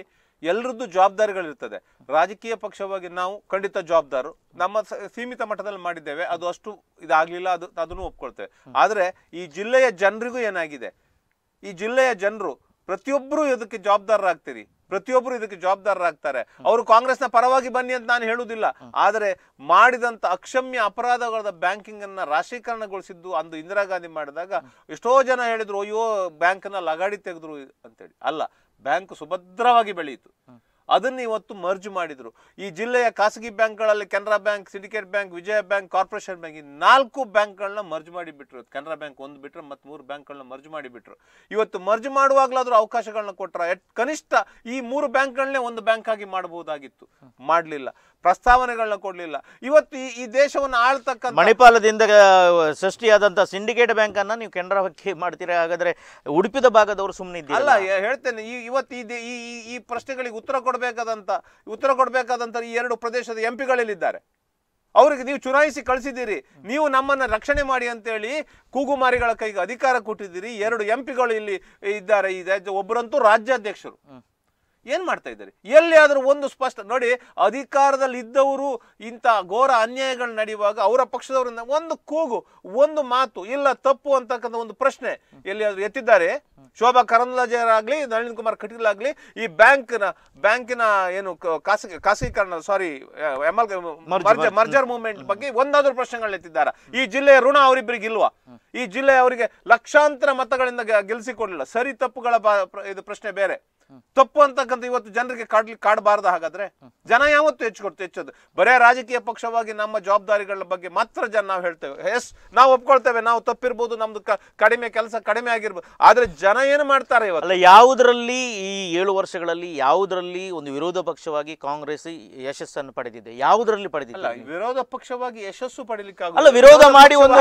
ಎಲ್ಲರದ್ದು ಜವಾಬ್ದಾರಿಗಳಿರ್ತದೆ ರಾಜಕೀಯ ಪಕ್ಷವಾಗಿ ನಾವು ಖಂಡಿತ ಜವಾಬ್ದಾರು ನಮ್ಮ ಸೀಮಿತ ಮಟ್ಟದಲ್ಲಿ ಮಾಡಿದ್ದೇವೆ ಅದು ಅಷ್ಟು ಇದಾಗ್ಲಿಲ್ಲ ಅದು ಅದನ್ನು ಒಪ್ಕೊಳ್ತೇವೆ ಆದರೆ ಈ ಜಿಲ್ಲೆಯ ಜನರಿಗೂ ಏನಾಗಿದೆ ಈ ಜಿಲ್ಲೆಯ ಜನರು ಪ್ರತಿಯೊಬ್ಬರು ಇದಕ್ಕೆ ಜವಾಬ್ದಾರರಾಗ್ತೀರಿ ಪ್ರತಿಯೊಬ್ಬರು ಇದಕ್ಕೆ ಜವಾಬ್ದಾರರಾಗ್ತಾರೆ ಅವರು ಕಾಂಗ್ರೆಸ್ನ ಪರವಾಗಿ ಬನ್ನಿ ಅಂತ ನಾನು ಹೇಳುವುದಿಲ್ಲ ಆದರೆ ಮಾಡಿದಂಥ ಅಕ್ಷಮ್ಯ ಅಪರಾಧಗಳ ಬ್ಯಾಂಕಿಂಗ್ ಅನ್ನ ರಾಷ್ಟ್ರೀಕರಣಗೊಳಿಸಿದ್ದು ಅಂದು ಇಂದಿರಾ ಗಾಂಧಿ ಮಾಡಿದಾಗ ಎಷ್ಟೋ ಜನ ಹೇಳಿದ್ರು ಅಯ್ಯೋ ಬ್ಯಾಂಕ್ನ ಲಗಾಡಿ ತೆಗೆದ್ರು ಅಂತೇಳಿ ಅಲ್ಲ ಬ್ಯಾಂಕ್ ಸುಭದ್ರವಾಗಿ ಬೆಳೆಯಿತು ಅದನ್ನ ಇವತ್ತು ಮರ್ಜ್ ಮಾಡಿದರು ಈ ಜಿಲ್ಲೆಯ ಖಾಸಗಿ ಬ್ಯಾಂಕ್ಗಳಲ್ಲಿ Canara bank syndicate bank Vijaya bank corporation bank ಈ ನಾಲ್ಕು ಬ್ಯಾಂಕ್ಗಳನ್ನ ಮರ್ಜ್ ಮಾಡಿಬಿಟ್ರು ಕೆನರಾ ಬ್ಯಾಂಕ್ ಒಂದು ಬಿಟ್ಟರೆ ಮತ್ತು ಮೂರು ಬ್ಯಾಂಕ್ಗಳನ್ನ ಮರ್ಜ್ ಮಾಡಿಬಿಟ್ರು ಇವತ್ತು ಮರ್ಜ್ ಮಾಡುವಾಗಲಾದರೂ ಅವಕಾಶಗಳನ್ನ ಕೊಟ್ಟರೆ ಕನಿಷ್ಠ ಈ ಮೂರು ಬ್ಯಾಂಕ್ಗಳನ್ನೇ ಒಂದು ಬ್ಯಾಂಕ್ ಆಗಿ ಮಾಡಬಹುದಾಗಿತ್ತು ಮಾಡಲಿಲ್ಲ ಪ್ರಸ್ತಾವನೆಗಳನ್ನ ಕೊಡಲಿಲ್ಲ ಇವತ್ತು ಈ ದೇಶವನ್ನು ಆಳ್ತಕ್ಕ ಮಣಿಪಾಲದಿಂದ ಸೃಷ್ಟಿಯಾದಂಥ ಸಿಂಡಿಕೇಟ್ ಬ್ಯಾಂಕನ್ನು ನೀವು ಕೆನರಾ ಹಕ್ಕಿ ಮಾಡ್ತೀರಾ ಹಾಗಾದರೆ ಉಡುಪಿದ ಭಾಗದವರು ಸುಮ್ಮನೆ ಅಲ್ಲ ಹೇಳ್ತೇನೆ ಈ ಇವತ್ತು ಈ ಈ ಪ್ರಶ್ನೆಗಳಿಗೆ ಉತ್ತರ ಕೊಡಬೇಕಾದಂಥ ಉತ್ತರ ಕೊಡಬೇಕಾದಂಥ ಈ ಎರಡು ಪ್ರದೇಶದ ಎಂ ಪಿಗಳಲ್ಲಿದ್ದಾರೆ ಅವರಿಗೆ ನೀವು ಚುನಾಯಿಸಿ ಕಳಿಸಿದ್ದೀರಿ ನೀವು ನಮ್ಮನ್ನು ರಕ್ಷಣೆ ಮಾಡಿ ಅಂತೇಳಿ ಕೂಗುಮಾರಿಗಳ ಕೈಗೆ ಅಧಿಕಾರ ಕೊಟ್ಟಿದ್ದೀರಿ ಎರಡು ಎಂ ಇಲ್ಲಿ ಇದ್ದಾರೆ ರಾಜ್ಯ ಒಬ್ಬರಂತೂ ರಾಜ್ಯಾಧ್ಯಕ್ಷರು ಏನ್ ಮಾಡ್ತಾ ಇದ್ದಾರೆ ಎಲ್ಲಿಯಾದರೂ ಒಂದು ಸ್ಪಷ್ಟ ನೋಡಿ ಅಧಿಕಾರದಲ್ಲಿ ಇದ್ದವರು ಇಂತ ಘೋರ ಅನ್ಯಾಯಗಳು ನಡೆಯುವಾಗ ಅವರ ಪಕ್ಷದವರಿಂದ ಒಂದು ಕೂಗು ಒಂದು ಮಾತು ಇಲ್ಲ ತಪ್ಪು ಅಂತಕ್ಕಂಥ ಒಂದು ಪ್ರಶ್ನೆ ಎಲ್ಲಿಯಾದರೂ ಎತ್ತಿದ್ದಾರೆ ಶೋಭಾ ಕರಂದ್ಲಾಜೆಯರಾಗಲಿ ನಳಿನ್ ಕುಮಾರ್ ಕಟೀಲ್ ಆಗಲಿ ಈ ಬ್ಯಾಂಕ್ನ ಬ್ಯಾಂಕಿನ ಏನು ಖಾಸಗಿ ಖಾಸಗೀಕರಣ ಸಾರಿ ಮರ್ಜರ್ ಮೂವ್ಮೆಂಟ್ ಬಗ್ಗೆ ಒಂದಾದ್ರೂ ಪ್ರಶ್ನೆಗಳನ್ನ ಎತ್ತಿದ್ದಾರೆ ಈ ಜಿಲ್ಲೆಯ ಋಣ ಅವರಿಬ್ಬರಿಗೆ ಇಲ್ವಾ ಈ ಜಿಲ್ಲೆ ಅವರಿಗೆ ಲಕ್ಷಾಂತರ ಮತಗಳಿಂದ ಗೆಲ್ಲಿಸಿಕೊಡ್ಲಿಲ್ಲ ಸರಿ ತಪ್ಪುಗಳ ಇದು ಪ್ರಶ್ನೆ ಬೇರೆ ತಪ್ಪು ಅಂತಕ್ಕಂಥ ಇವತ್ತು ಜನರಿಗೆ ಕಾಡ್ಲಿ ಕಾಡಬಾರ್ದು ಹಾಗಾದ್ರೆ ಜನ ಯಾವತ್ತು ಹೆಚ್ಚು ಕೊಡ್ತು ಹೆಚ್ಚೋದು ಬರೇ ರಾಜಕೀಯ ಪಕ್ಷವಾಗಿ ನಮ್ಮ ಜವಾಬ್ದಾರಿಗಳ ಬಗ್ಗೆ ಮಾತ್ರ ಜನ ನಾವು ಹೇಳ್ತೇವೆ ಎಸ್ ನಾವು ಒಪ್ಕೊಳ್ತೇವೆ ನಾವು ತಪ್ಪಿರ್ಬೋದು ನಮ್ದು ಕಡಿಮೆ ಕೆಲಸ ಕಡಿಮೆ ಆಗಿರ್ಬೋದು ಆದ್ರೆ ಜನ ಏನು ಮಾಡ್ತಾರೆ ಅಲ್ಲ ಯಾವುದರಲ್ಲಿ ಈ ಏಳು ವರ್ಷಗಳಲ್ಲಿ ಯಾವುದರಲ್ಲಿ ಒಂದು ವಿರೋಧ ಪಕ್ಷವಾಗಿ ಕಾಂಗ್ರೆಸ್ ಯಶಸ್ಸನ್ನು ಪಡೆದಿದೆ ಯಾವುದರಲ್ಲಿ ಪಡೆದಿಲ್ಲ ವಿರೋಧ ಪಕ್ಷವಾಗಿ ಯಶಸ್ಸು ಪಡೆಯಲಿಕ್ಕೆ ಅಲ್ಲ ವಿರೋಧ ಮಾಡಿ ಒಂದು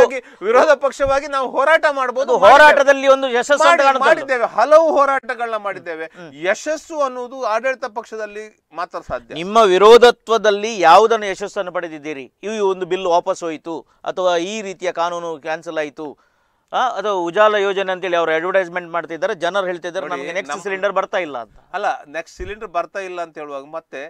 ವಿರೋಧ ಪಕ್ಷವಾಗಿ ನಾವು ಹೋರಾಟ ಮಾಡಬಹುದು ಹೋರಾಟದಲ್ಲಿ ಒಂದು ಯಶಸ್ಸು ಮಾಡಿದ್ದೇವೆ ಹಲವು ಹೋರಾಟಗಳನ್ನ ಮಾಡಿದ್ದೇವೆ ಯಶಸ್ಸು ಅನ್ನುವುದು ಆಡಳಿತ ಪಕ್ಷದಲ್ಲಿ ಮಾತ್ರ ಸಾಧ್ಯ ನಿಮ್ಮ ವಿರೋಧತ್ವದಲ್ಲಿ ಯಾವುದನ್ನು ಯಶಸ್ಸನ್ನು ಪಡೆದಿದ್ದೀರಿ ಇವು ಒಂದು ಬಿಲ್ ವಾಪಸ್ ಹೋಯಿತು ಅಥವಾ ಈ ರೀತಿಯ ಕಾನೂನು ಕ್ಯಾನ್ಸಲ್ ಆಯಿತು ಅದು ಉಜಾಲ ಯೋಜನೆ ಅಂತೇಳಿ ಅವರು ಅಡ್ವರ್ಟೈಸ್ಮೆಂಟ್ ಮಾಡ್ತಿದ್ದಾರೆ ಜನರು ಹೇಳ್ತಿದ್ದಾರೆ ನಮಗೆ ನೆಕ್ಸ್ಟ್ ಸಿಲಿಂಡರ್ ಬರ್ತಾ ಇಲ್ಲ ಅಂತ ಅಲ್ಲ ನೆಕ್ಸ್ಟ್ ಸಿಲಿಂಡರ್ ಬರ್ತಾ ಇಲ್ಲ ಅಂತ ಹೇಳುವಾಗ ಮತ್ತೆ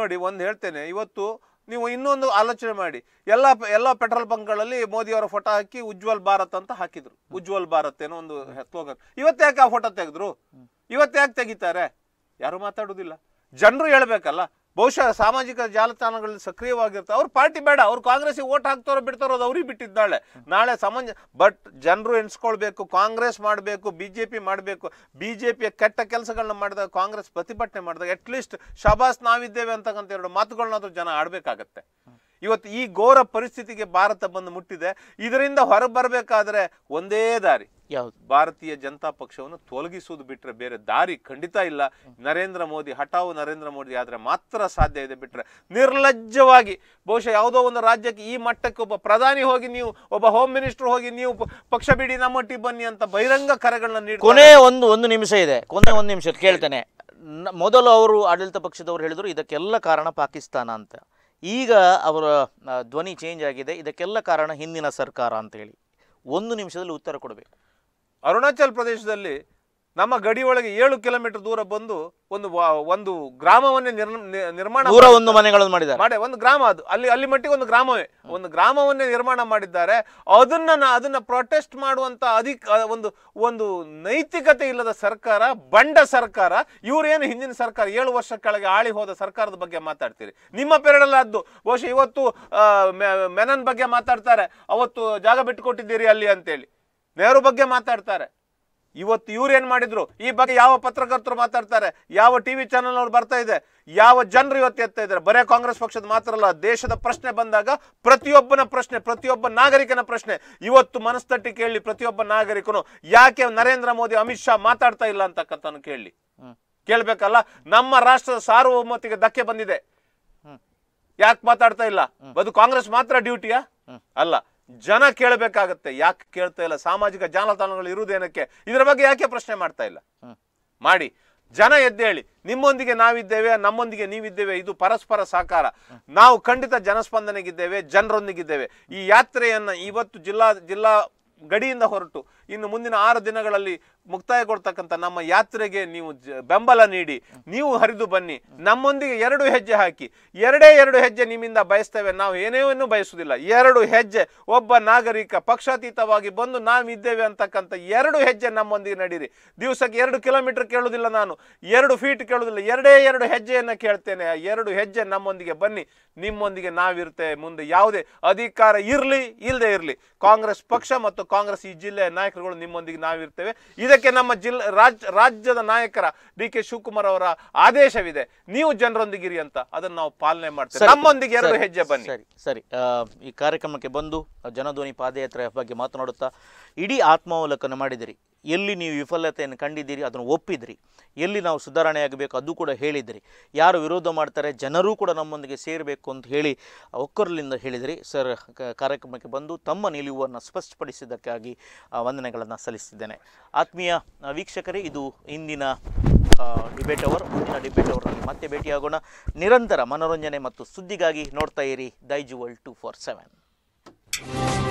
ನೋಡಿ ಒಂದು ಹೇಳ್ತೇನೆ ಇವತ್ತು ನೀವು ಇನ್ನೊಂದು ಆಲೋಚನೆ ಮಾಡಿ ಎಲ್ಲ ಎಲ್ಲ ಪೆಟ್ರೋಲ್ ಬಂಕ್ಗಳಲ್ಲಿ ಮೋದಿ ಅವರ ಫೋಟೋ ಹಾಕಿ ಉಜ್ವಲ್ ಭಾರತ್ ಅಂತ ಹಾಕಿದ್ರು ಉಜ್ವಲ್ ಭಾರತ್ ಏನೋ ಒಂದು ಸ್ಲೋಗನ್ ಇವತ್ತೇ ಯಾಕೆ ಆ ಫೋಟೋ ತೆಗೆದ್ರು ಇವತ್ತು ಯಾಕೆ ತೆಗಿತಾರೆ ಯಾರು ಮಾತಾಡೋದಿಲ್ಲ ಜನರು ಹೇಳ್ಬೇಕಲ್ಲ ಬಹುಶಃ ಸಾಮಾಜಿಕ ಜಾಲತಾಣಗಳಲ್ಲಿ ಸಕ್ರಿಯವಾಗಿರ್ತಾರೆ ಅವ್ರ ಪಾರ್ಟಿ ಬೇಡ ಅವ್ರು ಕಾಂಗ್ರೆಸ್ಗೆ ಓಟ್ ಹಾಕ್ತಾರೋ ಬಿಡ್ತಾರೋ ಅದು ಅವ್ರಿಗೆ ಬಿಟ್ಟಿದ್ದಾಳೆ ನಾಳೆ ಸಮಂಜ ಬಟ್ ಜನರು ಎಣಿಸ್ಕೊಳ್ಬೇಕು ಕಾಂಗ್ರೆಸ್ ಮಾಡಬೇಕು ಬಿ ಜೆ ಪಿ ಮಾಡಬೇಕು ಬಿ ಜೆ ಪಿಯ ಕೆಟ್ಟ ಕೆಲಸಗಳನ್ನ ಮಾಡಿದಾಗ ಕಾಂಗ್ರೆಸ್ ಪ್ರತಿಭಟನೆ ಮಾಡಿದಾಗ ಅಟ್ಲೀಸ್ಟ್ ಶಬಾಸ್ ನಾವಿದ್ದೇವೆ ಅಂತಕ್ಕಂಥ ಎರಡು ಮಾತುಗಳನ್ನಾದ್ರೂ ಜನ ಆಡಬೇಕಾಗತ್ತೆ ಇವತ್ತು ಈ ಘೋರ ಪರಿಸ್ಥಿತಿಗೆ ಭಾರತ ಬಂದು ಮುಟ್ಟಿದೆ ಇದರಿಂದ ಹೊರಬರಬೇಕಾದ್ರೆ ಒಂದೇ ದಾರಿ ಭಾರತೀಯ ಜನತಾ ಪಕ್ಷವನ್ನು ತೊಲಗಿಸುವುದು ಬಿಟ್ರೆ ಬೇರೆ ದಾರಿ ಖಂಡಿತ ಇಲ್ಲ ನರೇಂದ್ರ ಮೋದಿ ಹಠಾವು ನರೇಂದ್ರ ಮೋದಿ ಆದರೆ ಮಾತ್ರ ಸಾಧ್ಯ ಇದೆ ಬಿಟ್ರೆ ನಿರ್ಲಜ್ಜವಾಗಿ ಬಹುಶಃ ಯಾವುದೋ ಒಂದು ರಾಜ್ಯಕ್ಕೆ ಈ ಮಟ್ಟಕ್ಕೆ ಒಬ್ಬ ಪ್ರಧಾನಿ ಹೋಗಿ ನೀವು ಒಬ್ಬ ಹೋಮ್ ಮಿನಿಸ್ಟರ್ ಹೋಗಿ ನೀವು ಪಕ್ಷ ಬಿಡಿ ಟಿ ಬನ್ನಿ ಅಂತ ಬಹಿರಂಗ ಕರೆಗಳನ್ನ ನೀಡಿ ಕೊನೆ ಒಂದು ಒಂದು ನಿಮಿಷ ಇದೆ ಕೊನೆ ಒಂದು ನಿಮಿಷ ಕೇಳ್ತೇನೆ ಮೊದಲು ಅವರು ಆಡಳಿತ ಪಕ್ಷದವರು ಹೇಳಿದ್ರು ಇದಕ್ಕೆಲ್ಲ ಕಾರಣ ಪಾಕಿಸ್ತಾನ ಅಂತ ಈಗ ಅವರ ಧ್ವನಿ ಚೇಂಜ್ ಆಗಿದೆ ಇದಕ್ಕೆಲ್ಲ ಕಾರಣ ಹಿಂದಿನ ಸರ್ಕಾರ ಅಂತ ಹೇಳಿ ಒಂದು ನಿಮಿಷದಲ್ಲಿ ಉತ್ತರ ಕೊಡಬೇಕು ಅರುಣಾಚಲ್ ಪ್ರದೇಶದಲ್ಲಿ ನಮ್ಮ ಗಡಿಯೊಳಗೆ ಏಳು ಕಿಲೋಮೀಟರ್ ದೂರ ಬಂದು ಒಂದು ಒಂದು ಗ್ರಾಮವನ್ನೇ ನಿರ್ಮಾಣ ಒಂದು ಮನೆಗಳನ್ನು ಮಾಡಿದ್ದಾರೆ ಮಾಡಿ ಒಂದು ಗ್ರಾಮ ಅದು ಅಲ್ಲಿ ಅಲ್ಲಿ ಮಟ್ಟಿಗೆ ಒಂದು ಗ್ರಾಮವೇ ಒಂದು ಗ್ರಾಮವನ್ನೇ ನಿರ್ಮಾಣ ಮಾಡಿದ್ದಾರೆ ಅದನ್ನ ಅದನ್ನ ಪ್ರೊಟೆಸ್ಟ್ ಮಾಡುವಂತ ಅಧಿಕ ಒಂದು ಒಂದು ನೈತಿಕತೆ ಇಲ್ಲದ ಸರ್ಕಾರ ಬಂಡ ಸರ್ಕಾರ ಇವರೇನು ಹಿಂದಿನ ಸರ್ಕಾರ ಏಳು ವರ್ಷ ಕೆಳಗೆ ಆಳಿ ಹೋದ ಸರ್ಕಾರದ ಬಗ್ಗೆ ಮಾತಾಡ್ತೀರಿ ನಿಮ್ಮ ಪೇರಡಲ್ಲ ಅದು ಬಹುಶಃ ಇವತ್ತು ಮೆನನ್ ಬಗ್ಗೆ ಮಾತಾಡ್ತಾರೆ ಅವತ್ತು ಜಾಗ ಬಿಟ್ಟು ಕೊಟ್ಟಿದ್ದೀರಿ ಅಲ್ಲಿ ಅಂತೇಳಿ ನೆಹರು ಬಗ್ಗೆ ಮಾತಾಡ್ತಾರೆ ಇವತ್ತು ಇವ್ರು ಮಾಡಿದ್ರು ಈ ಬಗ್ಗೆ ಯಾವ ಪತ್ರಕರ್ತರು ಮಾತಾಡ್ತಾರೆ ಯಾವ ಟಿವಿ ಚಾನೆಲ್ ಚಾನಲ್ ಅವ್ರು ಬರ್ತಾ ಇದೆ ಯಾವ ಜನರು ಇವತ್ತು ಎತ್ತಾ ಇದ್ದಾರೆ ಬರೇ ಕಾಂಗ್ರೆಸ್ ಪಕ್ಷದ ಮಾತ್ರ ಅಲ್ಲ ದೇಶದ ಪ್ರಶ್ನೆ ಬಂದಾಗ ಪ್ರತಿಯೊಬ್ಬನ ಪ್ರಶ್ನೆ ಪ್ರತಿಯೊಬ್ಬ ನಾಗರಿಕನ ಪ್ರಶ್ನೆ ಇವತ್ತು ಮನಸ್ತಟ್ಟಿ ಕೇಳಿ ಪ್ರತಿಯೊಬ್ಬ ನಾಗರಿಕನು ಯಾಕೆ ನರೇಂದ್ರ ಮೋದಿ ಅಮಿತ್ ಶಾ ಮಾತಾಡ್ತಾ ಇಲ್ಲ ಅಂತಕ್ಕಂಥನು ಕೇಳಿ ಕೇಳ್ಬೇಕಲ್ಲ ನಮ್ಮ ರಾಷ್ಟ್ರದ ಸಾರ್ವಭೌಮತೆಗೆ ಧಕ್ಕೆ ಬಂದಿದೆ ಯಾಕೆ ಮಾತಾಡ್ತಾ ಇಲ್ಲ ಅದು ಕಾಂಗ್ರೆಸ್ ಮಾತ್ರ ಡ್ಯೂಟಿಯಾ ಅಲ್ಲ ಜನ ಕೇಳಬೇಕಾಗತ್ತೆ ಯಾಕೆ ಕೇಳ್ತಾ ಇಲ್ಲ ಸಾಮಾಜಿಕ ಜಾಲತಾಣಗಳು ಇರುವುದೇನಕ್ಕೆ ಇದರ ಬಗ್ಗೆ ಯಾಕೆ ಪ್ರಶ್ನೆ ಮಾಡ್ತಾ ಇಲ್ಲ ಮಾಡಿ ಜನ ಎದ್ದೇಳಿ ನಿಮ್ಮೊಂದಿಗೆ ನಾವಿದ್ದೇವೆ ನಮ್ಮೊಂದಿಗೆ ನೀವಿದ್ದೇವೆ ಇದು ಪರಸ್ಪರ ಸಹಕಾರ ನಾವು ಖಂಡಿತ ಜನಸ್ಪಂದನೆಗಿದ್ದೇವೆ ಜನರೊಂದಿಗಿದ್ದೇವೆ ಈ ಯಾತ್ರೆಯನ್ನ ಇವತ್ತು ಜಿಲ್ಲಾ ಜಿಲ್ಲಾ ಗಡಿಯಿಂದ ಹೊರಟು ಇನ್ನು ಮುಂದಿನ ಆರು ದಿನಗಳಲ್ಲಿ ಕೊಡ್ತಕ್ಕಂಥ ನಮ್ಮ ಯಾತ್ರೆಗೆ ನೀವು ಬೆಂಬಲ ನೀಡಿ ನೀವು ಹರಿದು ಬನ್ನಿ ನಮ್ಮೊಂದಿಗೆ ಎರಡು ಹೆಜ್ಜೆ ಹಾಕಿ ಎರಡೇ ಎರಡು ಹೆಜ್ಜೆ ನಿಮ್ಮಿಂದ ಬಯಸ್ತೇವೆ ನಾವು ಏನೇನೂ ಬಯಸುವುದಿಲ್ಲ ಎರಡು ಹೆಜ್ಜೆ ಒಬ್ಬ ನಾಗರಿಕ ಪಕ್ಷಾತೀತವಾಗಿ ಬಂದು ನಾವಿದ್ದೇವೆ ಅಂತಕ್ಕಂಥ ಎರಡು ಹೆಜ್ಜೆ ನಮ್ಮೊಂದಿಗೆ ನಡೀರಿ ದಿವಸಕ್ಕೆ ಎರಡು ಕಿಲೋಮೀಟರ್ ಕೇಳುವುದಿಲ್ಲ ನಾನು ಎರಡು ಫೀಟ್ ಕೇಳುವುದಿಲ್ಲ ಎರಡೇ ಎರಡು ಹೆಜ್ಜೆಯನ್ನು ಕೇಳ್ತೇನೆ ಆ ಎರಡು ಹೆಜ್ಜೆ ನಮ್ಮೊಂದಿಗೆ ಬನ್ನಿ ನಿಮ್ಮೊಂದಿಗೆ ನಾವಿರ್ತೇವೆ ಮುಂದೆ ಯಾವುದೇ ಅಧಿಕಾರ ಇರಲಿ ಇಲ್ಲದೆ ಇರಲಿ ಕಾಂಗ್ರೆಸ್ ಪಕ್ಷ ಮತ್ತು ಕಾಂಗ್ರೆಸ್ ಈ ಜಿಲ್ಲೆಯ ನಾಯಕರು ನಿಮ್ಮೊಂದಿಗೆ ನಾವಿರ್ತೇವೆ ಇದಕ್ಕೆ ನಮ್ಮ ಜಿಲ್ಲಾ ರಾಜ್ ರಾಜ್ಯದ ನಾಯಕರ ಡಿ ಕೆ ಶಿವಕುಮಾರ್ ಅವರ ಆದೇಶವಿದೆ ನೀವು ಜನರೊಂದಿಗಿರಿ ಅಂತ ಅದನ್ನು ನಾವು ಪಾಲನೆ ಮಾಡ್ತೇವೆ ನಮ್ಮೊಂದಿಗೆ ಎರಡು ಹೆಜ್ಜೆ ಬನ್ನಿ ಸರಿ ಸರಿ ಈ ಕಾರ್ಯಕ್ರಮಕ್ಕೆ ಬಂದು ಜನಧ್ವನಿ ಪಾದಯಾತ್ರೆಯ ಬಗ್ಗೆ ಮಾತನಾಡುತ್ತಾ ಇಡೀ ಆತ್ಮಾವಲೋಕನ ಮಾಡಿದಿರಿ ಎಲ್ಲಿ ನೀವು ವಿಫಲತೆಯನ್ನು ಕಂಡಿದ್ದೀರಿ ಅದನ್ನು ಒಪ್ಪಿದ್ರಿ ಎಲ್ಲಿ ನಾವು ಸುಧಾರಣೆ ಆಗಬೇಕು ಅದು ಕೂಡ ಹೇಳಿದ್ರಿ ಯಾರು ವಿರೋಧ ಮಾಡ್ತಾರೆ ಜನರೂ ಕೂಡ ನಮ್ಮೊಂದಿಗೆ ಸೇರಬೇಕು ಅಂತ ಹೇಳಿ ಒಕ್ಕರ್ಲಿಂದ ಹೇಳಿದ್ರಿ ಸರ್ ಕಾರ್ಯಕ್ರಮಕ್ಕೆ ಬಂದು ತಮ್ಮ ನಿಲುವನ್ನು ಸ್ಪಷ್ಟಪಡಿಸಿದ್ದಕ್ಕಾಗಿ ವಂದನೆಗಳನ್ನು ಸಲ್ಲಿಸಿದ್ದೇನೆ ಆತ್ಮೀಯ ವೀಕ್ಷಕರೇ ಇದು ಇಂದಿನ ಡಿಬೇಟ್ ಅವರ್ ಮುಂದಿನ ಡಿಬೇಟ್ ಅವರ್ನಲ್ಲಿ ಮತ್ತೆ ಭೇಟಿಯಾಗೋಣ ನಿರಂತರ ಮನೋರಂಜನೆ ಮತ್ತು ಸುದ್ದಿಗಾಗಿ ನೋಡ್ತಾ ಇರಿ ದೈಜುವಲ್ ಟು ಫೋರ್ ಸೆವೆನ್